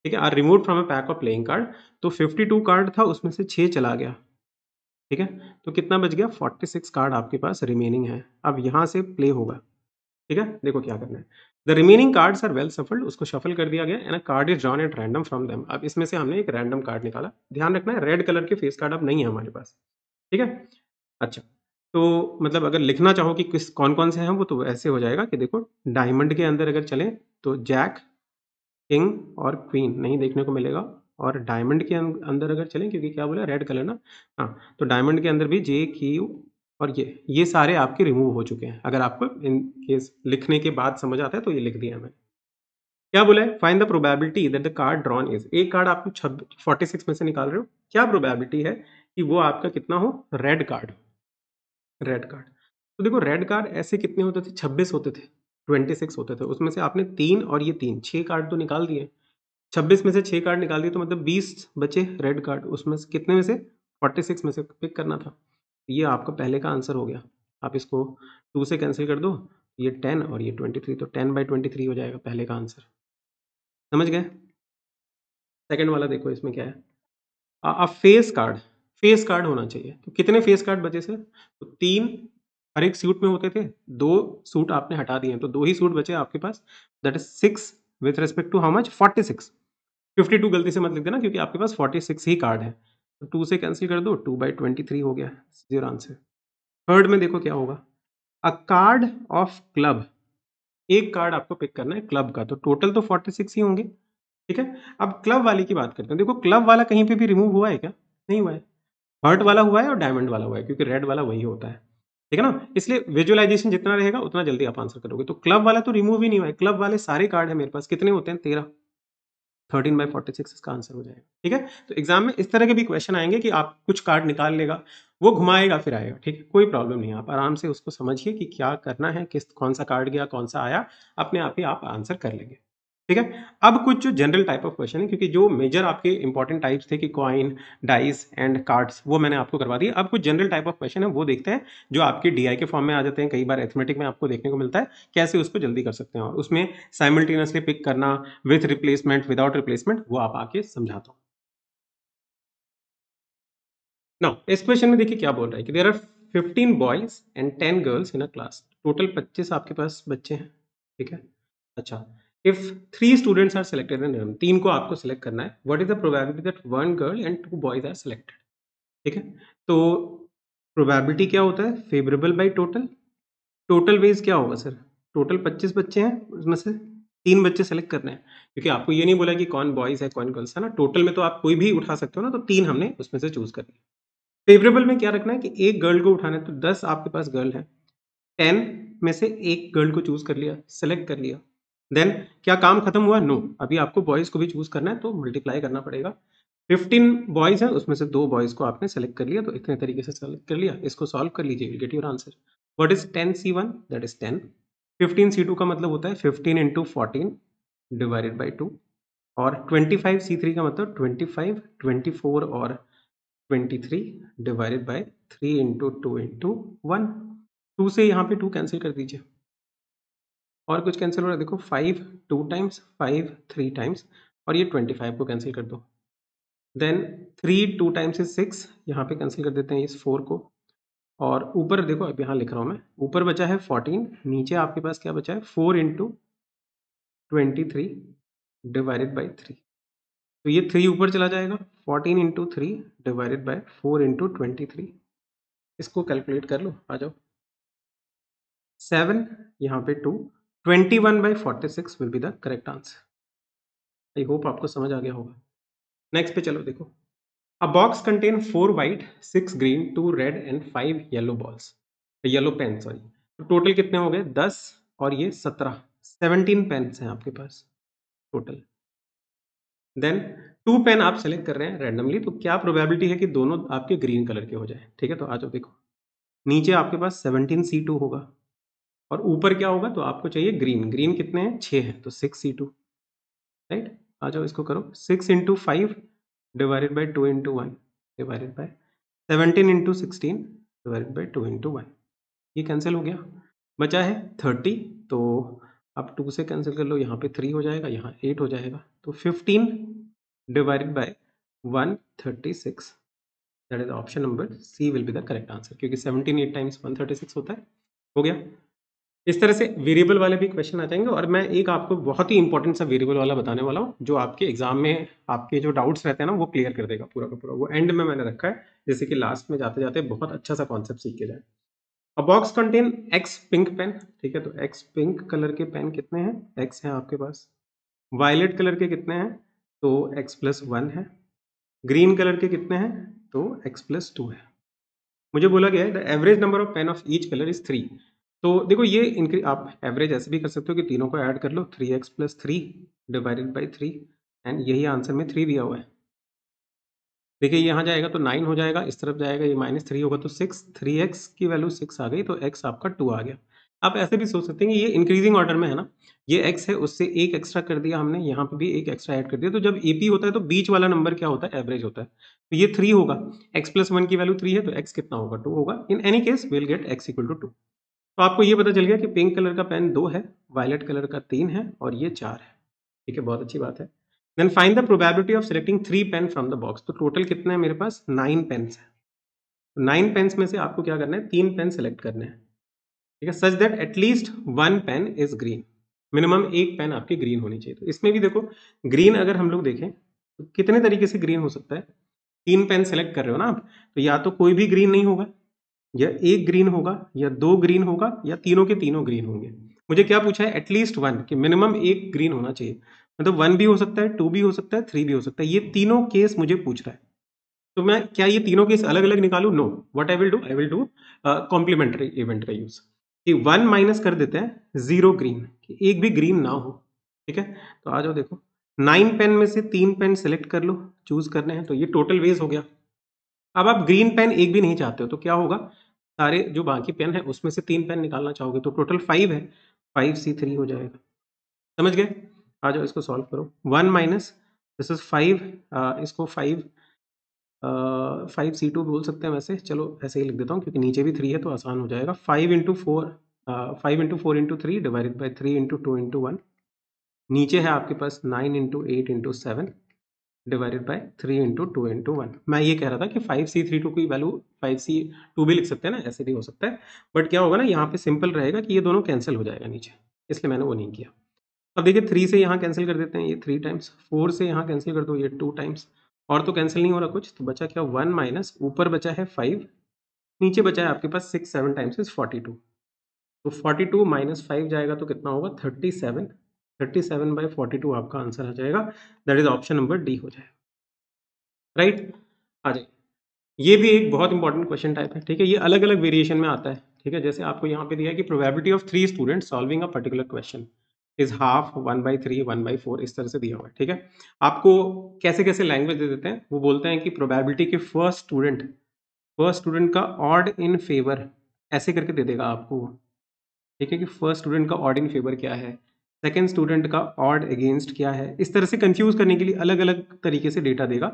ठीक है are remove from a pack of playing card तो 52 कार्ड था उसमें से छः चला गया ठीक है तो कितना बच गया 46 कार्ड आपके पास रिमेनिंग है अब यहाँ से प्ले होगा ठीक है देखो क्या करना है the remaining cards are well shuffled उसको शफल कर दिया गया and card is drawn at random from them अब इसमें से हमने एक रैंडम कार्ड निकाला ध्यान रखना है रेड कलर के फेस कार्ड अब नहीं है हमारे पास ठीक है अच्छा तो मतलब अगर लिखना चाहो कि किस कौन कौन से हैं वो तो ऐसे हो जाएगा कि देखो डायमंड के अंदर अगर चलें तो जैक किंग और क्वीन नहीं देखने को मिलेगा और डायमंड के अं-, अंदर अगर चलें क्योंकि क्या बोला रेड कलर ना हाँ तो डायमंड के अंदर भी जे क्यू और ये ये सारे आपके रिमूव हो चुके हैं अगर आपको इन केस लिखने के बाद समझ आता है तो ये लिख दिया मैंने क्या बोला है find the probability that the card drawn is एक कार्ड आप छब्बीस फोर्टी सिक्स में से निकाल रहे हो क्या प्रोबेबिलिटी है कि वो आपका कितना हो रेड कार्ड रेड कार्ड तो देखो रेड कार्ड ऐसे कितने होते थे छब्बीस होते थे ट्वेंटी सिक्स होते थे उसमें से आपने तीन और ये तीन छः कार्ड तो निकाल दिए छब्बीस में से छः कार्ड निकाल दिए तो मतलब बीस बचे रेड कार्ड उसमें से कितने में से फोर्टी सिक्स में से पिक करना था ये आपका पहले का आंसर हो गया आप इसको टू से कैंसिल कर दो ये टेन और ये ट्वेंटी थ्री तो टेन बाई ट्वेंटी थ्री हो जाएगा पहले का आंसर समझ गए सेकेंड वाला देखो इसमें क्या है अब फेस कार्ड फेस कार्ड होना चाहिए तो कितने फेस कार्ड बचे सर तो तीन हर एक सूट में होते थे दो सूट आपने हटा दिए तो दो ही सूट बचे आपके पास that is six with respect to how much forty six fifty two गलती से मत लिख देना क्योंकि आपके पास फोर्टी सिक्स ही कार्ड है तो टू से कैंसिल कर दो टू बाई ट्वेंटी थ्री हो गया जीरो आंसर थर्ड में देखो क्या होगा अ कार्ड ऑफ क्लब एक कार्ड आपको पिक करना है क्लब का तो टोटल तो फोर्टी सिक्स ही होंगे ठीक है अब क्लब वाले की बात करते हैं देखो क्लब वाला कहीं पे भी रिमूव हुआ है क्या नहीं हुआ है हर्ट वाला हुआ है और डायमंड वाला हुआ है क्योंकि रेड वाला वही होता है ठीक है ना इसलिए विजुअलाइजेशन जितना रहेगा उतना जल्दी आप आंसर करोगे तो क्लब वाला तो रिमूव ही नहीं हुआ क्लब वाले सारे कार्ड है मेरे पास कितने होते हैं तेरह थर्टीन बाई फोर्टी सिक्स इसका आंसर हो जाएगा ठीक है तो एग्जाम में इस तरह के भी क्वेश्चन आएंगे कि आप कुछ कार्ड निकाल लेगा वो घुमाएगा फिर आएगा ठीक है कोई प्रॉब्लम नहीं आप आराम से उसको समझिए कि क्या करना है किस कौन सा कार्ड गया कौन सा आया अपने आप ही आप आंसर कर लेंगे ठीक है अब कुछ जो जनरल टाइप ऑफ क्वेश्चन है क्योंकि जो मेजर आपके इंपॉर्टेंट टाइप्स थे कि कॉइन डाइस एंड कार्ड्स वो मैंने आपको करवा दिया अब कुछ जनरल टाइप ऑफ क्वेश्चन है वो देखते हैं जो आपके डीआई के फॉर्म में आ जाते हैं कई बार एथमेटिक में आपको देखने को मिलता है कैसे उसको जल्दी कर सकते हैं और उसमें साइमल्टेनियसली पिक करना विथ रिप्लेसमेंट विदाउट रिप्लेसमेंट वो आप आके समझाता हूँ ना इस क्वेश्चन में देखिए क्या बोल रहा है कि there are fifteen boys and ten girls in a class total पच्चीस आपके पास बच्चे हैं ठीक है अच्छा if three students are selected in तीन को आपको सिलेक्ट करना है what is the probability that one girl and two boys are selected ठीक है तो प्रोबेबिलिटी क्या होता है favourable by total total ways क्या होगा सर टोटल पच्चीस बच्चे हैं उसमें से तीन बच्चे सेलेक्ट करने हैं क्योंकि आपको ये नहीं बोला कि कौन बॉयज है कौन गर्ल्स है ना टोटल में तो आप कोई भी उठा सकते हो ना तो तीन हमने उसमें से चूज कर लिया फेवरेबल में क्या रखना है कि एक गर्ल को उठाना है तो दस आपके पास गर्ल है टेन में से एक गर्ल को चूज कर लिया सेलेक्ट कर लिया देन क्या काम खत्म हुआ नो no. अभी आपको बॉयज़ को भी चूज़ करना है तो मल्टीप्लाई करना पड़ेगा फिफ्टीन बॉयज़ हैं उसमें से दो बॉयज़ को आपने सेलेक्ट कर लिया तो इतने तरीके से सेलेक्ट कर लिया इसको सॉल्व कर लीजिए will get your answer what is ten C one that is ten fifteen C two का मतलब होता है fifteen into fourteen divided by two और ट्वेंटी फाइव सी थ्री का मतलब ट्वेंटी फाइव ट्वेंटी फोर और twenty three divided by three into two into one two से यहाँ पे टू कैंसिल कर दीजिए और कुछ कैंसिल हो रहा है देखो five two times five three times और ये ट्वेंटी फाइव को कैंसिल कर दो then three two times is six यहाँ पे कैंसिल कर देते हैं इस फोर को और ऊपर देखो अब यहाँ लिख रहा हूँ मैं ऊपर बचा है फोर्टीन नीचे आपके पास क्या बचा है four into twenty three divided by three तो ये थ्री ऊपर चला जाएगा fourteen into three divided by four into twenty three इसको कैलकुलेट कर लो आ जाओ सेवन यहाँ पे two 21 by forty six will be the correct answer I hope आपको समझ आ गया होगा नेक्स्ट पे चलो देखो a box contain four white six green two red and five yellow balls yellow pen sorry तो टोटल कितने हो गए दस और ये सत्रह सेवनटीन पेन्स हैं आपके पास टोटल देन टू पेन आप सेलेक्ट कर रहे हैं रैंडमली तो क्या प्रोबेबिलिटी है कि दोनों आपके ग्रीन कलर के हो जाए ठीक है तो आ जाओ देखो नीचे आपके पास सेवनटीन सी टू होगा और ऊपर क्या होगा तो आपको चाहिए ग्रीन ग्रीन कितने हैं छः हैं तो सिक्स सी टू राइट आ जाओ इसको करो six into five divided by two into one divided by seventeen into sixteen divided by two into one ये कैंसिल हो गया बचा है थर्टी तो आप टू से कैंसिल कर लो यहाँ पे थ्री हो जाएगा यहाँ एट हो जाएगा तो fifteen divided by one thirty six that is option number C will be the correct answer क्योंकि seventeen eight times one thirty six होता है हो गया इस तरह से वेरिएबल वाले भी क्वेश्चन आ जाएंगे और मैं एक आपको बहुत ही इंपॉर्टेंट सा वेरिएबल वाला बताने वाला हूँ जो आपके एग्जाम में आपके जो डाउट्स रहते हैं ना वो क्लियर कर देगा पूरा का पूरा वो एंड में मैंने रखा है जैसे कि लास्ट में जाते जाते बहुत अच्छा सा कॉन्सेप्ट सीख के जाए a box contain X pink pen ठीक है तो एक्स पिंक कलर के पेन कितने हैं एक्स हैं आपके पास वायलेट कलर के कितने हैं तो एक्स प्लस वन है ग्रीन कलर के कितने हैं तो एक्स प्लस टू है मुझे बोला गया है the average number of pen of each colour is three तो देखो ये इनक्री आप एवरेज ऐसे भी कर सकते हो कि तीनों को ऐड कर लो three X plus three divided by three and यही आंसर में थ्री दिया हुआ है देखिए यहाँ जाएगा तो नाइन हो जाएगा इस तरफ जाएगा ये माइनस थ्री होगा तो सिक्स थ्री एक्स की वैल्यू सिक्स आ गई तो एक्स आपका टू आ गया आप ऐसे भी सोच सकते हैं कि ये इंक्रीजिंग ऑर्डर में है ना ये एक्स है उससे एक एक्स्ट्रा कर दिया हमने यहाँ पर भी एक एक्स्ट्रा ऐड कर दिया तो जब ए पी होता है तो बीच वाला नंबर क्या होता है एवरेज होता है तो ये थ्री होगा एक्स प्लस वन की वैल्यू थ्री है तो एक्स कितना होगा टू होगा in any case will get X equal to two तो आपको ये पता चल गया कि पिंक कलर का पेन दो है वायलेट कलर का तीन है और ये चार है ठीक है बहुत अच्छी बात है then find the probability of selecting three pen from the box तो टोटल कितना है मेरे पास नाइन पेन्स हैं तो नाइन पेन्स में से आपको क्या करना है तीन पेन सेलेक्ट करने हैं ठीक है such that at least one pen is green minimum एक पेन आपकी ग्रीन होनी चाहिए तो इसमें भी देखो ग्रीन अगर हम लोग देखें तो कितने तरीके से ग्रीन हो सकता है तीन पेन सेलेक्ट कर रहे हो ना आप तो या तो कोई भी ग्रीन नहीं होगा या एक ग्रीन होगा या दो ग्रीन होगा या तीनों के तीनों ग्रीन होंगे मुझे क्या पूछा है एटलीस्ट वन कि मिनिमम एक ग्रीन होना चाहिए मतलब वन भी हो सकता है टू भी हो सकता है थ्री भी हो सकता है ये तीनों केस मुझे पूछ रहा है तो मैं क्या ये तीनों केस अलग अलग निकालू no what I will do I will do complementary event का यूज़ कि वन माइनस कर देते हैं जीरो ग्रीन कि एक भी ग्रीन ना हो ठीक है तो आ जाओ देखो नाइन पेन में से तीन पेन सेलेक्ट कर लो चूज करने हैं तो ये टोटल वेज हो गया अब आप ग्रीन पेन एक भी नहीं चाहते हो तो क्या होगा सारे जो बाकी पेन है उसमें से तीन पेन निकालना चाहोगे तो टोटल फाइव है फाइव सी थ्री हो जाएगा समझ गए आ जाओ इसको सॉल्व करो one minus this is five इसको फाइव फाइव सी टू बोल सकते हैं वैसे चलो ऐसे ही लिख देता हूँ क्योंकि नीचे भी थ्री है तो आसान हो जाएगा five into four five into four into three divided by three into two into one नीचे है आपके पास nine into eight into seven divided by three into two into one मैं ये कह रहा था कि फाइव सी थ्री टू की वैल्यू फाइव सी टू भी लिख सकते हैं ना ऐसे भी हो सकता है बट क्या होगा ना यहाँ पे सिंपल रहेगा कि ये दोनों कैंसिल हो जाएगा नीचे इसलिए मैंने वो नहीं किया अब देखिए थ्री से यहाँ कैंसिल कर देते हैं ये थ्री टाइम्स फोर से यहाँ कैंसिल कर दो ये टू टाइम्स और तो कैंसिल नहीं हो रहा कुछ तो बचा क्या वन माइनस ऊपर बचा है फाइव नीचे बचा है आपके पास six seven times is forty two तो फोर्टी टू माइनस फाइव जाएगा तो कितना होगा thirty seven thirty seven by forty two आपका आंसर आ जाएगा that is option number D हो जाएगा राइट right? आ जाए ये भी एक बहुत इंपॉर्टेंट क्वेश्चन टाइप है ठीक है ये अलग अलग वेरिएशन में आता है ठीक है जैसे आपको यहाँ पे दिया है कि probability of three student solving a particular question is half one by three one by four इस तरह से दिया हुआ है ठीक है आपको कैसे कैसे लैंग्वेज दे देते हैं वो बोलते हैं कि प्रोबेबिलिटी के फर्स्ट स्टूडेंट फर्स्ट स्टूडेंट का ऑड इन फेवर ऐसे करके दे देगा आपको ठीक है कि फर्स्ट स्टूडेंट का ऑड इन फेवर क्या है सेकेंड स्टूडेंट का ऑड अगेंस्ट क्या है इस तरह से कंफ्यूज करने के लिए अलग अलग तरीके से डेटा देगा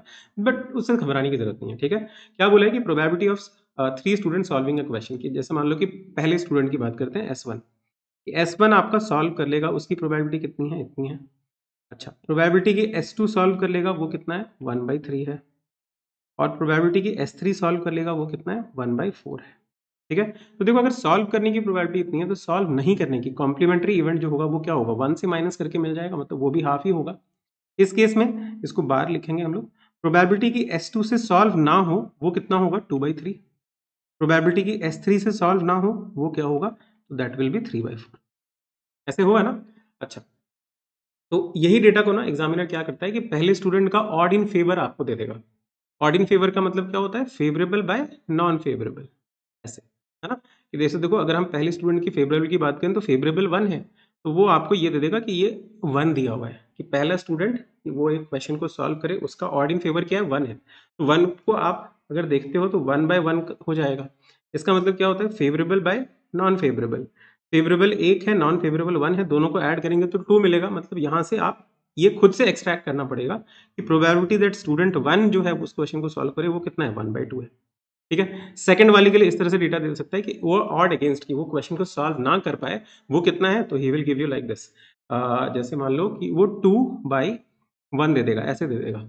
बट उससे घबराने की जरूरत नहीं है ठीक है क्या बोला है कि probability of three student solving a question की जैसे मान लो कि पहले स्टूडेंट की बात करते हैं एस वन एस वन आपका सॉल्व कर लेगा उसकी प्रोबेबिलिटी कितनी है इतनी है अच्छा प्रोबेबिलिटी की एस टू सॉल्व कर लेगा वो कितना है वन बाई थ्री है और प्रोबेबिलिटी की एस थ्री सॉल्व कर लेगा वो कितना है वन बाई फोर है ठीक है तो देखो अगर सॉल्व करने की प्रोबेबिलिटी इतनी है तो सॉल्व नहीं करने की कॉम्प्लीमेंट्री इवेंट जो होगा वो क्या होगा वन से माइनस करके मिल जाएगा मतलब वो भी हाफ ही होगा इस केस में इसको बाहर लिखेंगे हम लोग प्रोबेबिलिटी की एस टू से सॉल्व ना हो वो कितना होगा टू बाई थ्री प्रोबेबिलिटी की एस थ्री से सॉल्व ना हो वो क्या होगा तो that will be three by four ऐसे होगा ना अच्छा तो यही डेटा को ना एग्जामिनर क्या करता है कि पहले स्टूडेंट का ऑड इन फेवर आपको दे देगा ऑड इन फेवर का मतलब क्या होता है फेवरेबल बाय नॉन फेवरेबल ऐसे है ना कि जैसे देखो अगर हम पहले स्टूडेंट की फेवरेबल की बात करें तो फेवरेबल वन है तो वो आपको ये दे देगा कि ये वन दिया हुआ है कि पहला स्टूडेंट वो एक क्वेश्चन को सॉल्व करे उसका ऑड इन फेवर क्या है वन है तो वन को आप अगर देखते हो तो वन बाय वन हो जाएगा इसका मतलब क्या होता है favourable by non favourable favourable एक है नॉन फेवरेबल वन है दोनों को ऐड करेंगे तो टू मिलेगा मतलब यहाँ से आप ये खुद से एक्सट्रैक्ट करना पड़ेगा कि प्रोबेबिलिटी दैट स्टूडेंट वन जो है उस क्वेश्चन को सॉल्व करे वो कितना है वन बाई टू है ठीक है सेकंड वाले के लिए इस तरह से डेटा दे सकता है कि वो ऑड अगेंस्ट की वो क्वेश्चन को सॉल्व ना कर पाए वो कितना है तो he will give you like this जैसे मान लो कि वो टू बाई वन दे देगा ऐसे दे देगा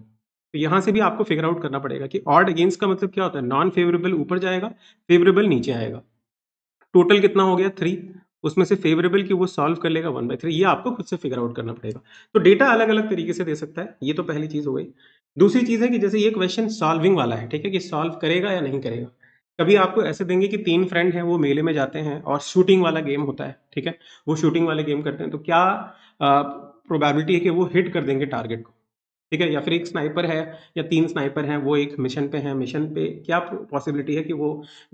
तो यहाँ से भी आपको फिगर आउट करना पड़ेगा कि ऑड अगेंस्ट का मतलब क्या होता है नॉन फेवरेबल ऊपर जाएगा फेवरेबल नीचे आएगा टोटल कितना हो गया थ्री उसमें से फेवरेबल की वो सॉल्व कर लेगा वन बाई थ्री ये आपको खुद से फिगर आउट करना पड़ेगा तो डेटा अलग अलग तरीके से दे सकता है ये तो पहली चीज़ हो गई दूसरी चीज़ है कि जैसे ये क्वेश्चन सॉल्विंग वाला है ठीक है कि सॉल्व करेगा या नहीं करेगा कभी आपको ऐसे देंगे कि तीन फ्रेंड हैं वो मेले में जाते हैं और शूटिंग वाला गेम होता है ठीक है वो शूटिंग वाले गेम करते हैं तो क्या प्रोबेबिलिटी है कि वो हिट कर देंगे टारगेट को ठीक है या फिर एक स्नाइपर है या तीन स्नाइपर हैं वो एक मिशन पे हैं मिशन पे क्या पॉसिबिलिटी है कि वो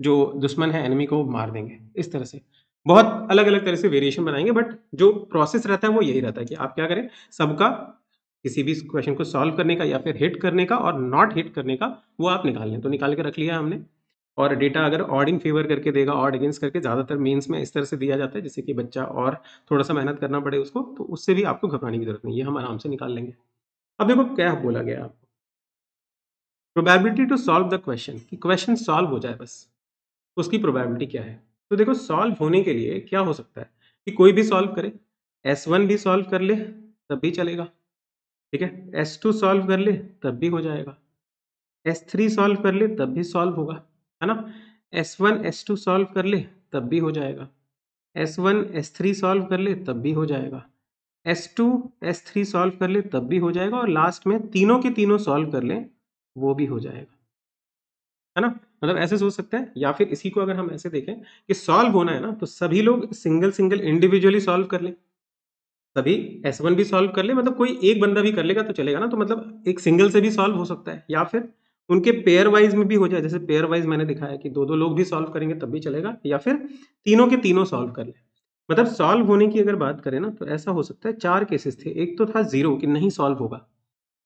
जो दुश्मन है एनिमी को मार देंगे इस तरह से बहुत अलग अलग तरह से वेरिएशन बनाएंगे बट जो प्रोसेस रहता है वो यही रहता है कि आप क्या करें सबका किसी भी क्वेश्चन को सॉल्व करने का या फिर हिट करने का और नॉट हिट करने का वो आप निकाल लें तो निकाल के रख लिया हमने और डेटा अगर ऑड इन फेवर करके देगा ऑड अगेंस्ट करके ज़्यादातर मेंस में इस तरह से दिया जाता है जिससे कि बच्चा और थोड़ा सा मेहनत करना पड़े उसको तो उससे भी आपको घबराने की जरूरत नहीं ये हम आराम से निकाल लेंगे अब देखो क्या बोला गया आपको probability to solve the question कि क्वेश्चन सॉल्व हो जाए बस उसकी प्रोबेबिलिटी क्या है तो देखो सॉल्व होने के लिए क्या हो सकता है कि कोई भी सॉल्व करे एस वन भी सॉल्व कर ले तब भी चलेगा ठीक है एस टू सॉल्व कर ले तब भी हो जाएगा एस थ्री सॉल्व कर ले तब भी सॉल्व होगा है ना S one S two solve कर ले तब भी हो जाएगा S one S three solve कर ले तब भी हो जाएगा S two S three solve कर ले तब भी हो जाएगा और लास्ट में तीनों के तीनों सॉल्व कर लें वो भी हो जाएगा है ना मतलब ऐसे सोच सकते हैं या फिर इसी को अगर हम ऐसे देखें कि सॉल्व होना है ना तो सभी लोग सिंगल सिंगल इंडिविजुअली सॉल्व कर लें तभी एस वन भी सॉल्व कर ले मतलब कोई एक बंदा भी कर लेगा तो चलेगा ना तो मतलब एक सिंगल से भी सॉल्व हो सकता है या फिर उनके पेयर वाइज में भी हो जाए जैसे पेयर वाइज मैंने दिखाया कि दो दो लोग भी सॉल्व करेंगे तब भी चलेगा या फिर तीनों के तीनों सॉल्व कर ले मतलब सॉल्व होने की अगर बात करें ना तो ऐसा हो सकता है चार केसेस थे एक तो था जीरो कि नहीं सॉल्व होगा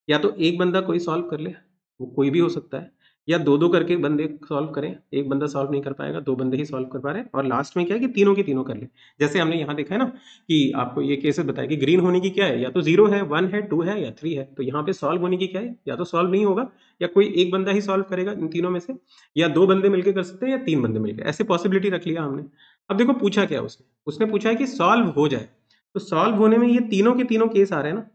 या तो एक बंदा कोई सॉल्व कर ले वो कोई भी हो सकता है या दो दो करके बंदे सॉल्व करें एक बंदा सॉल्व नहीं कर पाएगा दो बंदे ही सॉल्व कर पा रहे हैं और लास्ट में क्या है कि तीनों के तीनों कर ले जैसे हमने यहाँ देखा है ना कि आपको ये केसेस बताया कि ग्रीन होने की क्या है या तो जीरो है वन है टू है या थ्री है तो यहाँ पे सॉल्व होने की क्या है या तो सॉल्व नहीं होगा या कोई एक बंदा ही सॉल्व करेगा इन तीनों में से या दो बंदे मिलकर कर सकते हैं या तीन बंदे मिलकर ऐसे पॉसिबिलिटी रख लिया हमने अब देखो पूछा क्या उसने उसने पूछा है कि सॉल्व हो जाए तो सॉल्व होने में ये तीनों के तीनों केस आ रहे हैं ना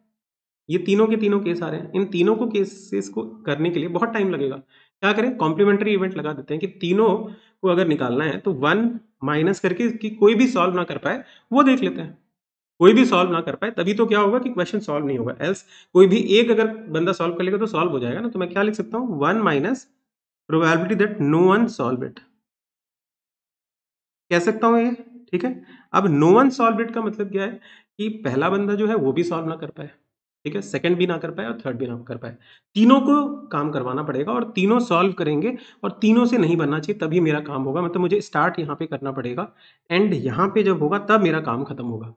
ये तीनों के तीनों केस आ रहे हैं इन तीनों को केसेस को करने के लिए बहुत टाइम लगेगा क्या करें कॉम्प्लीमेंट्री इवेंट लगा देते हैं कि तीनों को अगर निकालना है तो वन माइनस करके कि कोई भी सॉल्व ना कर पाए वो देख लेते हैं कोई भी सॉल्व ना कर पाए तभी तो क्या होगा कि क्वेश्चन सॉल्व नहीं होगा एल्स कोई भी एक अगर बंदा सॉल्व कर लेगा तो सॉल्व हो जाएगा ना तो मैं क्या लिख सकता हूँ one minus probability that no one solve it कह सकता हूँ ये ठीक है अब नो वन सॉल्व इट का मतलब क्या है कि पहला बंदा जो है वो भी सॉल्व ना कर पाए ठीक है सेकंड भी ना कर पाए और थर्ड भी ना कर पाए तीनों को काम करवाना पड़ेगा और तीनों सॉल्व करेंगे और तीनों से नहीं बनना चाहिए तभी मेरा काम होगा मतलब मुझे स्टार्ट यहाँ पे करना पड़ेगा एंड यहाँ पे जब होगा तब मेरा काम खत्म होगा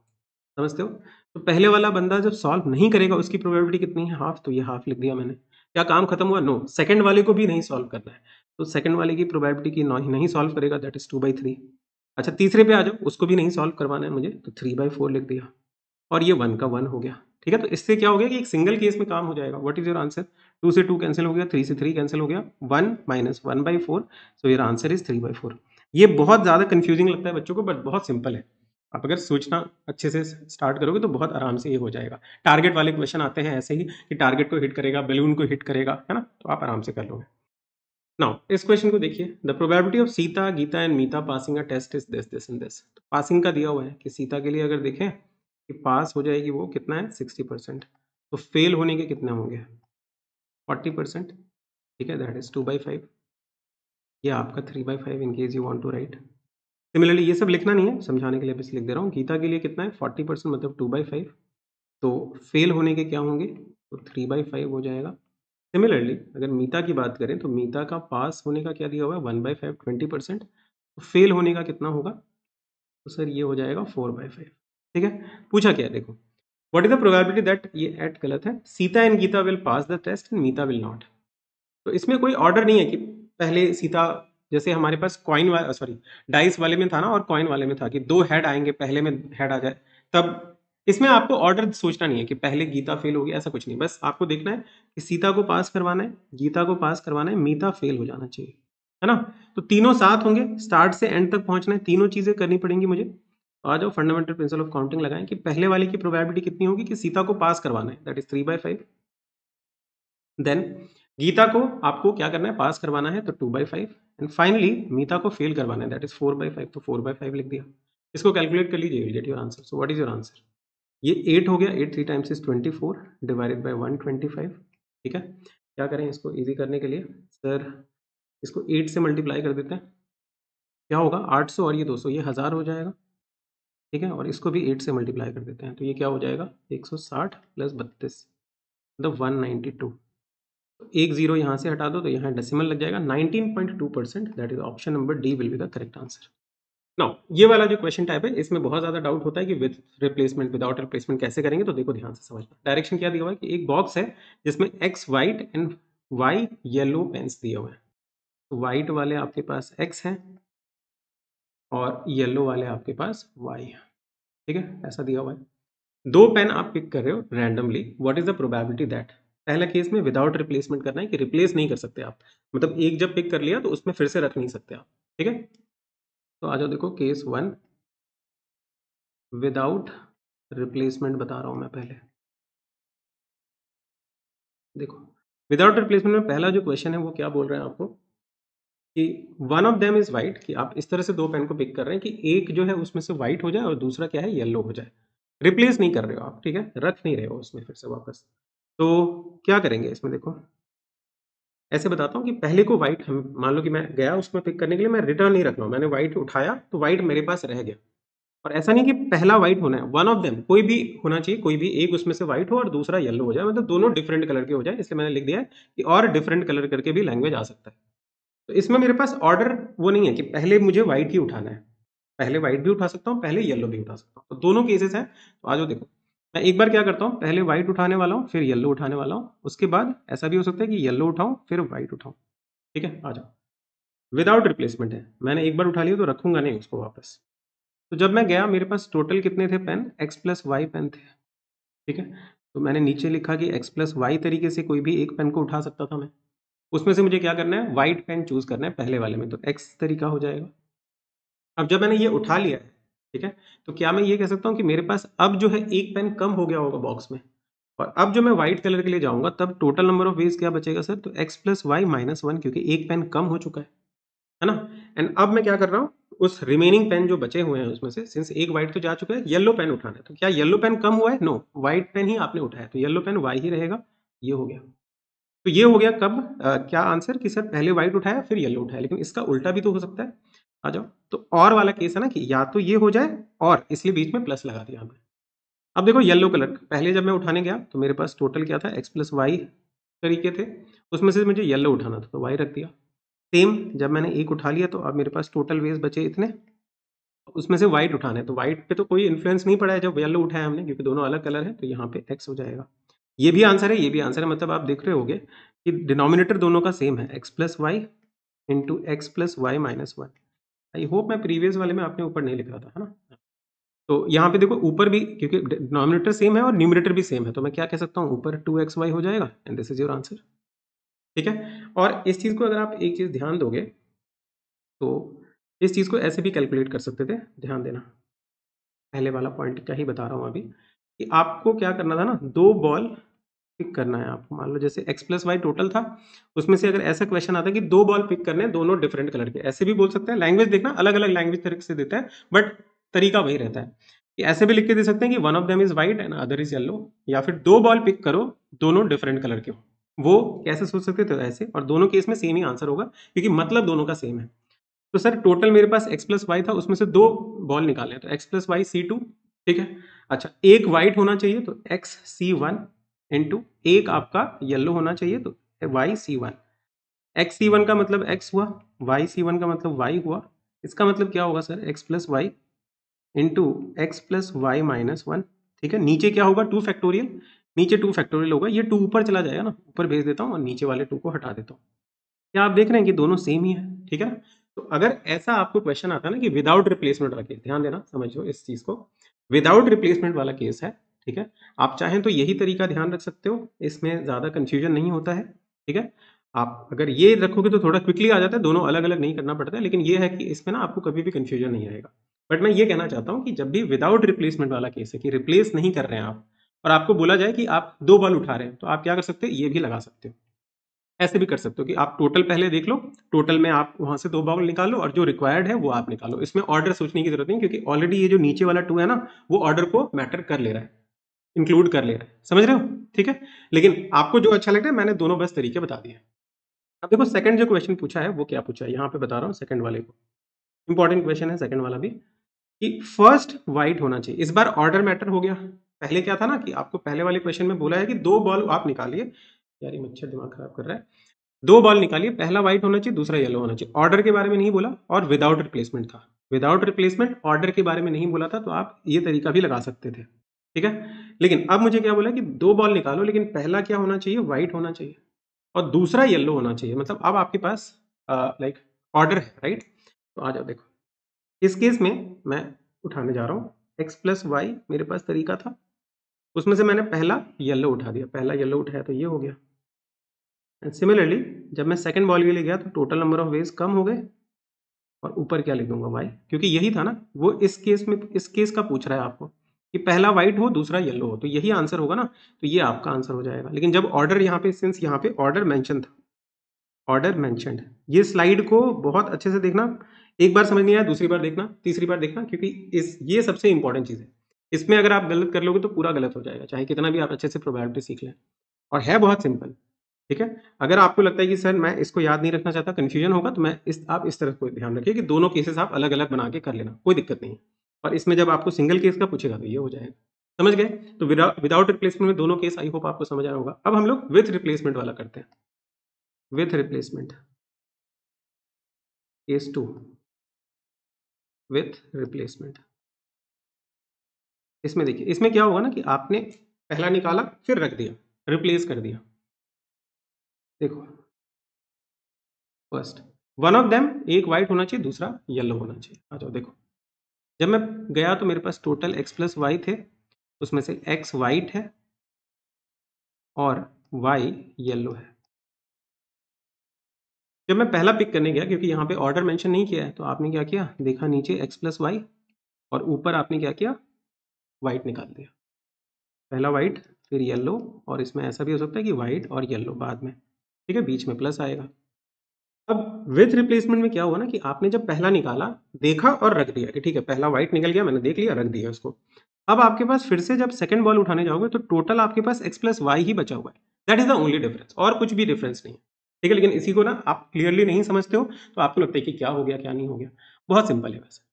समझते हो तो पहले वाला बंदा जब सॉल्व नहीं करेगा उसकी प्रोबेबिलिटी कितनी है हाफ तो ये हाफ लिख दिया मैंने क्या काम खत्म हुआ नो सेकंड वाले को भी नहीं सॉल्व करना है तो सेकंड वाले की प्रोबेबिलिटी की ही नहीं सॉल्व करेगा that is two by three अच्छा तीसरे पे आ जाओ उसको भी नहीं सॉल्व करवाना है मुझे तो थ्री बाई फोर लिख दिया और ये वन का वन हो गया ठीक है तो इससे क्या हो गया कि एक सिंगल केस में काम हो जाएगा what is your answer two से टू कैंसिल हो गया थ्री से थ्री कैंसिल हो गया one minus one by four so your answer is three by four ये बहुत ज़्यादा कंफ्यूजिंग लगता है बच्चों को बट बहुत सिंपल है आप अगर सोचना अच्छे से स्टार्ट करोगे तो बहुत आराम से ये हो जाएगा टारगेट वाले क्वेश्चन आते हैं ऐसे ही कि टारगेट को हिट करेगा बलून को हिट करेगा है ना तो आप आराम से कर लोगे नाउ इस क्वेश्चन को देखिए the probability of Sita Gita and Mita passing a test is this this and this passing का दिया हुआ है कि सीता के लिए अगर देखें कि पास हो जाएगी वो कितना है सिक्सटी परसेंट तो फेल होने के कितने होंगे फोर्टी परसेंट ठीक है that is two by five ये आपका three by five in case you want to write similarly ये सब लिखना नहीं है समझाने के लिए बस लिख दे रहा हूँ गीता के लिए कितना है फोर्टी परसेंट मतलब टू बाई फाइव तो फेल होने के क्या होंगे तो थ्री बाई फाइव हो जाएगा सिमिलरली अगर मीता की बात करें तो मीता का पास होने का क्या दिया हुआ है one by five twenty percent तो फेल होने का कितना होगा तो सर ये हो जाएगा फोर बाई फाइव ठीक है पूछा क्या देखो what is the probability that ये एट गलत है Sita and Gita will pass the test and Mita will not तो इसमें कोई ऑर्डर नहीं है कि पहले सीता जैसे हमारे पास कॉइन वाला सॉरी डाइस वाले में था ना और कॉइन वाले में था कि दो हेड आएंगे पहले में हेड आ जाए तब इसमें आपको ऑर्डर सोचना नहीं है कि पहले गीता फेल होगी ऐसा कुछ नहीं बस आपको देखना है कि सीता को पास करवाना है गीता को पास करवाना है मीता फेल हो जाना चाहिए है ना तो तीनों साथ होंगे स्टार्ट से एंड तक पहुंचना है तीनों चीजें करनी पड़ेंगी मुझे आ जाओ फंडामेंटल प्रिंसिपल ऑफ काउंटिंग लगाएं कि पहले वाले की प्रोबेबिलिटी कितनी होगी कि सीता को पास करवाना है that is three by five then Gita को आपको क्या करना है पास करवाना है तो two by five and finally Mita को फेल करवाना है that is four by five तो फोर बाई फाइव लिख दिया इसको कैलकुलेट कर लीजिए will get your answer so what is your answer ये एट हो गया eight three times is twenty four divided by one twenty five ठीक है क्या करें इसको ईजी करने के लिए सर इसको एट से मल्टीप्लाई कर देते हैं क्या होगा आठ सौ और ये दो सौ ये हज़ार हो जाएगा ठीक है और इसको भी एट से मल्टीप्लाई कर देते हैं तो ये क्या हो जाएगा एक सौ साठ प्लस बत्तीस मतलब वन नाइन्टी टू एक जीरो यहाँ से हटा दो तो यहाँ डेसिमल लग जाएगा nineteen point two percent that is option number D will be the correct answer now ये वाला जो क्वेश्चन टाइप है इसमें बहुत ज़्यादा डाउट होता है कि विद रिप्लेसमेंट विदाउट रिप्लेसमेंट कैसे करेंगे तो देखो ध्यान से समझना डायरेक्शन क्या दिया हुआ है कि एक बॉक्स है जिसमें X white and Y yellow pens दिए हुए हैं वाइट वाले आपके पास एक्स है और येलो वाले आपके पास वाई है ठीक है ऐसा दिया हुआ है दो पेन आप पिक कर रहे हो randomly what is the probability that पहला केस में विदाउट रिप्लेसमेंट करना है कि रिप्लेस नहीं कर सकते आप मतलब एक जब पिक कर लिया तो उसमें फिर से रख नहीं सकते आप ठीक है तो आ जाओ देखो केस वन विदाउट
रिप्लेसमेंट बता रहा हूँ मैं पहले देखो
विदाउट रिप्लेसमेंट में पहला जो क्वेश्चन है वो क्या बोल रहे हैं आपको कि one of them is white कि आप इस तरह से दो पेन को पिक कर रहे हैं कि एक जो है उसमें से वाइट हो जाए और दूसरा क्या है येल्लो हो जाए रिप्लेस नहीं कर रहे हो आप ठीक है रख नहीं रहे हो उसमें फिर से वापस तो क्या करेंगे इसमें देखो ऐसे बताता हूँ कि पहले को व्हाइट मान लो कि मैं गया उसमें पिक करने के लिए मैं रिटर्न नहीं रख रहा हूँ मैंने व्हाइट उठाया तो व्हाइट मेरे पास रह गया और ऐसा नहीं कि पहला वाइट होना है वन ऑफ देम कोई भी होना चाहिए कोई भी एक उसमें से वाइट हो और दूसरा येल्लो हो जाए मतलब दोनों डिफरेंट कलर के हो जाए इसलिए मैंने लिख दिया है कि और डिफरेंट कलर करके भी लैंग्वेज आ सकता है तो इसमें मेरे पास ऑर्डर वो नहीं है कि पहले मुझे व्हाइट ही उठाना है पहले वाइट भी उठा सकता हूँ पहले येलो भी उठा सकता हूँ तो दोनों केसेस हैं तो आज देखो मैं एक बार क्या करता हूँ पहले व्हाइट उठाने वाला हूँ फिर येल्लो उठाने वाला हूँ उसके बाद ऐसा भी हो सकता है कि येल्लो उठाऊँ फिर व्हाइट उठाऊँ ठीक है आ जाओ विदाउट रिप्लेसमेंट है मैंने एक बार उठा लिया तो रखूंगा नहीं उसको वापस तो जब मैं गया मेरे पास टोटल कितने थे pen X plus Y pen थे ठीक है तो मैंने नीचे लिखा कि एक्स प्लस वाई तरीके से कोई भी एक पेन को उठा सकता था मैं उसमें से मुझे क्या करना है वाइट पेन चूज करना है पहले वाले में तो एक्स तरीका हो जाएगा अब जब मैंने ये उठा लिया है ठीक है तो क्या मैं ये कह सकता हूँ कि मेरे पास अब जो है एक पेन कम हो गया होगा बॉक्स में और अब जो मैं व्हाइट कलर के लिए जाऊंगा तब टोटल नंबर ऑफ वेज क्या बचेगा सर तो X plus Y minus one क्योंकि एक पेन कम हो चुका है है ना एंड अब मैं क्या कर रहा हूँ उस रिमेनिंग पेन जो बचे हुए हैं उसमें से सिंस एक व्हाइट तो जा चुका है येलो पेन उठाना है तो क्या येलो पेन कम हुआ है नो व्हाइट पेन ही आपने उठाया तो येलो पेन वाई ही रहेगा ये हो गया तो ये हो गया कब आ, क्या आंसर कि सर पहले व्हाइट उठाया फिर येलो उठाया लेकिन इसका उल्टा भी तो हो सकता है आ जाओ तो और वाला केस है ना कि या तो ये हो जाए और इसलिए बीच में प्लस लगा दिया हमने अब देखो येलो कलर पहले जब मैं उठाने गया तो मेरे पास टोटल क्या था एक्स प्लस वाई तरीके थे उसमें से मुझे येलो उठाना था तो वाई रख दिया सेम जब मैंने एक उठा लिया तो अब मेरे पास टोटल वेज बचे इतने उसमें से वाइट उठाने तो वाइट पे तो कोई इन्फ्लुएंस नहीं पड़ा है जब येलो उठाया हमने क्योंकि दोनों अलग कलर है तो यहाँ पे एक्स हो जाएगा ये भी आंसर है ये भी आंसर है मतलब आप देख रहे होगे कि डिनोमिनेटर दोनों का सेम है X plus Y into X plus Y minus one I hope मैं प्रीवियस वाले में आपने ऊपर नहीं लिख रहा था है ना तो यहाँ पे देखो ऊपर भी क्योंकि डिनोमिनेटर सेम है और न्यूमिनेटर भी सेम है तो मैं क्या कह सकता हूँ ऊपर टू एक्स वाई हो जाएगा and this is your answer ठीक है और इस चीज़ को अगर आप एक चीज़ ध्यान दोगे तो इस चीज़ को ऐसे भी कैलकुलेट कर सकते थे ध्यान देना पहले वाला पॉइंट क्या ही बता रहा हूँ अभी कि आपको क्या करना था ना दो बॉल पिक करना है आपको मान लो जैसे एक्स प्लस वाई टोटल था उसमें से अगर ऐसा क्वेश्चन आता है कि दो बॉल पिक करने दोनों डिफरेंट कलर के ऐसे भी बोल सकते हैं लैंग्वेज देखना अलग अलग लैंग्वेज तरीके से देता है बट तरीका वही रहता है कि ऐसे भी लिख के दे सकते हैं कि one of them is white and other is yellow या फिर दो बॉल पिक करो दोनों डिफरेंट कलर के वो कैसे सोच सकते थे ऐसे और दोनों केस में सेम ही आंसर होगा क्योंकि मतलब दोनों का सेम है तो सर टोटल मेरे पास एक्स प्लस वाई था उसमें से दो बॉल निकाले तो X plus Y C two ठीक है अच्छा एक वाइट होना चाहिए तो एक्स सी वन टू एक आपका येल्लो होना चाहिए तो Y C one X C one का मतलब एक्स हुआ वाई सी वन का मतलब वाई हुआ इसका मतलब क्या होगा sir X plus Y into X plus Y minus one ठीक है नीचे क्या होगा टू फैक्टोरियल नीचे टू फैक्टोरियल होगा ये टू ऊपर चला जाएगा ना ऊपर भेज देता हूँ और नीचे वाले टू को हटा देता हूँ क्या आप देख रहे हैं कि दोनों सेम ही है ठीक है तो अगर ऐसा आपको क्वेश्चन आता है ना कि विदाउट रिप्लेसमेंट वाला केस ध्यान देना समझो इस चीज़ को विदाउट रिप्लेसमेंट वाला केस है ठीक है आप चाहें तो यही तरीका ध्यान रख सकते हो इसमें ज़्यादा कन्फ्यूजन नहीं होता है ठीक है आप अगर ये रखोगे तो थोड़ा क्विकली आ जाता है दोनों अलग अलग नहीं करना पड़ता है लेकिन ये है कि इसमें ना आपको कभी भी कन्फ्यूजन नहीं आएगा बट मैं ये कहना चाहता हूँ कि जब भी विदाउट रिप्लेसमेंट वाला केस है कि रिप्लेस नहीं कर रहे हैं आप और आपको बोला जाए कि आप दो बॉल उठा रहे हैं तो आप क्या कर सकते हो ये भी लगा सकते हो ऐसे भी कर सकते हो कि आप टोटल पहले देख लो टोटल में आप वहां से दो बॉल निकालो और जो रिक्वायर्ड है वो आप निकालो इसमें ऑर्डर सोचने की जरूरत नहीं क्योंकि ऑलरेडी ये जो नीचे वाला टू है ना वो ऑर्डर को मैटर कर ले रहा है इंक्लूड कर ले रहे हैं समझ रहे हो ठीक है लेकिन आपको जो अच्छा लग रहा है मैंने दोनों बेस्ट तरीके बता दिए अब देखो सेकंड जो क्वेश्चन पूछा है वो क्या पूछा है यहाँ पे बता रहा हूँ सेकंड वाले को इंपॉर्टेंट क्वेश्चन है सेकंड वाला भी कि फर्स्ट वाइट होना चाहिए इस बार ऑर्डर मैटर हो गया पहले क्या था ना कि आपको पहले वाले क्वेश्चन में बोला है कि दो बॉल आप निकालिए यार मच्छर दिमाग खराब कर रहा है दो बॉल निकालिए पहला व्हाइट होना चाहिए दूसरा येलो होना चाहिए ऑर्डर के बारे में नहीं बोला और विदाउट रिप्लेसमेंट था विदाउट रिप्लेसमेंट ऑर्डर के बारे में नहीं बोला था तो आप ये तरीका भी लगा सकते थे ठीक है लेकिन अब मुझे क्या बोला कि दो बॉल निकालो लेकिन पहला क्या होना चाहिए वाइट होना चाहिए और दूसरा येल्लो होना चाहिए मतलब अब आपके पास लाइक ऑर्डर है राइट तो आ जाओ देखो इस केस में मैं उठाने जा रहा हूँ एक्स प्लस वाई मेरे पास तरीका था उसमें से मैंने पहला येल्लो उठा दिया पहला येल्लो उठाया तो ये हो गया एंड सिमिलरली जब मैं सेकेंड बॉल के लिए गया तो टोटल नंबर ऑफ वेज कम हो गए और ऊपर क्या लिख दूंगा वाई क्योंकि यही था ना वो इस केस में इस केस का पूछ रहा है आपको कि पहला वाइट हो दूसरा येलो हो तो यही आंसर होगा ना तो ये आपका आंसर हो जाएगा लेकिन जब ऑर्डर यहाँ पे सिंस यहाँ पे ऑर्डर मैंशन था ऑर्डर मैंशन ये स्लाइड को बहुत अच्छे से देखना एक बार समझ नहीं आया दूसरी बार देखना तीसरी बार देखना क्योंकि इस ये सबसे इंपॉर्टेंट चीज़ है इसमें अगर आप गलत कर लोगे तो पूरा गलत हो जाएगा चाहे कितना भी आप अच्छे से प्रोबेबिलिटी सीख लें और है बहुत सिंपल ठीक है अगर आपको लगता है कि सर मैं इसको याद नहीं रखना चाहता कन्फ्यूजन होगा तो मैं इस आप इस तरह को ध्यान रखिए कि दोनों केसेस आप अलग अलग बना के कर लेना कोई दिक्कत नहीं है और इसमें जब आपको सिंगल केस का पूछेगा तो ये हो जाएगा समझ गए तो विदाउट रिप्लेसमेंट में दोनों केस आई होप आपको समझ आया होगा अब हम लोग विथ रिप्लेसमेंट वाला करते हैं with replacement case two
with replacement इसमें देखिए इसमें क्या होगा ना कि आपने पहला निकाला फिर रख दिया रिप्लेस कर दिया
देखो फर्स्ट वन ऑफ देम एक व्हाइट होना चाहिए दूसरा येलो होना चाहिए आ जाओ देखो जब मैं गया तो मेरे पास टोटल एक्स प्लस वाई थे उसमें से एक्स वाइट है और वाई येलो है जब मैं पहला पिक करने गया क्योंकि यहाँ पे ऑर्डर मेंशन नहीं किया है तो आपने क्या किया देखा नीचे एक्स प्लस वाई और ऊपर आपने क्या किया वाइट निकाल दिया पहला वाइट फिर येलो और इसमें ऐसा भी हो सकता है कि वाइट और येलो बाद में ठीक है बीच में प्लस आएगा अब विथ रिप्लेसमेंट में क्या हुआ ना कि आपने जब पहला निकाला देखा और रख दिया कि ठीक है पहला व्हाइट निकल गया मैंने देख लिया रख दिया उसको अब आपके पास फिर से जब सेकंड बॉल उठाने जाओगे तो टोटल आपके पास एक्स प्लस वाई ही बचा हुआ है that is the only difference और कुछ भी डिफरेंस नहीं है ठीक है लेकिन इसी को ना आप क्लियरली नहीं समझते हो तो आपको लगता है कि क्या हो गया क्या नहीं हो गया बहुत सिंपल है वैसे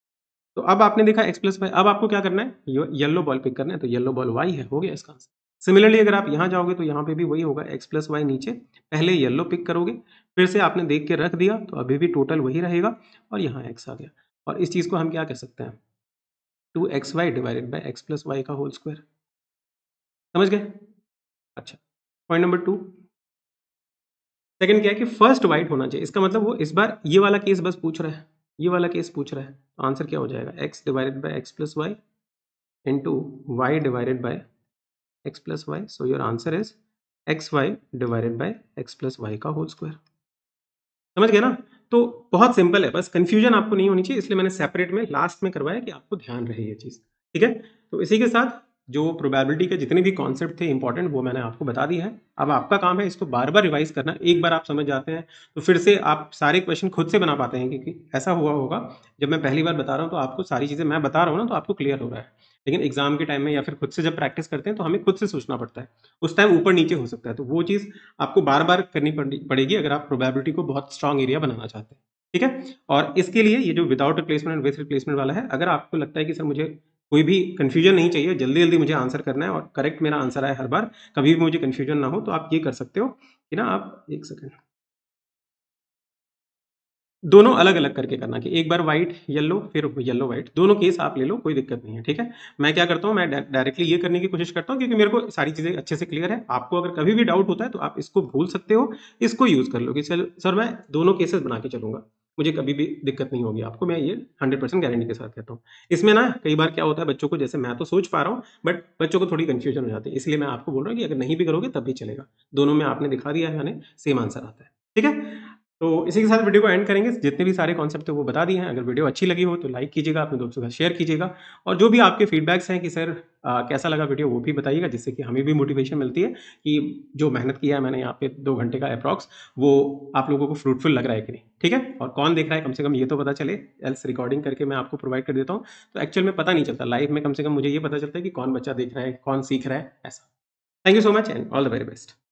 तो अब आपने देखा एक्स प्लस वाई अब आपको क्या करना है येल्लो बॉल पिक करना है तो येल्लो बॉल वाई है हो गया इसका सिमिलरली अगर आप यहाँ जाओगे तो यहाँ पे भी वही होगा एक्स प्लस वाई नीचे पहले येल्लो पिक करोगे फिर से आपने देख के रख दिया तो अभी भी टोटल वही रहेगा और यहाँ एक्स आ गया और इस चीज़ को हम क्या कह सकते हैं two X Y divided by X plus Y का होल स्क्वायर समझ गए अच्छा पॉइंट नंबर टू सेकेंड क्या है कि फर्स्ट वाइट होना चाहिए इसका मतलब वो इस बार ये वाला केस बस पूछ रहा है ये वाला केस पूछ रहा है तो आंसर क्या हो जाएगा X divided by X plus Y into Y divided by X plus Y so your answer is X Y divided by X plus Y का होल स्क्वायर समझ गए ना तो बहुत सिंपल है बस कंफ्यूजन आपको नहीं होनी चाहिए इसलिए मैंने सेपरेट में लास्ट में करवाया कि आपको ध्यान रहे ये चीज़ ठीक है तो इसी के साथ जो प्रोबेबिलिटी के जितने भी कॉन्सेप्ट थे इंपॉर्टेंट वो मैंने आपको बता दिया है अब आपका काम है इसको बार बार रिवाइज करना एक बार आप समझ जाते हैं तो फिर से आप सारे क्वेश्चन खुद से बना पाते हैं क्योंकि ऐसा हुआ होगा जब मैं पहली बार बता रहा हूँ तो आपको सारी चीज़ें मैं बता रहा हूँ ना तो आपको क्लियर हो रहा है लेकिन एग्जाम के टाइम में या फिर खुद से जब प्रैक्टिस करते हैं तो हमें खुद से सोचना पड़ता है उस टाइम ऊपर नीचे हो सकता है तो वो चीज़ आपको बार बार करनी पड़ेगी अगर आप प्रोबेबिलिटी को बहुत स्ट्रांग एरिया बनाना चाहते हैं ठीक है और इसके लिए ये जो without replacement and with replacement वाला है अगर आपको लगता है कि सर मुझे कोई भी कन्फ्यूजन नहीं चाहिए जल्दी जल्दी मुझे आंसर करना है और करेक्ट मेरा आंसर आए हर बार कभी भी मुझे कन्फ्यूजन ना हो तो आप ये कर सकते हो कि ना आप एक सेकेंड दोनों अलग अलग करके करना कि एक बार व्हाइट येलो फिर येलो व्हाइट दोनों केस आप ले लो कोई दिक्कत नहीं है ठीक है मैं क्या करता हूँ मैं डायरेक्टली ये करने की कोशिश करता हूँ क्योंकि मेरे को सारी चीज़ें अच्छे से क्लियर है आपको अगर कभी भी डाउट होता है तो आप इसको भूल सकते हो इसको यूज़ कर लो कि सर मैं दोनों केसेस बना के चलूँगा मुझे कभी भी दिक्कत नहीं होगी आपको मैं ये हंड्रेड परसेंट गारंटी के साथ कहता हूँ इसमें ना कई बार क्या होता है बच्चों को जैसे मैं तो सोच पा रहा हूँ बट बच्चों को थोड़ी कन्फ्यूजन हो जाती है इसलिए मैं आपको बोल रहा हूँ कि अगर नहीं भी करोगे तब भी चलेगा दोनों में आपने दिखा दिया है मैंने सेम आंसर आता है ठीक है तो इसी के साथ वीडियो को एंड करेंगे जितने भी सारे कॉन्सेप्ट वो बता दिए हैं अगर वीडियो अच्छी लगी हो तो लाइक कीजिएगा अपने दोस्तों का शेयर कीजिएगा और जो भी आपके फीडबैक्स हैं कि सर आ, कैसा लगा वीडियो वो भी बताइएगा जिससे कि हमें भी मोटिवेशन मिलती है कि जो मेहनत किया है मैंने यहाँ पे दो घंटे का अप्रॉक्स वो आप लोगों को फ्रूटफुल लग रहा है कि नहीं ठीक है और कौन देख रहा है कम से कम ये तो पता चले एल्स रिकॉर्डिंग करके मैं आपको प्रोवाइड कर देता हूँ तो एक्चुअल में पता नहीं चलता लाइफ में कम से कम मुझे ये पता चलता है कि कौन बच्चा देख रहा है कौन सीख रहा है ऐसा thank you so much and all the very best